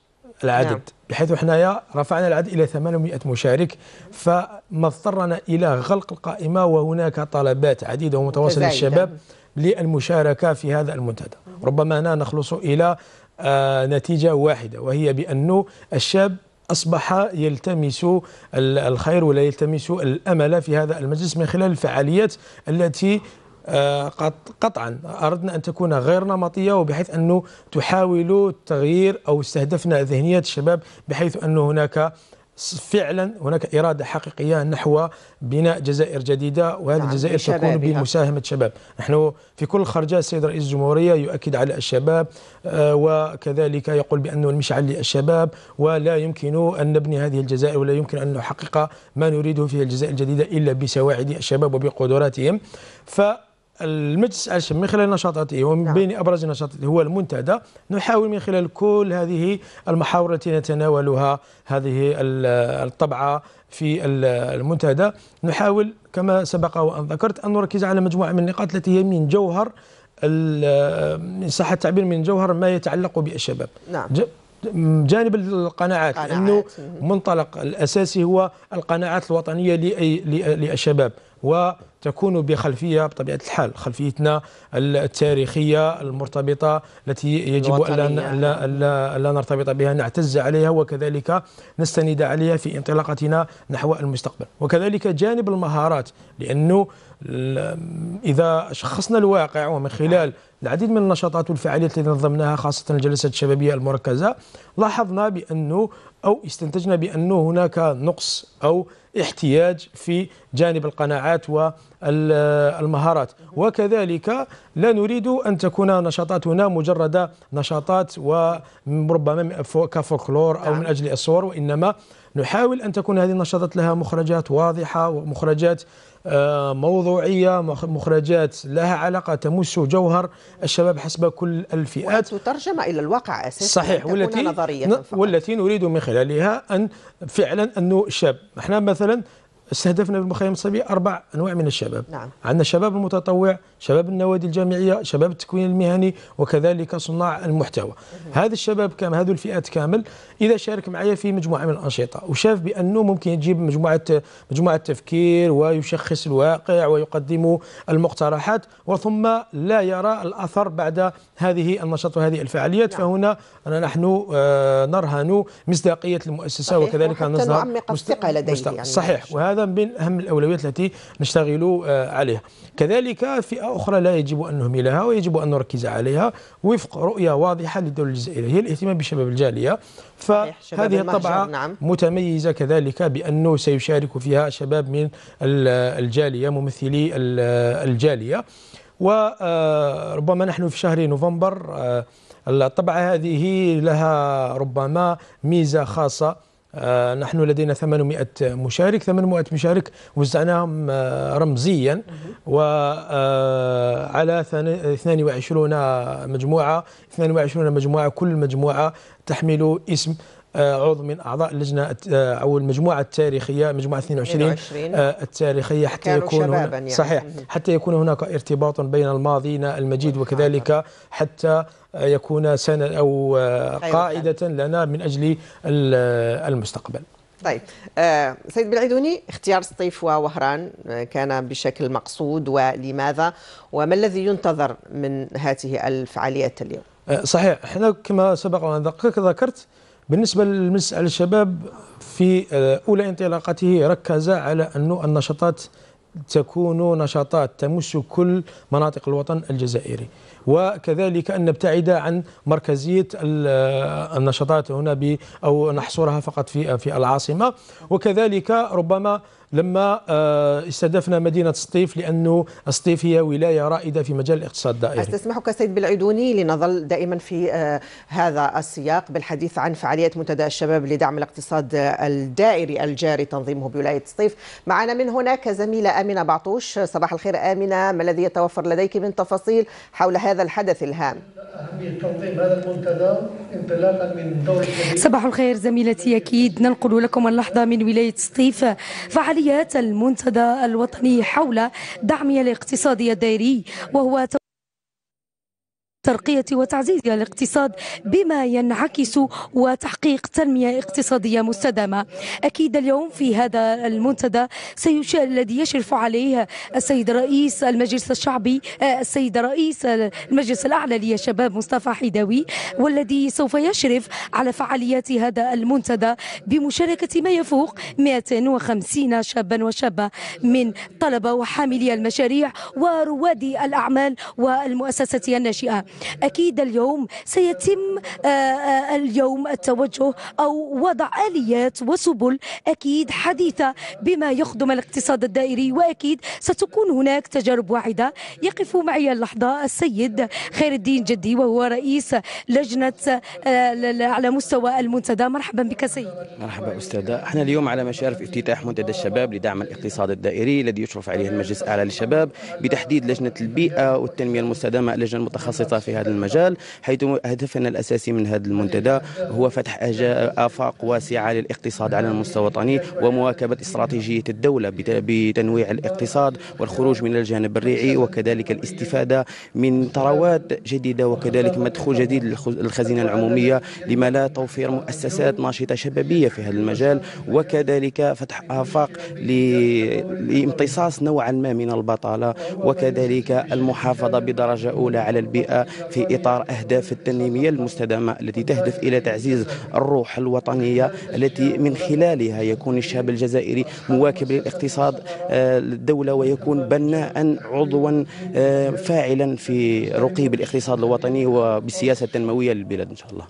العدد نعم. بحيث حنايا رفعنا العدد الى 800 مشارك فما اضطرنا الى غلق القائمه وهناك طلبات عديده ومتواصله للشباب للمشاركه في هذا المنتدى ربما هنا نخلص الى آه نتيجه واحده وهي بانه الشاب أصبح يلتمس الخير ولا يلتمس الأمل في هذا المجلس من خلال الفعاليات التي آه، قطعا أردنا أن تكون غير نمطية وبحيث أنه تحاول تغيير أو استهدفنا ذهنية الشباب بحيث أنه هناك فعلا هناك إرادة حقيقية نحو بناء جزائر جديدة وهذه نعم الجزائر تكون بمساهمة الشباب نحن في كل خرجة السيد رئيس الجمهورية يؤكد على الشباب آه، وكذلك يقول بأنه المشعل للشباب ولا يمكن أن نبني هذه الجزائر ولا يمكن أن نحقق ما نريده في الجزائر الجديدة إلا بسواعد الشباب وبقدراتهم ف المجلس الشم من خلال نشاطاته ومن نعم. بين ابرز نشاطاته هو المنتدى نحاول من خلال كل هذه المحاور التي نتناولها هذه الطبعه في المنتدى نحاول كما سبق وان ذكرت ان نركز على مجموعه من النقاط التي هي من جوهر من صح التعبير من جوهر ما يتعلق بالشباب نعم جانب القناعات لانه منطلق الاساسي هو القناعات الوطنيه للشباب وتكون بخلفيه بطبيعه الحال خلفيتنا التاريخيه المرتبطه التي يجب ان لا, لا, لا نرتبط بها نعتز عليها وكذلك نستند عليها في انطلاقتنا نحو المستقبل وكذلك جانب المهارات لانه إذا شخصنا الواقع ومن خلال العديد من النشاطات والفعاليات التي نظمناها خاصة الجلسات الشبابية المركزة لاحظنا بأنه أو استنتجنا بأنه هناك نقص أو احتياج في جانب القناعات والمهارات وكذلك لا نريد أن تكون نشاطاتنا مجرد نشاطات وربما كفولكلور أو من نعم. أجل الصور وإنما نحاول أن تكون هذه النشاطات لها مخرجات واضحة ومخرجات آه، موضوعية مخرجات لها علاقة تمس جوهر الشباب حسب كل الفئات وترجم إلى الواقع أساسا صحيح والتي, والتي نريد من خلالها أن فعلا أنه شاب احنا مثلا استهدفنا في المخيم الصيفي اربع انواع من الشباب نعم. عندنا شباب المتطوع شباب النوادي الجامعيه شباب التكوين المهني وكذلك صناع المحتوى هذا الشباب كامل هذه الفئات كامل اذا شارك معي في مجموعه من الانشطه وشاف بانه ممكن يجيب مجموعه مجموعه تفكير ويشخص الواقع ويقدم المقترحات وثم لا يرى الاثر بعد هذه النشاط وهذه الفعاليات نعم. فهنا نحن آه، نرهن مصداقيه المؤسسه صحيح. وكذلك نرهن نعمق الثقه لديه يعني صحيح وهذا هذا من أهم الأولويات التي نشتغل آه، عليها كذلك فئة أخرى لا يجب أن نهملها ويجب أن نركز عليها وفق رؤية واضحة للدولة الجزائرية هي الاهتمام بشباب الجالية فهذه الطبعة نعم. متميزة كذلك بأنه سيشارك فيها شباب من الجالية ممثلي الجالية وربما آه، نحن في شهر نوفمبر آه، الطبعة هذه لها ربما ميزة خاصة آه، نحن لدينا 800 مشارك 800 مشارك وزعناهم آه، رمزيا وعلى آه، 22 مجموعة 22 مجموعة كل مجموعة تحمل اسم عضو من اعضاء اللجنه او المجموعه التاريخيه مجموعه 22, التاريخيه حتى يكون يعني. صحيح حتى يكون هناك ارتباط بين الماضي المجيد وكذلك حتى يكون سنة أو أيوة. قائدة لنا من أجل المستقبل طيب آه، سيد بالعيدوني اختيار سطيف ووهران آه، كان بشكل مقصود ولماذا وما الذي ينتظر من هذه الفعاليات اليوم آه، صحيح احنا كما سبق وان ذكرت بالنسبه للمساله على الشباب في اولى انطلاقته ركز على انه النشاطات تكون نشاطات تمس كل مناطق الوطن الجزائري وكذلك أن نبتعد عن مركزية النشاطات هنا أو نحصرها فقط في في العاصمة وكذلك ربما لما آه، استهدفنا مدينة سطيف لأنه سطيف هي ولاية رائدة في مجال الاقتصاد الدائري أستسمحك سيد بالعيدوني لنظل دائما في آه، هذا السياق بالحديث عن فعالية منتدى الشباب لدعم الاقتصاد الدائري الجاري تنظيمه بولاية سطيف معنا من هناك زميلة آمنة بعطوش صباح الخير آمنة ما الذي يتوفر لديك من تفاصيل حول هذا الحدث الهام أهمية تنظيم هذا المنتدى انطلاقا من صباح الخير زميلتي أكيد ننقل لكم اللحظة من ولاية سطيف فعالية فعاليات المنتدى الوطني حول دعمها الاقتصادي الدائري وهو ترقية وتعزيز الاقتصاد بما ينعكس وتحقيق تنمية اقتصادية مستدامة أكيد اليوم في هذا المنتدى سيشار الذي يشرف عليه السيد رئيس المجلس الشعبي السيد رئيس المجلس الأعلى للشباب مصطفى حيداوي والذي سوف يشرف على فعاليات هذا المنتدى بمشاركة ما يفوق 250 شابا وشابة من طلبة وحاملي المشاريع ورواد الأعمال والمؤسسة الناشئة أكيد اليوم سيتم آه، آه، اليوم التوجه أو وضع آليات وسبل أكيد حديثة بما يخدم الاقتصاد الدائري وأكيد ستكون هناك تجارب واعدة يقف معي اللحظة السيد خير الدين جدي وهو رئيس لجنة آه، على مستوى المنتدى مرحبا بك سيد مرحبا أستاذة احنا اليوم على مشارف افتتاح منتدى الشباب لدعم الاقتصاد الدائري الذي يشرف عليه المجلس الأعلى للشباب بتحديد لجنة البيئة والتنمية المستدامة اللجنة المتخصصة في هذا المجال حيث هدفنا الأساسي من هذا المنتدى هو فتح آفاق واسعة للاقتصاد على المستوى الوطني ومواكبة استراتيجية الدولة بتنويع الاقتصاد والخروج من الجانب الريعي وكذلك الاستفادة من ثروات جديدة وكذلك مدخول جديد للخزينة العمومية لما لا توفير مؤسسات ناشطة شبابية في هذا المجال وكذلك فتح آفاق لامتصاص نوعا ما من البطالة وكذلك المحافظة بدرجة أولى على البيئة في إطار أهداف التنمية المستدامة التي تهدف إلى تعزيز الروح الوطنية التي من خلالها يكون الشاب الجزائري مواكب للاقتصاد آه، الدولة ويكون بناء عضوا آه، فاعلا في رقي بالاقتصاد الوطني وبالسياسة التنموية للبلاد إن شاء الله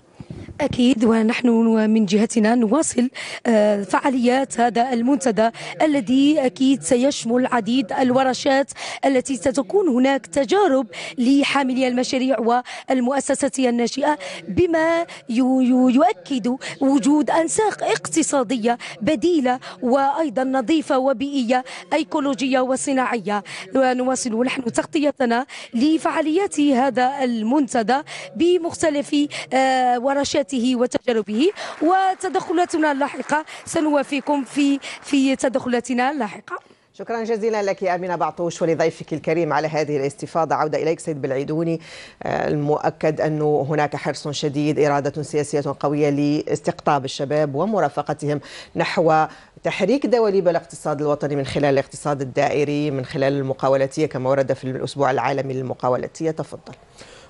أكيد ونحن من جهتنا نواصل آه، فعاليات هذا المنتدى الذي أكيد سيشمل عديد الورشات التي ستكون هناك تجارب لحاملي المشاريع والمؤسسات الناشئة بما يؤكد وجود أنساق اقتصادية بديلة وأيضا نظيفة وبيئية أيكولوجية وصناعية ونواصل نحن تغطيتنا لفعاليات هذا المنتدى بمختلف آه، ورشات خبراته وتجاربه وتدخلاتنا اللاحقة سنوافيكم في في تدخلاتنا اللاحقة شكرا جزيلا لك يا أمينة بعطوش ولضيفك الكريم على هذه الاستفاضة عودة إليك سيد بالعيدوني آه، المؤكد أن هناك حرص شديد إرادة سياسية قوية لاستقطاب الشباب ومرافقتهم نحو تحريك دواليب الاقتصاد الوطني من خلال الاقتصاد الدائري من خلال المقاولاتية كما ورد في الأسبوع العالمي للمقاولاتية تفضل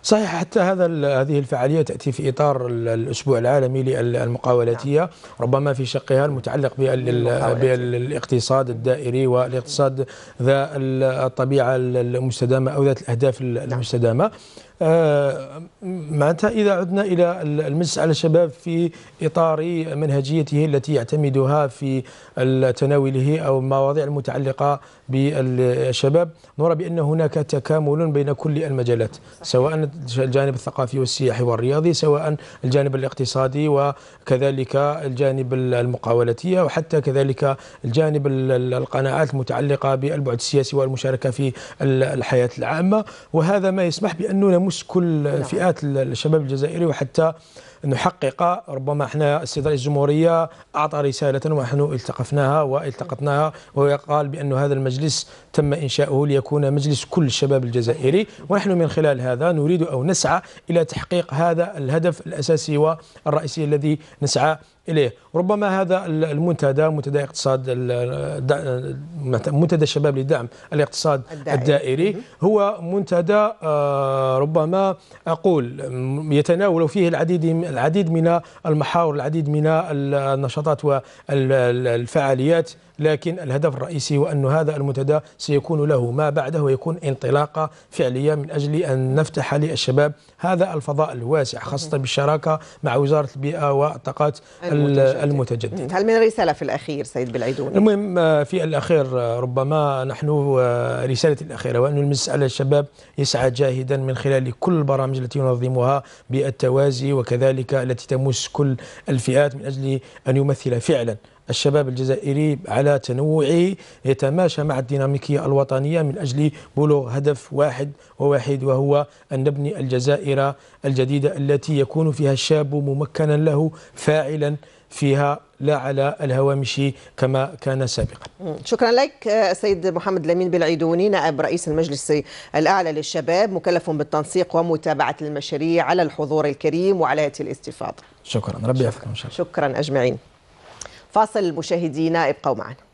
صحيح حتى هذا هذه الفعاليه تاتي في اطار الاسبوع العالمي للمقاولاتيه ربما في شقها المتعلق بالاقتصاد الدائري والاقتصاد ذا الطبيعه المستدامه او ذات الاهداف المستدامه آه، معناتها إذا عدنا إلى المجلس على الشباب في إطار منهجيته التي يعتمدها في تناوله أو المواضيع المتعلقة بالشباب نرى بأن هناك تكامل بين كل المجالات سواء الجانب الثقافي والسياحي والرياضي سواء الجانب الاقتصادي وكذلك الجانب المقاولتية وحتى كذلك الجانب القناعات المتعلقة بالبعد السياسي والمشاركة في الحياة العامة وهذا ما يسمح بانه رؤوس كل نعم. فئات الشباب الجزائري وحتى نحقق ربما احنا رئيس الجمهوريه اعطى رساله ونحن التقفناها والتقطناها ويقال بان هذا المجلس تم انشاؤه ليكون مجلس كل الشباب الجزائري ونحن من خلال هذا نريد او نسعى الى تحقيق هذا الهدف الاساسي والرئيسي الذي نسعى اليه، ربما هذا المنتدى منتدى اقتصاد منتدى الشباب لدعم الاقتصاد الدائري, الدائري هو منتدى آه، ربما اقول يتناول فيه العديد العديد من المحاور العديد من النشاطات والفعاليات لكن الهدف الرئيسي هو أن هذا المنتدى سيكون له ما بعده ويكون انطلاقة فعلية من أجل أن نفتح للشباب هذا الفضاء الواسع خاصة بالشراكة مع وزارة البيئة والطاقات المتجدد. المتجدد هل من رسالة في الأخير سيد بالعيدون؟ المهم في الأخير ربما نحن آه، رسالتي الأخيرة وأن المس على الشباب يسعى جاهدا من خلال كل البرامج التي ينظمها بالتوازي وكذلك التي تمس كل الفئات من أجل أن يمثل فعلا الشباب الجزائري على تنوعه يتماشى مع الديناميكية الوطنية من أجل بلوغ هدف واحد ووحيد وهو أن نبني الجزائر الجديدة التي يكون فيها الشاب ممكنا له فاعلا فيها لا على الهوامش كما كان سابقا شكرا لك السيد آه، محمد لمين بالعيدوني نائب رئيس المجلس الأعلى للشباب مكلف بالتنسيق ومتابعة المشاريع على الحضور الكريم وعلى الاستفاضة شكرا ربي يعافيكم شكرا أجمعين فاصل مشاهدينا ابقوا معنا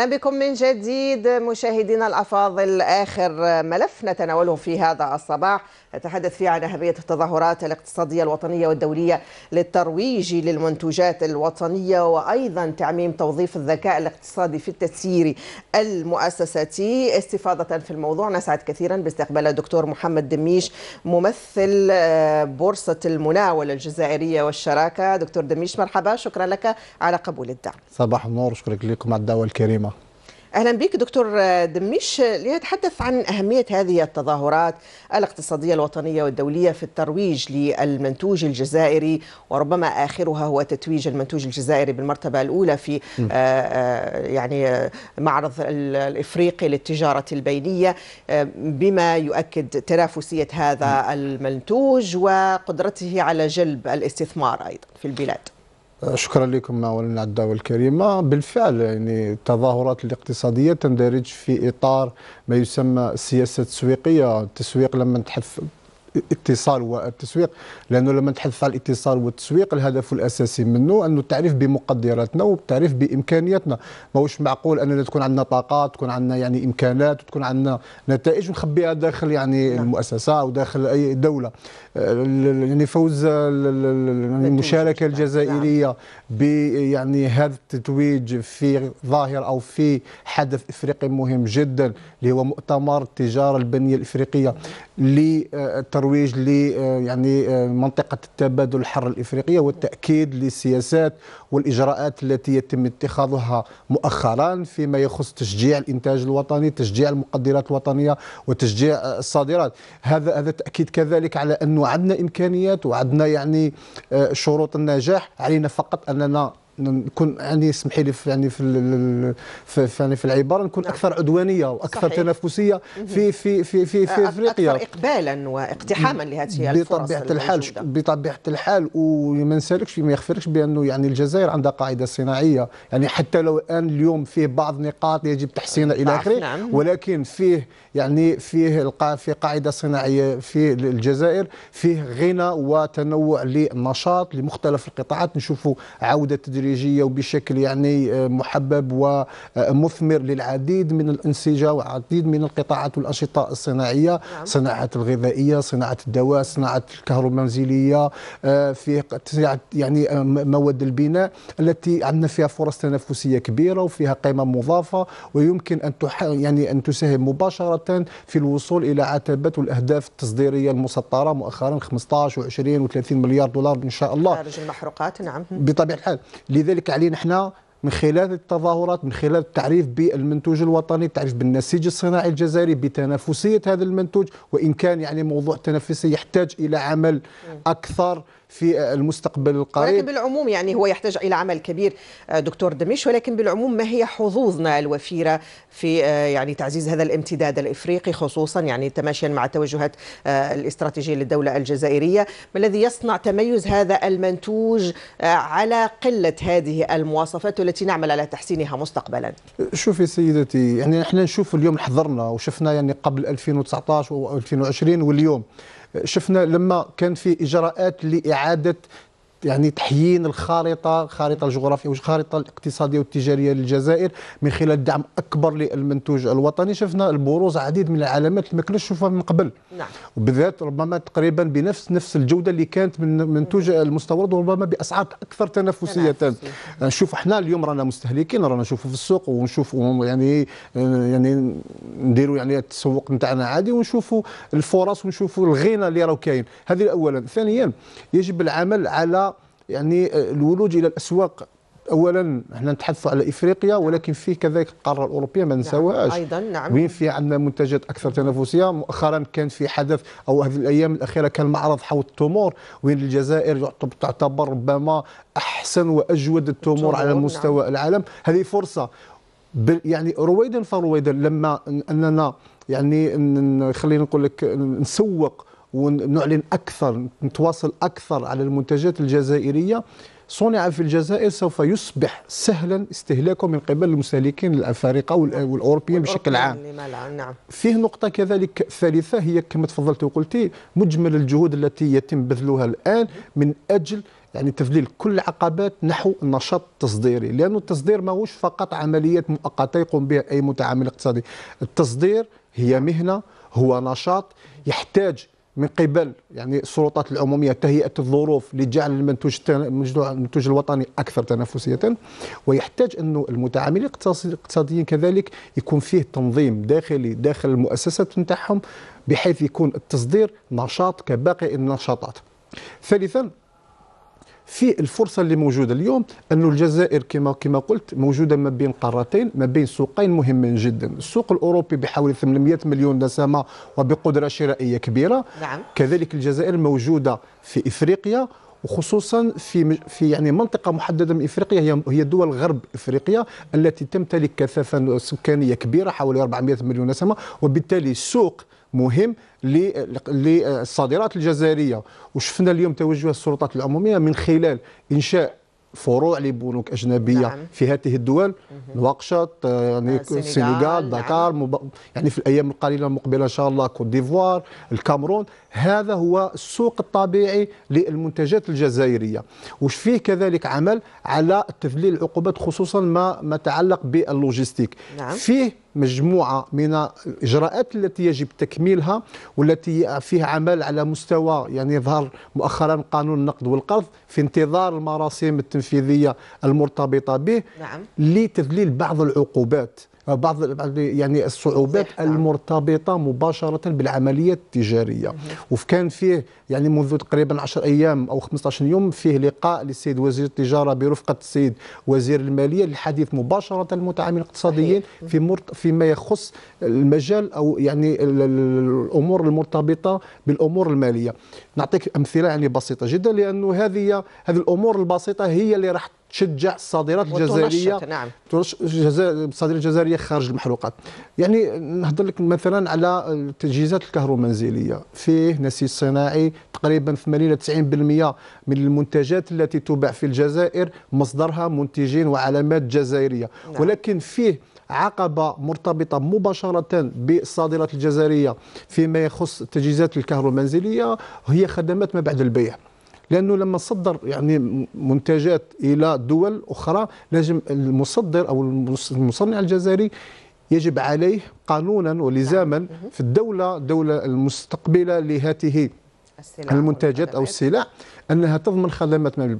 اهلا بكم من جديد مشاهدينا الافاضل اخر ملف نتناوله في هذا الصباح نتحدث فيه عن اهميه التظاهرات الاقتصاديه الوطنيه والدوليه للترويج للمنتوجات الوطنيه وايضا تعميم توظيف الذكاء الاقتصادي في التسيير المؤسساتي استفاضه في الموضوع نسعد كثيرا باستقبال الدكتور محمد دميش ممثل آه، بورصه المناوله الجزائريه والشراكه دكتور دميش مرحبا شكرا لك على قبول الدعم صباح النور شكرا لكم على الدعوه الكريمه اهلا بك دكتور دميش ليتحدث عن اهميه هذه التظاهرات الاقتصاديه الوطنيه والدوليه في الترويج للمنتوج الجزائري وربما اخرها هو تتويج المنتوج الجزائري بالمرتبه الاولى في آه، آه، يعني آه، معرض الافريقي للتجاره البينيه بما يؤكد تنافسيه هذا المنتوج وقدرته على جلب الاستثمار ايضا في البلاد. شكرا لكم اولا على الدعوه الكريمه بالفعل يعني التظاهرات الاقتصاديه تندرج في اطار ما يسمى السياسه التسويقيه التسويق لما الاتصال والتسويق لانه لما نتحدث عن الاتصال والتسويق الهدف الاساسي منه انه التعريف بمقدراتنا والتعريف بامكانياتنا ماهوش معقول اننا تكون عندنا طاقات تكون عندنا يعني امكانات وتكون عندنا نتائج ونخبيها داخل يعني نعم. المؤسسه او داخل اي دوله آه، يعني فوز المشاركه نعم. الجزائريه نعم. ب يعني هذا التتويج في ظاهر او في حدث افريقي مهم جدا اللي هو مؤتمر التجاره البنيه الافريقيه اللي آه، الترويج ل آه، يعني آه، منطقه التبادل الحر الافريقيه والتاكيد للسياسات والاجراءات التي يتم اتخاذها مؤخرا فيما يخص تشجيع الانتاج الوطني، تشجيع المقدرات الوطنيه وتشجيع آه، الصادرات، هذا هذا تاكيد كذلك على انه عندنا امكانيات وعندنا يعني شروط النجاح، علينا فقط اننا نكون يعني اسمحي لي يعني في يعني في العباره نكون نعم. اكثر عدوانيه واكثر صحيح. تنافسيه في في في في, في افريقيا اكثر اقبالا واقتحاما لهذه الفرص بطبيعه الحال بطبيعه الحال وما نسالكش ما يخفركش بانه يعني الجزائر عندها قاعده صناعيه يعني حتى لو الان اليوم فيه بعض نقاط يجب تحسينها الى اخره نعم. ولكن فيه يعني فيه القا في قاعده صناعيه في الجزائر فيه غنى وتنوع للنشاط لمختلف القطاعات نشوفوا عوده تدريب تدريجيه وبشكل يعني آه، محبب ومثمر للعديد من الأنسجة وعديد من القطاعات والأنشطة الصناعية نعم. صناعة الغذائية صناعة الدواء صناعة الكهرومنزلية آه، في يعني آه، مواد البناء التي عندنا فيها فرص تنافسية كبيرة وفيها قيمة مضافة ويمكن أن يعني أن تساهم مباشرة في الوصول إلى عتبة والأهداف التصديرية المسطرة مؤخرا 15 و20 و30 مليار دولار إن شاء الله خارج المحروقات نعم بطبيعة الحال لذلك علينا احنا من خلال التظاهرات من خلال التعريف بالمنتوج الوطني التعريف بالنسيج الصناعي الجزائري بتنافسية هذا المنتوج وإن كان يعني موضوع التنافسية يحتاج إلى عمل أكثر في المستقبل القريب ولكن بالعموم يعني هو يحتاج إلى عمل كبير آه، دكتور دميش ولكن بالعموم ما هي حظوظنا الوفيرة في آه، يعني تعزيز هذا الامتداد الإفريقي خصوصا يعني تماشيا مع التوجهات آه، الاستراتيجية للدولة الجزائرية ما الذي يصنع تميز هذا المنتوج على قلة هذه المواصفات التي نعمل على تحسينها مستقبلا شوفي سيدتي يعني احنا نشوف اليوم حضرنا وشفنا يعني قبل 2019 و 2020 واليوم شفنا لما كان في اجراءات لاعاده يعني تحيين الخارطه الخارطه الجغرافيه والخارطه الاقتصاديه والتجاريه للجزائر من خلال دعم اكبر للمنتوج الوطني شفنا البروز عديد من العلامات اللي ما كناش نشوفها من قبل نعم. وبالذات ربما تقريبا بنفس نفس الجوده اللي كانت من منتوج المستورد وربما باسعار اكثر تنافسيه نشوف احنا اليوم رانا مستهلكين رانا نشوفوا في السوق ونشوفوا يعني يعني نديروا يعني التسوق نتاعنا عادي ونشوفوا الفرص ونشوفوا الغنى اللي راه كاين هذه اولا ثانيا يجب العمل على يعني آه، الولوج الى الاسواق اولا احنا نتحدث على افريقيا نعم. ولكن فيه كذلك القاره الاوروبيه ما ننساوهاش نعم. ايضا نعم وين في عندنا منتجات اكثر تنافسيه مؤخرا كان في حدث او هذه الايام الاخيره كان معرض حول التمور وين الجزائر تعتبر ربما احسن واجود التمور, التمور على مستوى نعم. العالم هذه فرصه يعني رويدا فرويدا لما اننا يعني خلينا نقول لك نسوق ونعلن أكثر نتواصل أكثر على المنتجات الجزائرية صنع في الجزائر سوف يصبح سهلا استهلاكه من قبل المستهلكين الافارقه والاوروبيين بشكل عام نعم. فيه نقطه كذلك ثالثه هي كما تفضلت وقلتي مجمل الجهود التي يتم بذلها الان من اجل يعني تذليل كل العقبات نحو النشاط التصديري لأن التصدير ماهوش فقط عمليات مؤقتة يقوم بها أي متعامل اقتصادي التصدير هي مهنة هو نشاط يحتاج من قبل يعني السلطات العموميه تهيئه الظروف لجعل المنتوج المنتوج الوطني اكثر تنافسيه ويحتاج انه المتعاملين الاقتصاديين كذلك يكون فيه تنظيم داخلي داخل المؤسسات نتاعهم بحيث يكون التصدير نشاط كباقي النشاطات ثالثا في الفرصه اللي موجوده اليوم انه الجزائر كما كما قلت موجوده ما بين قارتين ما بين سوقين مهمين جدا السوق الاوروبي بحوالي 800 مليون نسمه وبقدره شرائيه كبيره نعم. كذلك الجزائر موجوده في افريقيا وخصوصا في في يعني منطقه محدده من افريقيا هي هي دول غرب افريقيا التي تمتلك كثافه سكانيه كبيره حوالي 400 مليون نسمه وبالتالي السوق مهم للصادرات الجزائريه وشفنا اليوم توجه السلطات العموميه من خلال انشاء فروع لبنوك اجنبيه نعم. في هذه الدول نواقشط آه، يعني السنغال آه، نعم. داكار نعم. مب... يعني في الايام القليله المقبله ان شاء الله كوت ديفوار الكامرون هذا هو السوق الطبيعي للمنتجات الجزائريه وش فيه كذلك عمل على تذليل العقوبات خصوصا ما ما تعلق باللوجيستيك نعم. فيه مجموعة من الإجراءات التي يجب تكميلها والتي فيها عمل على مستوى يعني ظهر مؤخرا قانون النقد والقرض في انتظار المراسم التنفيذية المرتبطة به نعم. لتذليل بعض العقوبات بعض يعني الصعوبات المرتبطه مباشره بالعمليه التجاريه وكان فيه يعني منذ تقريبا 10 ايام او 15 يوم فيه لقاء للسيد وزير التجاره برفقه السيد وزير الماليه للحديث مباشره المتعاملين الاقتصاديين في مرت فيما يخص المجال او يعني الامور المرتبطه بالامور الماليه نعطيك امثله يعني بسيطه جدا لانه هذه هذه الامور البسيطه هي اللي راح تشجع الصادرات الجزائريه نعم الصادرات الجزائريه خارج المحروقات يعني نهضر لك مثلا على التجهيزات الكهرومنزليه فيه نسيج صناعي تقريبا 80 90% من المنتجات التي تباع في الجزائر مصدرها منتجين وعلامات جزائريه نعم. ولكن فيه عقبة مرتبطة مباشرة بالصادرات الجزائرية فيما يخص التجهيزات الكهرومنزلية هي خدمات ما بعد البيع لانه لما تصدر يعني منتجات الى دول اخرى لازم المصدر او المصنع الجزائري يجب عليه قانونا ولزاما نعم. في الدوله الدوله المستقبله لهذه المنتجات او السلع انها تضمن خدمات ما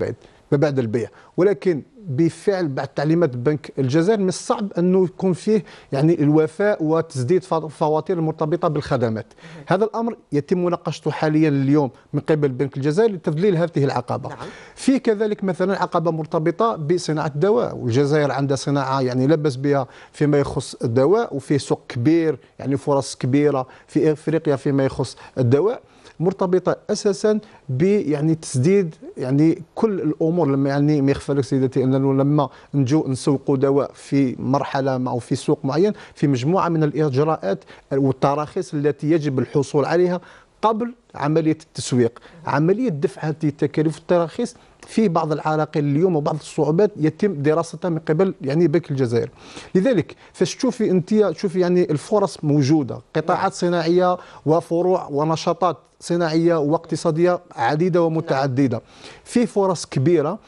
بعد البيع ولكن بفعل بعد تعليمات بنك الجزائر من الصعب انه يكون فيه يعني الوفاء وتسديد فواتير المرتبطه بالخدمات. هذا الامر يتم مناقشته حاليا اليوم من قبل بنك الجزائر لتذليل هذه العقبه. نعم. في كذلك مثلا عقبه مرتبطه بصناعه الدواء، والجزائر عندها صناعه يعني لبس بها فيما يخص الدواء وفي سوق كبير يعني فرص كبيره في افريقيا فيما يخص الدواء. مرتبطه اساسا بيعني تسديد يعني كل الامور لما يعني ما يخفى لك سيدتي انه لما نجو نسوقوا دواء في مرحله ما او في سوق معين في مجموعه من الاجراءات والتراخيص التي يجب الحصول عليها قبل عمليه التسويق عمليه دفع هذه التكاليف والتراخيص في بعض العراقيل اليوم وبعض الصعوبات يتم دراستها من قبل يعني بنك الجزائر لذلك فاش تشوفي انت تشوفي يعني الفرص موجوده قطاعات صناعيه وفروع ونشاطات صناعيه واقتصاديه عديده ومتعدده في فرص كبيره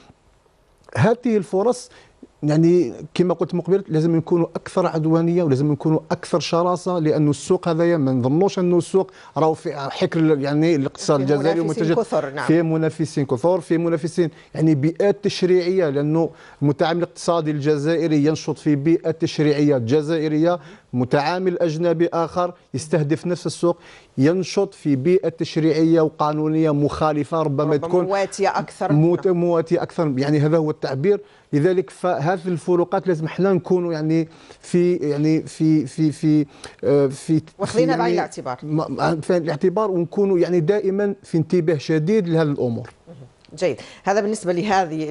هذه الفرص يعني كما قلت مقبل لازم نكونوا اكثر عدوانيه ولازم نكونوا اكثر شراسه لان السوق هذايا ما نظنوش انه السوق راهو في حكر يعني الاقتصاد الجزائري ومنتجات كثر نعم. في منافسين كثر في منافسين يعني بيئات تشريعيه لانه المتعامل الاقتصادي الجزائري ينشط في بيئه تشريعيه جزائريه متعامل أجنبي آخر يستهدف نفس السوق ينشط في بيئة تشريعية وقانونية مخالفة ربما, ربما تكون مواتية أكثر مواتية أكثر يعني هذا هو التعبير لذلك فهذه الفروقات لازم احنا نكونوا يعني في يعني في في في آه، في واخذينها يعني بعين الاعتبار في الاعتبار ونكونوا يعني دائما في انتباه شديد لهذه الامور جيد هذا بالنسبة لهذه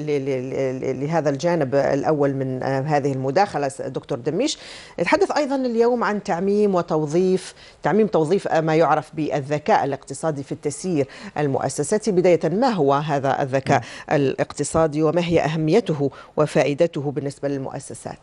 لهذا الجانب الأول من آه، هذه المداخلة دكتور دميش نتحدث أيضا اليوم عن تعميم وتوظيف تعميم توظيف ما يعرف بالذكاء الاقتصادي في التسيير المؤسساتي بداية ما هو هذا الذكاء نعم. الاقتصادي وما هي أهميته وفائدته بالنسبة للمؤسسات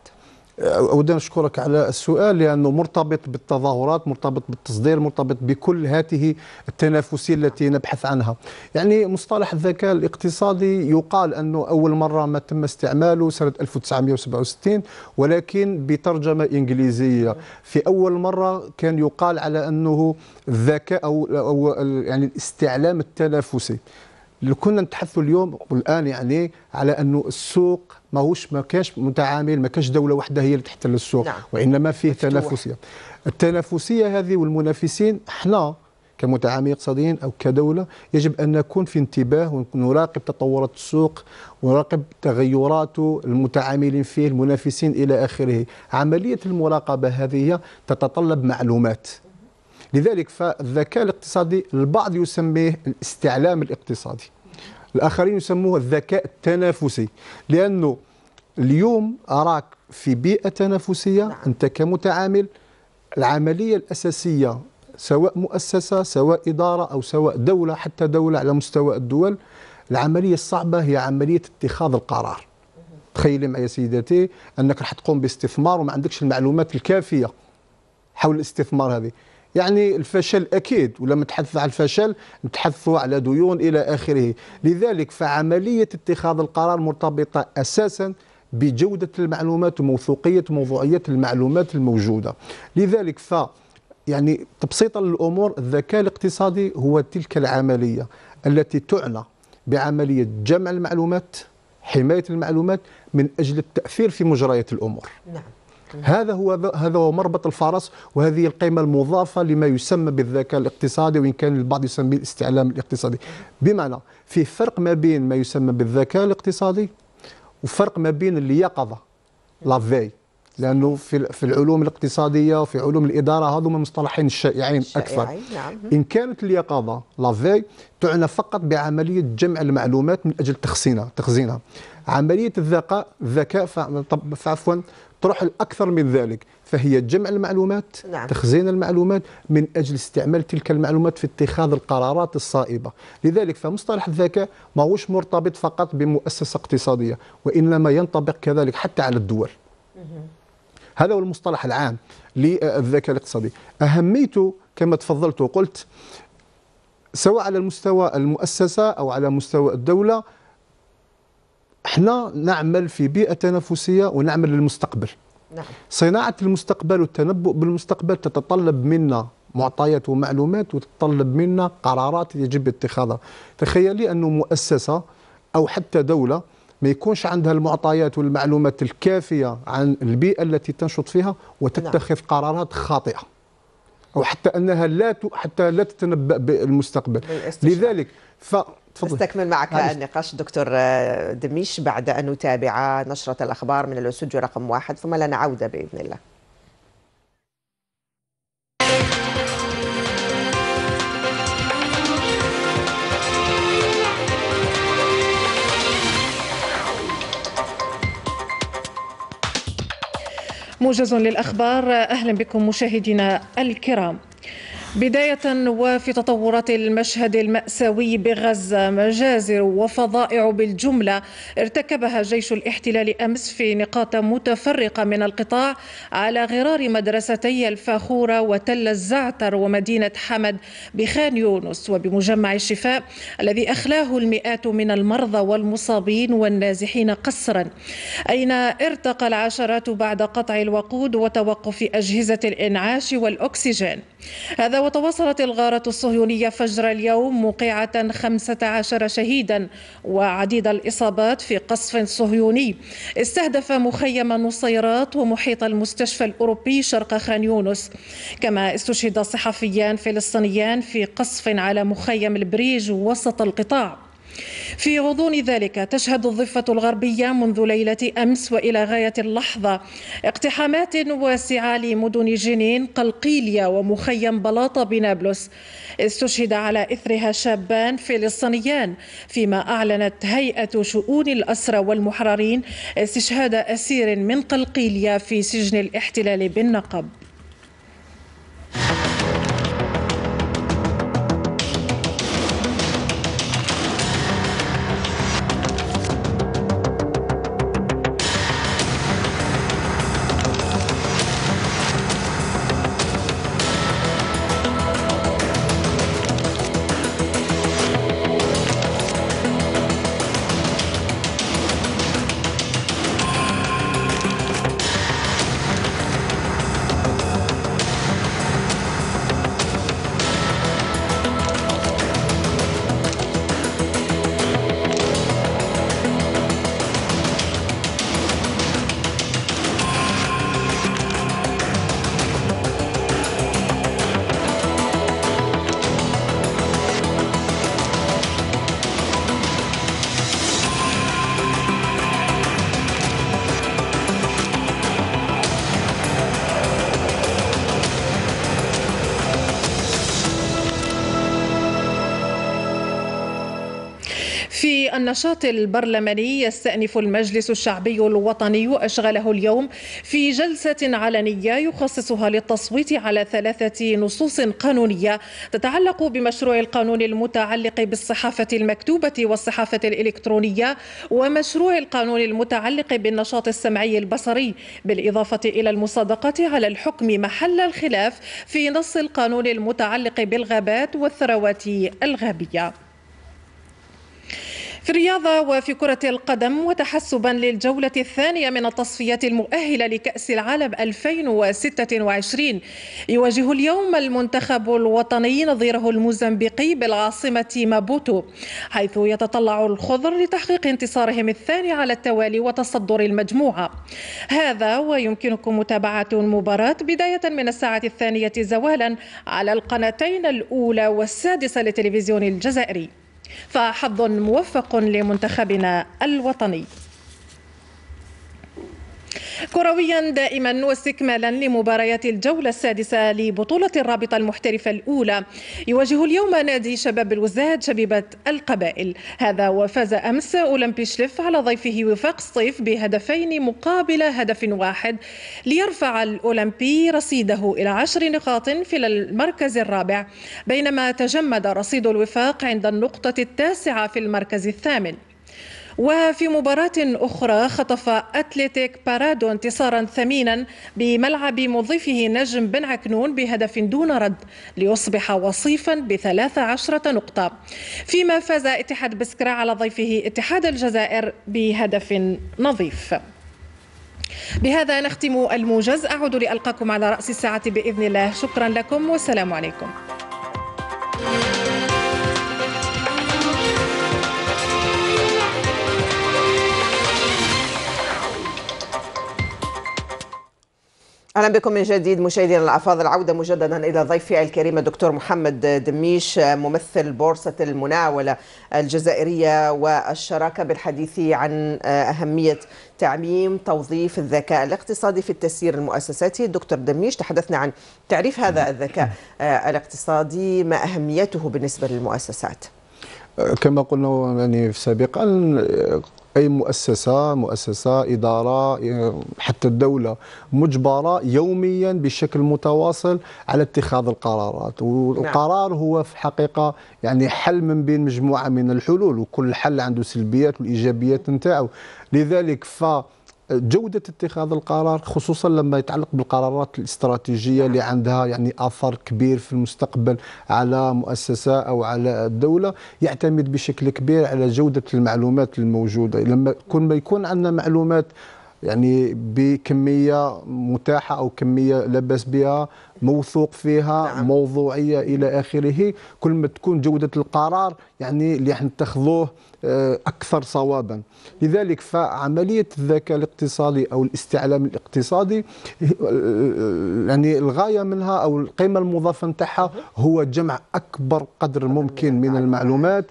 أود أن أشكرك على السؤال لأنه مرتبط بالتظاهرات مرتبط بالتصدير مرتبط بكل هذه التنافسية التي نبحث عنها يعني مصطلح الذكاء الاقتصادي يقال أنه أول مرة ما تم استعماله سنة 1967 ولكن بترجمة إنجليزية في أول مرة كان يقال على أنه الذكاء أو, أو يعني الاستعلام التنافسي اللي كنا نتحدث اليوم والان يعني على انه السوق ماهوش ما كانش متعامل ما كانش دوله واحده هي اللي تحتل السوق نعم. وانما فيه مفتوح. تنافسيه التنافسيه هذه والمنافسين احنا كمتعاملين اقتصاديين او كدوله يجب ان نكون في انتباه ونراقب تطورات السوق ونراقب تغيراته المتعاملين فيه المنافسين الى اخره عمليه المراقبه هذه تتطلب معلومات لذلك فالذكاء الاقتصادي البعض يسميه الاستعلام الاقتصادي الآخرين يسموه الذكاء التنافسي لأنه اليوم أراك في بيئة تنافسية نعم. أنت كمتعامل العملية الأساسية سواء مؤسسة سواء إدارة أو سواء دولة حتى دولة على مستوى الدول العملية الصعبة هي عملية اتخاذ القرار تخيلي معي سيداتي أنك راح تقوم باستثمار وما عندكش المعلومات الكافية حول الاستثمار هذه يعني الفشل أكيد ولما نتحدث عن الفشل نتحدثوا على ديون إلى آخره لذلك فعملية اتخاذ القرار مرتبطة أساساً بجودة المعلومات وموثوقية موضوعية المعلومات الموجودة لذلك ف يعني تبسيطا للأمور الذكاء الاقتصادي هو تلك العملية التي تعنى بعملية جمع المعلومات حماية المعلومات من أجل التأثير في مجريات الأمور نعم. هذا هو هذا هو مربط الفرس وهذه القيمه المضافه لما يسمى بالذكاء الاقتصادي وان كان البعض يسميه الاستعلام الاقتصادي بمعنى في فرق ما بين ما يسمى بالذكاء الاقتصادي وفرق ما بين اليقظه لافي لانه في في العلوم الاقتصاديه وفي علوم الاداره هذو من المصطلحين الشائعين اكثر نعم. ان كانت اليقظه لافي تعنى فقط بعمليه جمع المعلومات من اجل تخزينها تخزينها عمليه الذكاء الذكاء عفوا تروح لأكثر من ذلك فهي جمع المعلومات نعم. تخزين المعلومات من أجل استعمال تلك المعلومات في اتخاذ القرارات الصائبة لذلك فمصطلح الذكاء ماهوش مرتبط فقط بمؤسسة اقتصادية وإنما ينطبق كذلك حتى على الدول هذا هو المصطلح العام للذكاء الاقتصادي أهميته كما تفضلت وقلت سواء على المستوى المؤسسة أو على مستوى الدولة احنا نعمل في بيئة تنافسية ونعمل للمستقبل نعم. صناعة المستقبل والتنبؤ بالمستقبل تتطلب منا معطيات ومعلومات وتتطلب منا قرارات يجب اتخاذها تخيلي انه مؤسسة أو حتى دولة ما يكونش عندها المعطيات والمعلومات الكافية عن البيئة التي تنشط فيها وتتخذ نعم. قرارات خاطئة أو حتى أنها لا ت... حتى لا تتنبأ بالمستقبل لذلك ف تفضل. استكمل معك هاي. النقاش دكتور آه، دميش بعد أن نتابع نشرة الأخبار من الاستوديو رقم واحد ثم لنا عودة بإذن الله موجز للأخبار أهلا بكم مشاهدينا الكرام بداية وفي تطورات المشهد المأساوي بغزة مجازر وفظائع بالجملة ارتكبها جيش الاحتلال أمس في نقاط متفرقة من القطاع على غرار مدرستي الفاخورة وتل الزعتر ومدينة حمد بخان يونس وبمجمع الشفاء الذي أخلاه المئات من المرضى والمصابين والنازحين قسرا أين ارتقى العشرات بعد قطع الوقود وتوقف أجهزة الإنعاش والأكسجين هذا وتواصلت الغارة الصهيونية فجر اليوم موقعة 15 شهيدا وعديد الإصابات في قصف صهيوني استهدف مخيم نصيرات ومحيط المستشفى الأوروبي شرق خان يونس كما استشهد صحفيان فلسطينيان في قصف على مخيم البريج وسط القطاع في غضون ذلك تشهد الضفة الغربية منذ ليلة أمس وإلى غاية اللحظة اقتحامات واسعة لمدن جنين قلقيلية ومخيم بلاطة بنابلس استشهد على إثرها شابان فلسطينيان فيما أعلنت هيئة شؤون الأسرى والمحررين استشهاد أسير من قلقيلية في سجن الاحتلال بالنقب النشاط البرلماني يستأنف المجلس الشعبي الوطني أشغله اليوم في جلسة علنية يخصصها للتصويت على ثلاثة نصوص قانونية تتعلق بمشروع القانون المتعلق بالصحافة المكتوبة والصحافة الإلكترونية ومشروع القانون المتعلق بالنشاط السمعي البصري بالإضافة إلى المصادقة على الحكم محل الخلاف في نص القانون المتعلق بالغابات والثروات الغابية في الرياضة وفي كرة القدم وتحسبا للجولة الثانية من التصفيات المؤهلة لكأس العالم 2026 يواجه اليوم المنتخب الوطني نظيره الموزمبيقي بالعاصمة مابوتو حيث يتطلع الخضر لتحقيق انتصارهم الثاني على التوالي وتصدر المجموعة هذا ويمكنكم متابعة المباراة بداية من الساعة الثانية زوالا على القناتين الأولى والسادسة لتلفزيون الجزائري فحظ موفق لمنتخبنا الوطني كرويا دائما واستكمالا لمباريات الجولة السادسة لبطولة الرابطة المحترفة الأولى يواجه اليوم نادي شباب الوزاد شبيبة القبائل هذا وفاز أمس أولمبي شلف على ضيفه وفاق صيف بهدفين مقابل هدف واحد ليرفع الأولمبي رصيده إلى عشر نقاط في المركز الرابع بينما تجمد رصيد الوفاق عند النقطة التاسعة في المركز الثامن وفي مباراة أخرى خطف أتلتيك بارادو انتصارا ثمينا بملعب مضيفه نجم بن عكنون بهدف دون رد ليصبح وصيفا بثلاث عشرة نقطة فيما فاز اتحاد بسكرا على ضيفه اتحاد الجزائر بهدف نظيف بهذا نختم الموجز أعود لألقاكم على رأس الساعة بإذن الله شكرا لكم والسلام عليكم thank you اهلا بكم من جديد مشاهدينا الافاضل العوده مجددا الى ضيفي الكريم الدكتور محمد دميش ممثل بورصه المناوله الجزائريه والشراكه بالحديث عن اهميه تعميم توظيف الذكاء الاقتصادي في التسيير المؤسساتي دكتور دميش تحدثنا عن تعريف هذا الذكاء الاقتصادي ما اهميته بالنسبه للمؤسسات كما قلنا يعني سابقا أي مؤسسة مؤسسة إدارة حتى الدولة مجبرة يوميا بشكل متواصل على اتخاذ القرارات والقرار نعم. هو في حقيقة يعني حل من بين مجموعة من الحلول وكل حل عنده سلبيات والإيجابيات نتاعو لذلك ف جودة اتخاذ القرار خصوصا لما يتعلق بالقرارات الاستراتيجية اللي عندها يعني أثر كبير في المستقبل على مؤسسة أو على الدولة يعتمد بشكل كبير على جودة المعلومات الموجودة لما كل ما يكون عندنا معلومات يعني بكميه متاحه او كميه باس بها موثوق فيها نعم. موضوعيه الى اخره كل ما تكون جوده القرار يعني اللي حنتخذوه آه، أكثر صوابا لذلك فعملية الذكاء الاقتصادي أو الاستعلام الاقتصادي آه، يعني الغاية منها أو القيمة المضافة نتاعها هو جمع أكبر قدر ممكن من المعلومات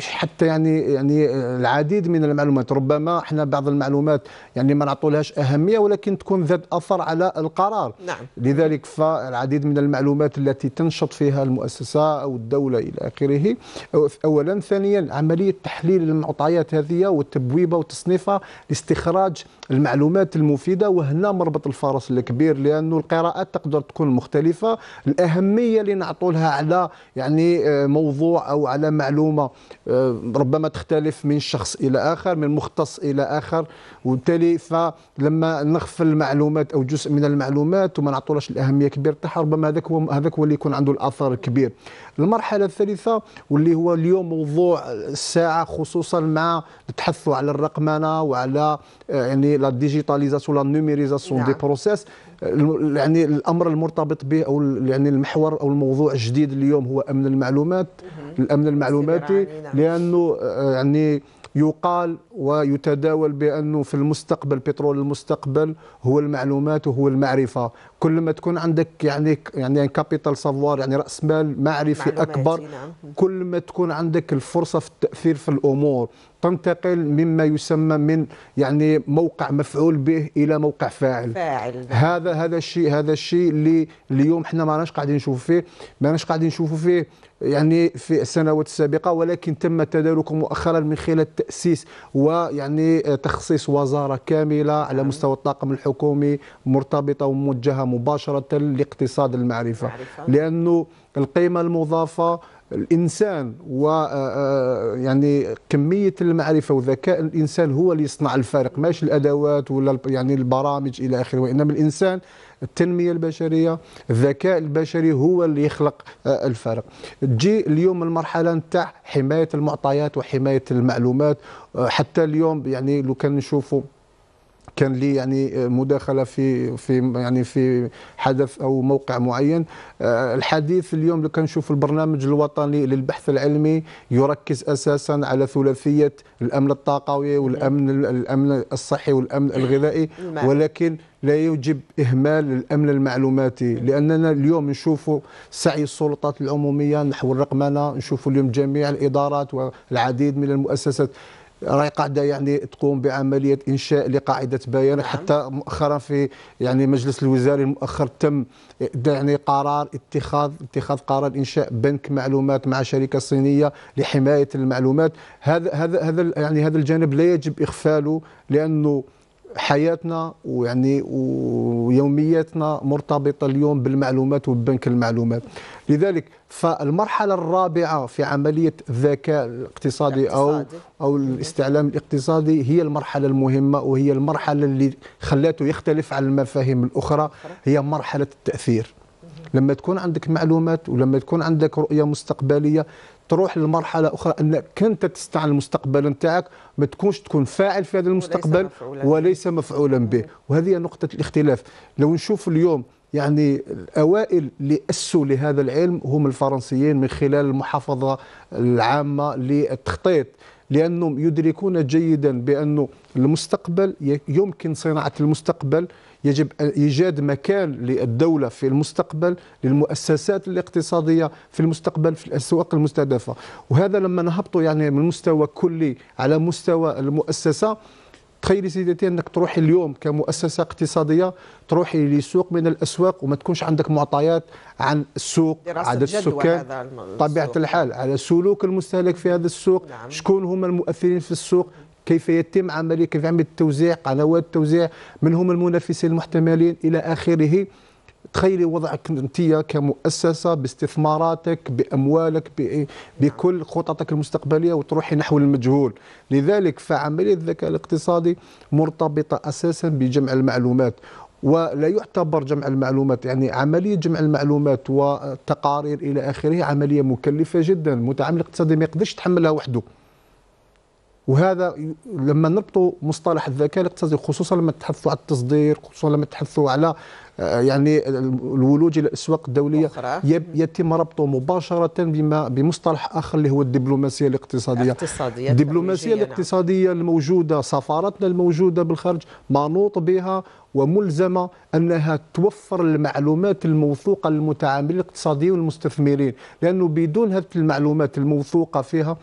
حتى يعني يعني آه، العديد من المعلومات ربما احنا بعض المعلومات يعني ما نعطولهاش أهمية ولكن تكون ذات أثر على القرار نعم. لذلك فالعديد من المعلومات التي تنشط فيها المؤسسة أو الدولة إلى آخره أولا ثانيا عملية تحليل تحليل المعطيات هذه والتبويبه وتصنيفها لاستخراج المعلومات المفيده وهنا مربط الفرس الكبير لانه القراءات تقدر تكون مختلفه الاهميه اللي نعطوا لها على يعني آه، موضوع او على معلومه آه، ربما تختلف من شخص الى اخر من مختص الى اخر وبالتالي فلما نغفل المعلومات او جزء من المعلومات وما نعطولهاش الاهميه كبير تاعها ربما هذاك هو هذاك هو اللي يكون عنده الاثر الكبير المرحله الثالثه واللي هو اليوم موضوع الساعه خصوصا مع تحثوا على الرقمنه وعلى آه، يعني لا ديجيتاليزاسيون لا نوميريزاسيون دي بروسيس يعني الامر المرتبط به او يعني المحور او الموضوع الجديد اليوم هو امن المعلومات الامن المعلوماتي لانه آه، يعني يقال ويتداول بانه في المستقبل بترول المستقبل هو المعلومات وهو المعرفه كل ما تكون عندك يعني يعني كابيتال سافوار يعني راس مال معرفي اكبر نعم. كل ما تكون عندك الفرصه في التاثير في الامور تنتقل مما يسمى من يعني موقع مفعول به الى موقع فاعل, فاعل. هذا هذا الشيء هذا الشيء اللي اليوم احنا ما راناش قاعدين نشوفوا فيه ما راناش قاعدين نشوفوا فيه يعني في السنوات السابقه ولكن تم تداركه مؤخرا من خلال تاسيس ويعني تخصيص وزاره كامله على نعم. مستوى الطاقم الحكومي مرتبطه وموجهه مباشره لاقتصاد المعرفه, المعرفة. لانه القيمه المضافه الانسان و آه، آه، يعني كميه المعرفه وذكاء الانسان هو اللي يصنع الفارق ماشي الادوات ولا يعني البرامج الى اخره وانما الانسان التنميه البشريه الذكاء البشري هو اللي يخلق آه، الفارق تجي اليوم المرحله نتاع حمايه المعطيات وحمايه المعلومات حتى اليوم يعني لو كان نشوفوا كان لي يعني مداخله في في يعني في حدث او موقع معين آه، الحديث اليوم اللي كنشوف البرنامج الوطني للبحث العلمي يركز اساسا على ثلاثيه الامن الطاقوي والامن الامن الصحي والامن الغذائي ولكن لا يجب إهمال الأمن المعلوماتي لأننا اليوم نشوف سعي السلطات العمومية نحو الرقمنة نشوف اليوم جميع الإدارات والعديد من المؤسسات راهي قاعده يعني تقوم بعمليه انشاء لقاعده بيان نعم. حتى مؤخرا في يعني مجلس الوزاري المؤخر تم يعني قرار اتخاذ اتخاذ قرار انشاء بنك معلومات مع شركه صينيه لحمايه المعلومات هذا هذا هذا يعني هذا الجانب لا يجب اغفاله لانه حياتنا ويعني ويومياتنا مرتبطه اليوم بالمعلومات وبنك المعلومات لذلك فالمرحله الرابعه في عمليه الذكاء الاقتصادي او او الاستعلام الاقتصادي هي المرحله المهمه وهي المرحله اللي خلاته يختلف عن المفاهيم الاخرى هي مرحله التاثير لما تكون عندك معلومات ولما تكون عندك رؤيه مستقبليه تروح لمرحله اخرى انك انت تستعن المستقبل نتاعك ما تكونش تكون فاعل في هذا المستقبل وليس مفعولا, به وهذه نقطه الاختلاف لو نشوف اليوم يعني الاوائل اللي اسوا لهذا العلم هم الفرنسيين من خلال المحافظه العامه للتخطيط لانهم يدركون جيدا بأن المستقبل يمكن صناعه المستقبل يجب إيجاد مكان للدولة في المستقبل للمؤسسات الاقتصادية في المستقبل في الأسواق المستهدفة وهذا لما نهبطوا يعني من مستوى كلي على مستوى المؤسسة تخيلي سيدتي انك تروحي اليوم كمؤسسه اقتصاديه تروحي لسوق من الاسواق وما تكونش عندك معطيات عن السوق عدد السكان طبيعه الحال على سلوك المستهلك في هذا السوق نعم. شكون هما المؤثرين في السوق كيف يتم عملية كيف يعمل التوزيع قنوات التوزيع من هم المنافسين المحتملين إلى آخره تخيلي وضعك انت كمؤسسه باستثماراتك باموالك بكل خططك المستقبليه وتروحي نحو المجهول لذلك فعمليه الذكاء الاقتصادي مرتبطه اساسا بجمع المعلومات ولا يعتبر جمع المعلومات يعني عملية جمع المعلومات والتقارير إلى آخره عملية مكلفة جدا المتعامل الاقتصادي ما يقدرش يتحملها وحده وهذا لما نربطوا مصطلح الذكاء الاقتصادي خصوصا لما تحثوا على التصدير خصوصا لما تحثوا على آه، يعني الولوج الى الاسواق الدوليه يتم ربطه مباشره بما بمصطلح اخر اللي هو الدبلوماسيه الاقتصاديه الاقتصادية الدبلوماسيه نعم. الاقتصاديه نعم. الموجوده سفارتنا الموجوده بالخارج منوط بها وملزمه انها توفر المعلومات الموثوقه للمتعاملين الاقتصاديين والمستثمرين لانه بدون هذه المعلومات الموثوقه فيها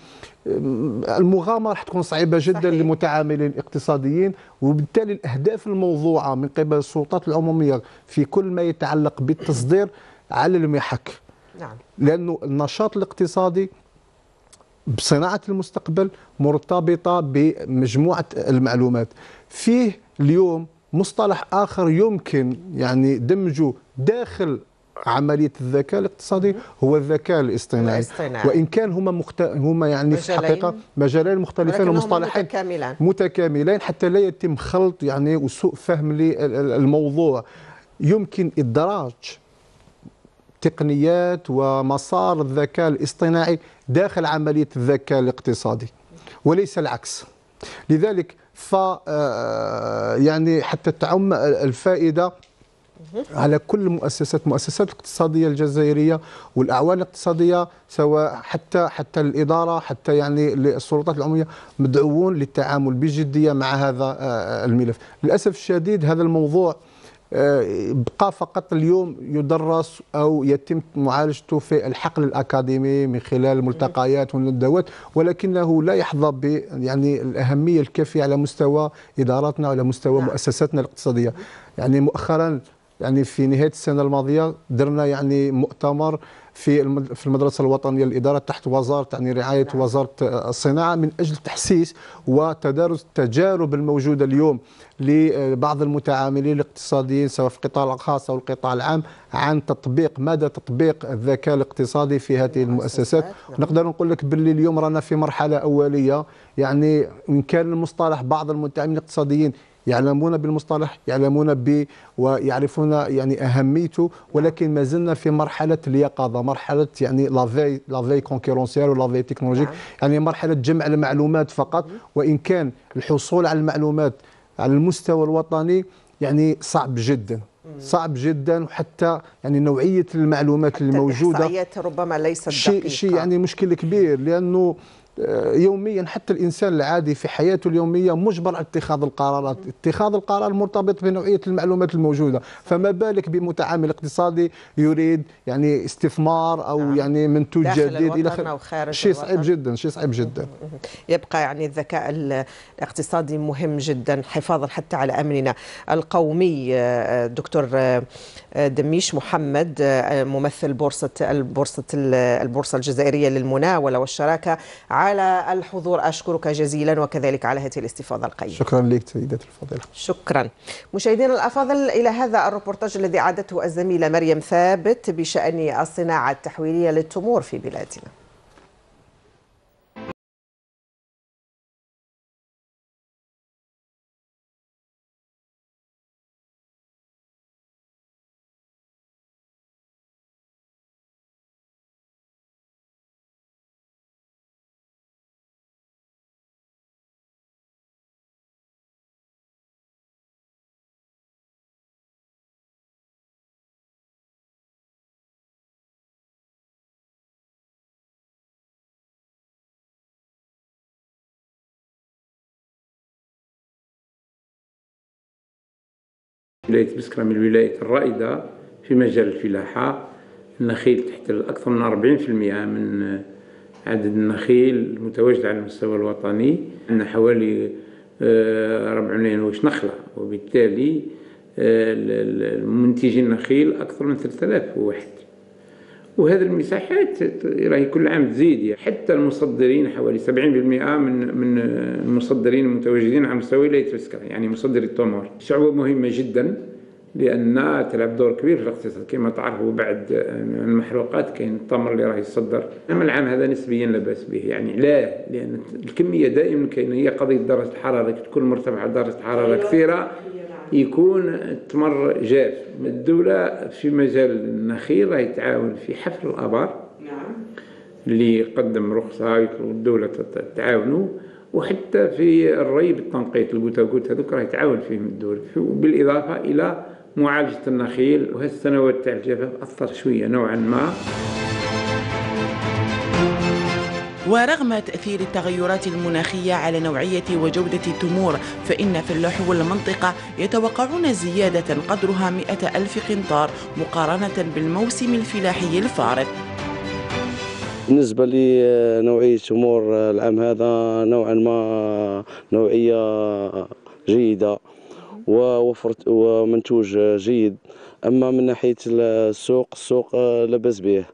المغامره راح تكون صعبه جدا صحيح. للمتعاملين الاقتصاديين وبالتالي الاهداف الموضوعه من قبل السلطات العموميه في كل ما يتعلق بالتصدير على المحك نعم لانه النشاط الاقتصادي بصناعه المستقبل مرتبطه بمجموعه المعلومات فيه اليوم مصطلح اخر يمكن يعني دمجه داخل عمليه الذكاء الاقتصادي هو الذكاء الاصطناعي وان كان هما مخت... هما يعني في الحقيقه مجالين مختلفين ومصطلحين متكاملين متكاملين حتى لا يتم خلط يعني وسوء فهم للموضوع يمكن ادراج تقنيات ومسار الذكاء الاصطناعي داخل عمليه الذكاء الاقتصادي وليس العكس لذلك ف آه، يعني حتى تعم الفائده على كل المؤسسات المؤسسات الاقتصاديه الجزائريه والاعوان الاقتصاديه سواء حتى حتى الاداره حتى يعني السلطات العموميه مدعوون للتعامل بجديه مع هذا آه، آه، الملف للاسف الشديد هذا الموضوع آه، بقى فقط اليوم يدرس او يتم معالجته في الحقل الاكاديمي من خلال الملتقيات والندوات ولكنه لا يحظى ب يعني الاهميه الكافيه على مستوى اداراتنا وعلى مستوى نعم. مؤسساتنا الاقتصاديه يعني مؤخرا يعني في نهايه السنه الماضيه درنا يعني مؤتمر في في المدرسه الوطنيه للاداره تحت وزاره يعني رعايه نعم. وزاره الصناعه من اجل تحسيس وتدارس التجارب الموجوده اليوم لبعض المتعاملين الاقتصاديين سواء في القطاع الخاص او القطاع العام عن تطبيق مدى تطبيق الذكاء الاقتصادي في هذه نعم، المؤسسات نقدر نقول لك باللي اليوم رانا في مرحله اوليه يعني ان كان المصطلح بعض المتعاملين الاقتصاديين يعلمون بالمصطلح يعلمون ب ويعرفون يعني اهميته ولكن ما زلنا في مرحله اليقظه مرحله يعني لافي لافي كونكيرونسيال ولا في تكنولوجيك يعني مرحله جمع المعلومات فقط وان كان الحصول على المعلومات على المستوى الوطني يعني صعب جدا صعب جدا وحتى يعني نوعيه المعلومات الموجوده ربما ليست دقيقه شيء شيء يعني مشكل كبير لانه آه، يوميا حتى الانسان العادي في حياته اليوميه مجبر على اتخاذ القرارات، اتخاذ القرار مرتبط بنوعيه المعلومات الموجوده، فما بالك بمتعامل اقتصادي يريد يعني استثمار او نعم. يعني منتوج جديد الى اخره شيء صعب جدا شيء صعب جدا يبقى يعني الذكاء الاقتصادي مهم جدا حفاظا حتى على امننا القومي آه، دكتور آه، آه، دميش محمد آه، ممثل بورصة البورصة البورصة الجزائرية للمناولة والشراكة على الحضور أشكرك جزيلا وكذلك على هذه الاستفاضة القيمة شكرا لك سيدتي الفضيلة شكرا مشاهدينا الأفاضل إلى هذا الروبورتاج الذي عادته الزميلة مريم ثابت بشأن الصناعة التحويلية للتمور في بلادنا ولاية بسكرة من الولايات الرائدة في مجال الفلاحة النخيل تحتل أكثر من 40% من عدد النخيل المتواجد على المستوى الوطني عندنا حوالي 4 آه، ملايين وش نخلة وبالتالي آه، منتجي النخيل أكثر من 3000 واحد وهذه المساحات راهي كل عام تزيد يعني حتى المصدرين حوالي 70% من من المصدرين المتواجدين على مستوى ولايه يعني مصدر التمر شعبه مهمه جدا لان تلعب دور كبير في الاقتصاد كما تعرفوا بعد المحروقات كاين التمر اللي راه يصدر أما العام هذا نسبيا لا بأس به يعني علاه لأن الكمية دائما كاينة هي قضية درجة الحرارة تكون مرتفعة درجة الحرارة أيوة. كثيرة يكون التمر جاف الدولة في مجال النخيل راهي تعاون في حفر الآبار نعم اللي يقدم رخصة يطلب الدولة تعاونه وحتى في الري بالتنقيط البوتاكوت هذوك راه تعاون فيهم الدولة بالاضافه إلى معالجة النخيل وهالسنوات تاع الجفاف أثر شوية نوعا ما ورغم تأثير التغيرات المناخية على نوعية وجودة التمور فإن في اللحو يتوقعون زيادة قدرها مئة ألف قنطار مقارنة بالموسم الفلاحي الفارط بالنسبه لنوعيه آه، تمور آه، العام هذا نوعا ما آه، نوعيه جيده ووفرت ومنتوج جيد اما من ناحيه السوق السوق لاباس به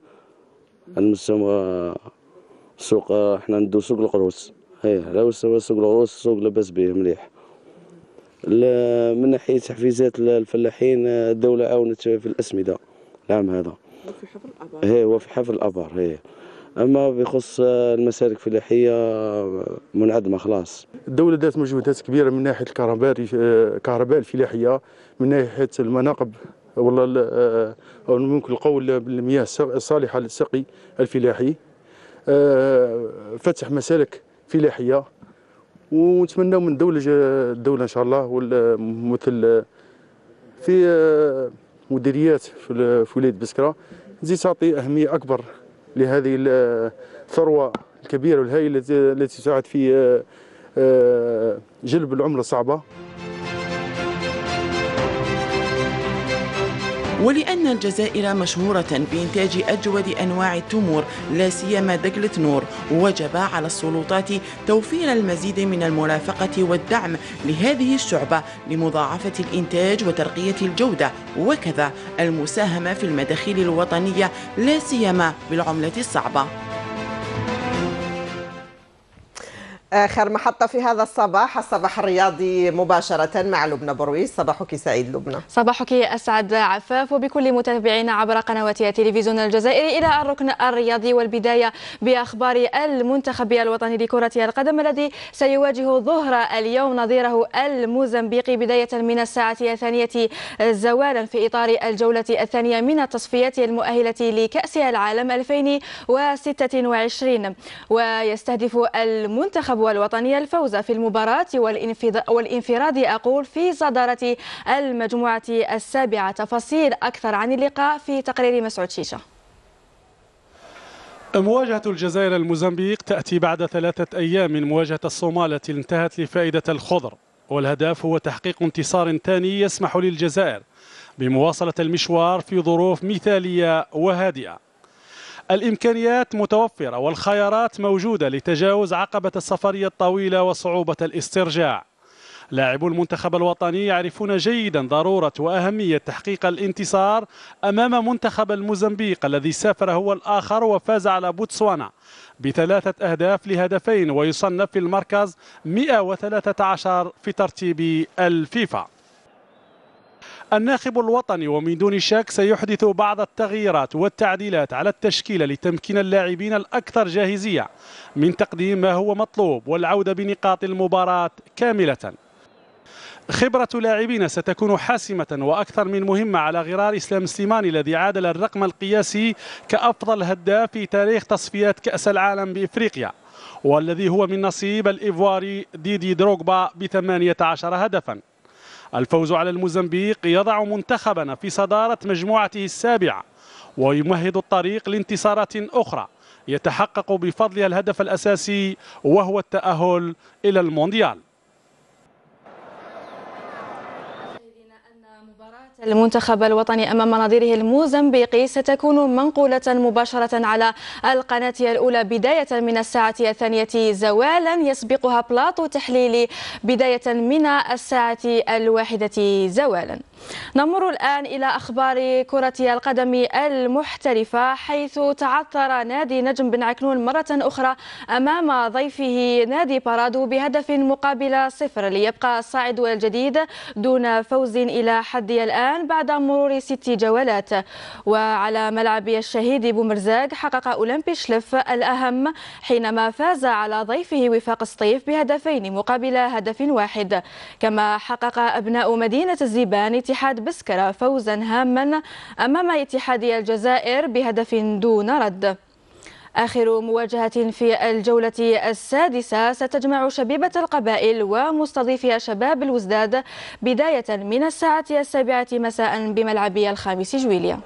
المستوى سوق احنا ندو سوق القروس هي على مستوى سوق القروس السوق لاباس به مليح من ناحيه تحفيزات الفلاحين الدوله عاونت في الاسمده العام هذا وفي حفر الابار هي وفي حفر الابار هي اما بخص المسالك الفلاحيه منعدمه خلاص الدوله دارت مجهودات كبيره من ناحيه الكهرباء الكهرباء الفلاحيه من ناحيه المناقب والله آه، او ممكن القول بالمياه الصالحه للسقي الفلاحي آه، فتح مسالك فلاحيه ونتمنى من الدوله الدوله ان شاء الله والممثل آه، في مديريات في ولايه بسكره تزيد تعطي اهميه اكبر لهذه الثروة الكبيرة والهائلة التي تساعد في آه، آه، جلب العملة الصعبة ولأن الجزائر مشهورة بإنتاج أجود أنواع التمور لا سيما دجلة نور وجب على السلطات توفير المزيد من المرافقة والدعم لهذه الشعبة لمضاعفة الإنتاج وترقية الجودة وكذا المساهمة في المداخيل الوطنية لا سيما بالعملة الصعبة آخر محطة في هذا الصباح الصباح الرياضي مباشرة مع لبنى برويس صباحك سعيد لبنى صباحك أسعد عفاف وبكل متابعينا عبر قنوات تلفزيون الجزائري إلى الركن الرياضي والبداية بأخبار المنتخب الوطني لكرة القدم الذي سيواجه ظهر اليوم نظيره الموزمبيقي بداية من الساعة الثانية زوالا في إطار الجولة الثانية من التصفيات المؤهلة لكأس العالم 2026 ويستهدف المنتخب المنتخب الوطني الفوز في المباراة والانفراد أقول في صدارة المجموعة السابعة تفاصيل أكثر عن اللقاء في تقرير مسعود شيشة مواجهة الجزائر الموزمبيق تأتي بعد ثلاثة أيام من مواجهة الصومال التي انتهت لفائدة الخضر والهدف هو تحقيق انتصار ثاني يسمح للجزائر بمواصلة المشوار في ظروف مثالية وهادئة الإمكانيات متوفرة والخيارات موجودة لتجاوز عقبة السفرية الطويلة وصعوبة الاسترجاع لاعبو المنتخب الوطني يعرفون جيدا ضرورة وأهمية تحقيق الانتصار أمام منتخب الموزمبيق الذي سافر هو الآخر وفاز على بوتسوانا بثلاثة أهداف لهدفين ويصنف في المركز 113 في ترتيب الفيفا الناخب الوطني ومن دون شك سيحدث بعض التغييرات والتعديلات على التشكيلة لتمكين اللاعبين الأكثر جاهزية من تقديم ما هو مطلوب والعودة بنقاط المباراة كاملة خبرة لاعبين ستكون حاسمة وأكثر من مهمة على غرار إسلام السليماني الذي عادل الرقم القياسي كأفضل هداف في تاريخ تصفيات كأس العالم بإفريقيا والذي هو من نصيب الإيفواري ديدي دروغبا ب 18 هدفاً الفوز على الموزمبيق يضع منتخبنا في صدارة مجموعته السابعة ويمهد الطريق لانتصارات أخرى يتحقق بفضلها الهدف الأساسي وهو التأهل إلى المونديال المنتخب الوطني أمام نظيره الموزمبيقي ستكون منقولة مباشرة على القناة الأولى بداية من الساعة الثانية زوالا يسبقها بلاطو تحليلي بداية من الساعة الواحدة زوالا نمر الآن إلى أخبار كرة القدم المحترفة حيث تعثر نادي نجم بن عكنون مرة أخرى أمام ضيفه نادي بارادو بهدف مقابل صفر ليبقى الصاعد الجديد دون فوز إلى حد الآن الآن بعد مرور ست جولات وعلى ملعب الشهيد بومرزاق حقق أولمبي شلف الأهم حينما فاز على ضيفه وفاق سطيف بهدفين مقابل هدف واحد كما حقق أبناء مدينة الزيبان اتحاد بسكرة فوزا هاما أمام اتحاد الجزائر بهدف دون رد آخر مواجهة في الجولة السادسة ستجمع شبيبة القبائل ومستضيفها شباب الوزداد بداية من الساعة السابعة مساء بملعب الخامس جويليا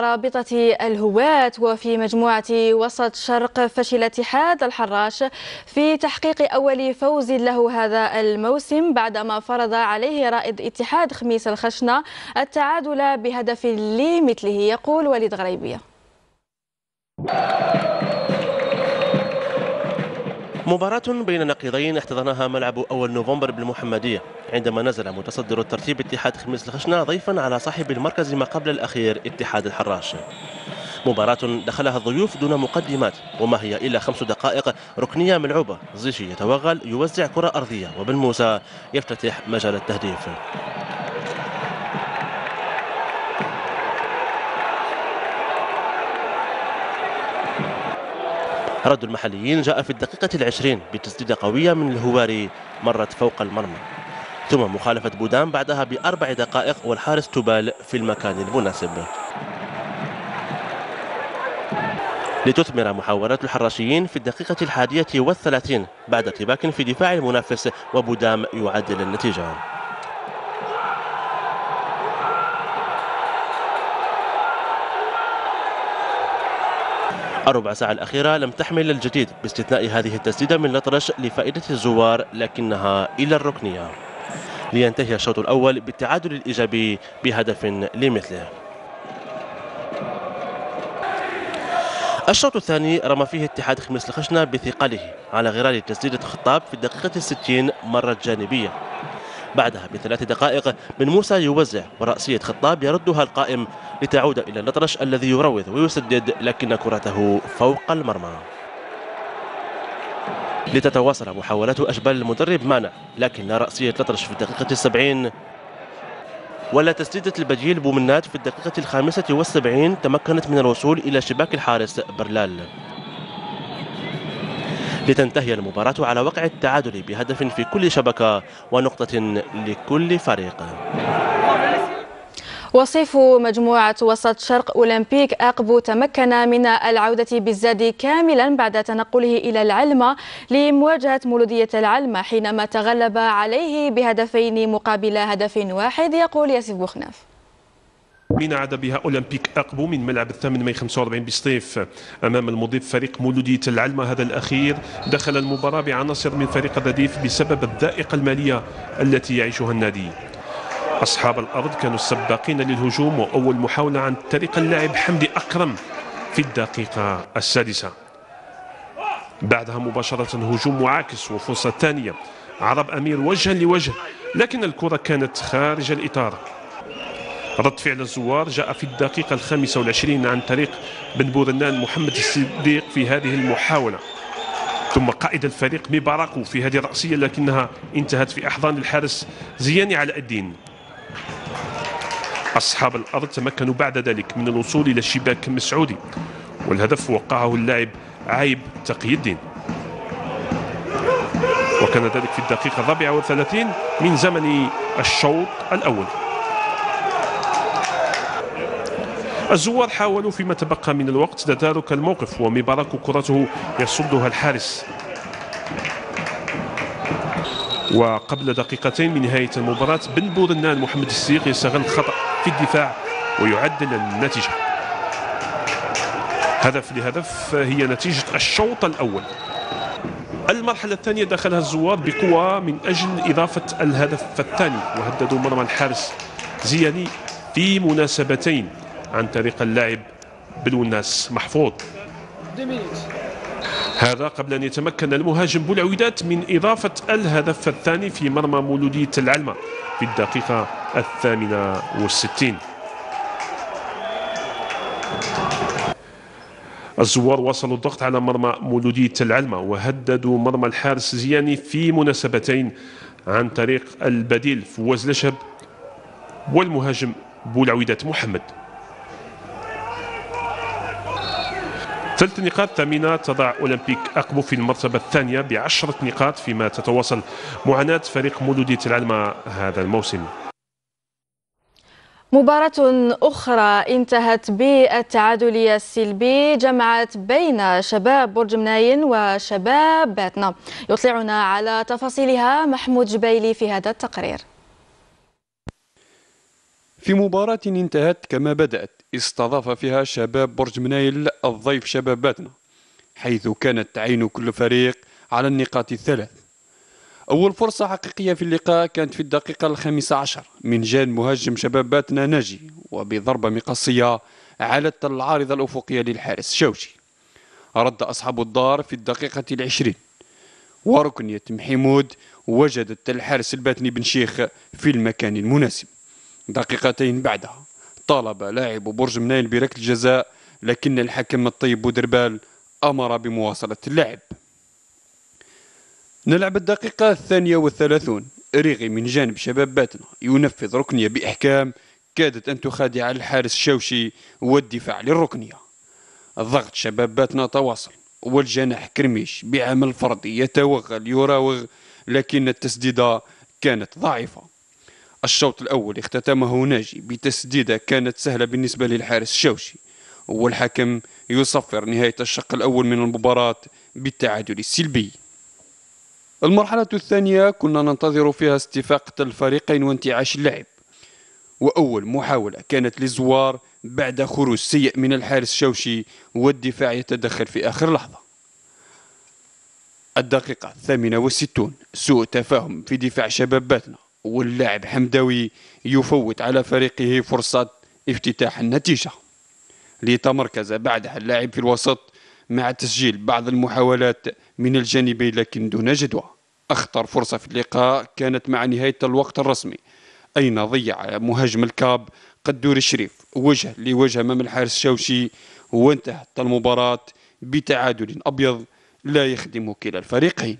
رابطة الهواة وفي مجموعة وسط شرق فشل اتحاد الحراش في تحقيق أول فوز له هذا الموسم بعدما فرض عليه رائد اتحاد خميس الخشنة التعادل بهدف لمثله يقول وليد غريبية مباراة بين نقيضين احتضنها ملعب أول نوفمبر بالمحمدية عندما نزل متصدر الترتيب اتحاد خميس الخشنة ضيفا على صاحب المركز ما قبل الأخير اتحاد الحراش مباراة دخلها الضيوف دون مقدمات وما هي إلا خمس دقائق ركنية ملعوبة زيشي يتوغل يوزع كرة أرضية وبالموسى يفتتح مجال التهديف رد المحليين جاء في الدقيقة العشرين بتسديدة قوية من الهواري مرت فوق المرمى ثم مخالفة بودان بعدها بأربع دقائق والحارس تبال في المكان المناسب لتثمر محاولات الحراشيين في الدقيقة الحادية والثلاثين بعد ارتباك في دفاع المنافس وبودام يعدل النتيجة الربع ساعة الأخيرة لم تحمل الجديد باستثناء هذه التسديدة من لطرش لفائدة الزوار لكنها إلى الركنية لينتهي الشوط الأول بالتعادل الإيجابي بهدف لمثله الشوط الثاني رمى فيه اتحاد خميس الخشنة بثقله على غرار تسديدة خطاب في الدقيقة الستين مرة جانبية بعدها بثلاث دقائق من موسى يوزع ورأسية خطاب يردها القائم لتعود إلى الأطرش الذي يروض ويسدد لكن كرته فوق المرمى لتتواصل محاولات أشبال المدرب مانع لكن رأسية الأطرش في الدقيقة السبعين ولا تسديدة البجيل بومنات في الدقيقة الخامسة والسبعين تمكنت من الوصول إلى شباك الحارس برلال لتنتهي المباراة على وقع التعادل بهدف في كل شبكة ونقطة لكل فريق وصيف مجموعة وسط شرق أولمبيك أقبو تمكن من العودة بالزاد كاملا بعد تنقله إلى العلمة لمواجهة مولودية العلمة حينما تغلب عليه بهدفين مقابل هدف واحد يقول ياسف بوخناف بنعاد بها أولمبيك أقبو من ملعب الثامن ماي 45 بسطيف أمام المضيف فريق مولودية العلمة هذا الأخير دخل المباراة بعناصر من فريق الرديف بسبب الذائقة المالية التي يعيشها النادي أصحاب الأرض كانوا السباقين للهجوم وأول محاولة عن طريق اللاعب حمدي أكرم في الدقيقة السادسة بعدها مباشرة هجوم معاكس وفرصة ثانية عرب أمير وجها لوجه لكن الكرة كانت خارج الإطار رد فعل الزوار جاء في الدقيقة الخامسة والعشرين عن طريق بن بورنان محمد الصديق في هذه المحاولة ثم قائد الفريق مباركو في هذه الرأسية لكنها انتهت في أحضان الحارس زياني على الدين أصحاب الأرض تمكنوا بعد ذلك من الوصول إلى الشباك مسعودي والهدف وقعه اللاعب عايب تقي الدين وكان ذلك في الدقيقة الرابعة والثلاثين من زمن الشوط الأول الزوار حاولوا فيما تبقى من الوقت تدارك الموقف ومبارك كرته يصدها الحارس وقبل دقيقتين من نهاية المباراة بن بورنان محمد السيق يستغل خطأ في الدفاع ويعدل النتيجة هدف لهدف هي نتيجة الشوط الأول المرحلة الثانية دخلها الزوار بقوة من أجل إضافة الهدف الثاني وهددوا مرمى الحارس زياني في مناسبتين عن طريق اللاعب بلوناس محفوظ هذا قبل أن يتمكن المهاجم بولعويدات من إضافة الهدف الثاني في مرمى مولودية العلمة في الدقيقة الثامنة والستين الزوار واصلوا الضغط على مرمى مولودية العلمة وهددوا مرمى الحارس زياني في مناسبتين عن طريق البديل فواز لشب والمهاجم بولعويدات محمد ثلاث نقاط ثامنة تضع أولمبيك أقبو في المرتبة الثانية بعشرة نقاط فيما تتواصل معاناة فريق مولودية العلمة هذا الموسم مباراة أخرى انتهت بالتعادل السلبي جمعت بين شباب برج مناين وشباب باتنا يطلعنا على تفاصيلها محمود جبيلي في هذا التقرير في مباراة انتهت كما بدأت استضاف فيها شباب برج منايل الضيف شباباتنا حيث كانت تعين كل فريق على النقاط الثلاث أول فرصة حقيقية في اللقاء كانت في الدقيقة الخامسة عشر من جان مهاجم شباباتنا ناجي وبضربة مقصية علت العارضة الأفقية للحارس شوشي رد أصحاب الدار في الدقيقة العشرين وركنية محمود وجدت الحارس الباتني بن شيخ في المكان المناسب دقيقتين بعدها طالب لاعب برج منايل بركله جزاء لكن الحكم الطيب بودربال أمر بمواصلة اللعب نلعب الدقيقة الثانية والثلاثون ريغي من جانب شباب باتنا ينفذ ركنية بإحكام كادت أن تخادع الحارس الشوشي والدفاع للركنية ضغط شباب باتنا تواصل والجناح كرميش بعمل فردي يتوغل يراوغ لكن التسديدة كانت ضعيفة الشوط الأول اختتمه ناجي بتسديدة كانت سهلة بالنسبة للحارس شوشي والحكم يصفر نهاية الشق الأول من المباراة بالتعادل السلبي المرحلة الثانية كنا ننتظر فيها استفاقة الفريقين وانتعاش اللعب وأول محاولة كانت للزوار بعد خروج سيء من الحارس شوشي والدفاع يتدخل في آخر لحظة الدقيقة الثامنة والستون سوء تفاهم في دفاع شباب باتنا واللاعب حمداوي يفوت على فريقه فرصة افتتاح النتيجة ليتمركز بعدها اللاعب في الوسط مع تسجيل بعض المحاولات من الجانبين لكن دون جدوى أخطر فرصة في اللقاء كانت مع نهاية الوقت الرسمي أين ضيع مهاجم الكاب قدور الشريف وجه لوجه أمام الحارس الشوشي وانتهت المباراة بتعادل أبيض لا يخدم كلا الفريقين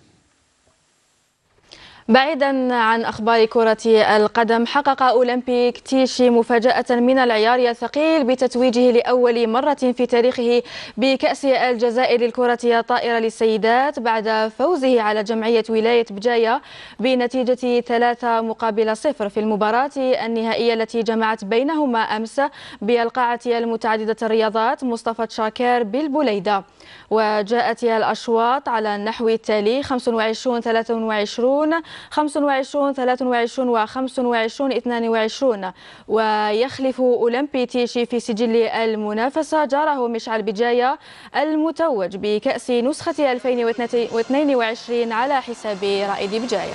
بعيدا عن اخبار كره القدم حقق اولمبيك تيشي مفاجاه من العيار الثقيل بتتويجه لاول مره في تاريخه بكاس الجزائر للكره الطائره للسيدات بعد فوزه على جمعيه ولايه بجايه بنتيجه ثلاثة مقابل صفر في المباراه النهائيه التي جمعت بينهما امس بالقاعه المتعدده الرياضات مصطفى شاكر بالبليده وجاءت الأشواط على النحو التالي 25 23 25 23 و 25 22 ويخلف أولمبي تيشي في سجل المنافسة جاره مشعل بجاية المتوج بكأس نسخة 2022 على حساب رائد بجاية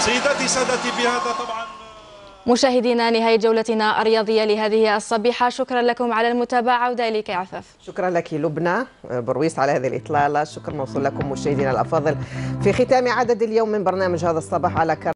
سيداتي سادتي بهذا طبعا مشاهدينا نهاية جولتنا الرياضية لهذه الصبيحة شكرا لكم على المتابعة وذلك يا عفاف شكرا لك لبنى برويس على هذه الإطلالة شكرا موصول لكم مشاهدينا الأفاضل في ختام عدد اليوم من برنامج هذا الصباح على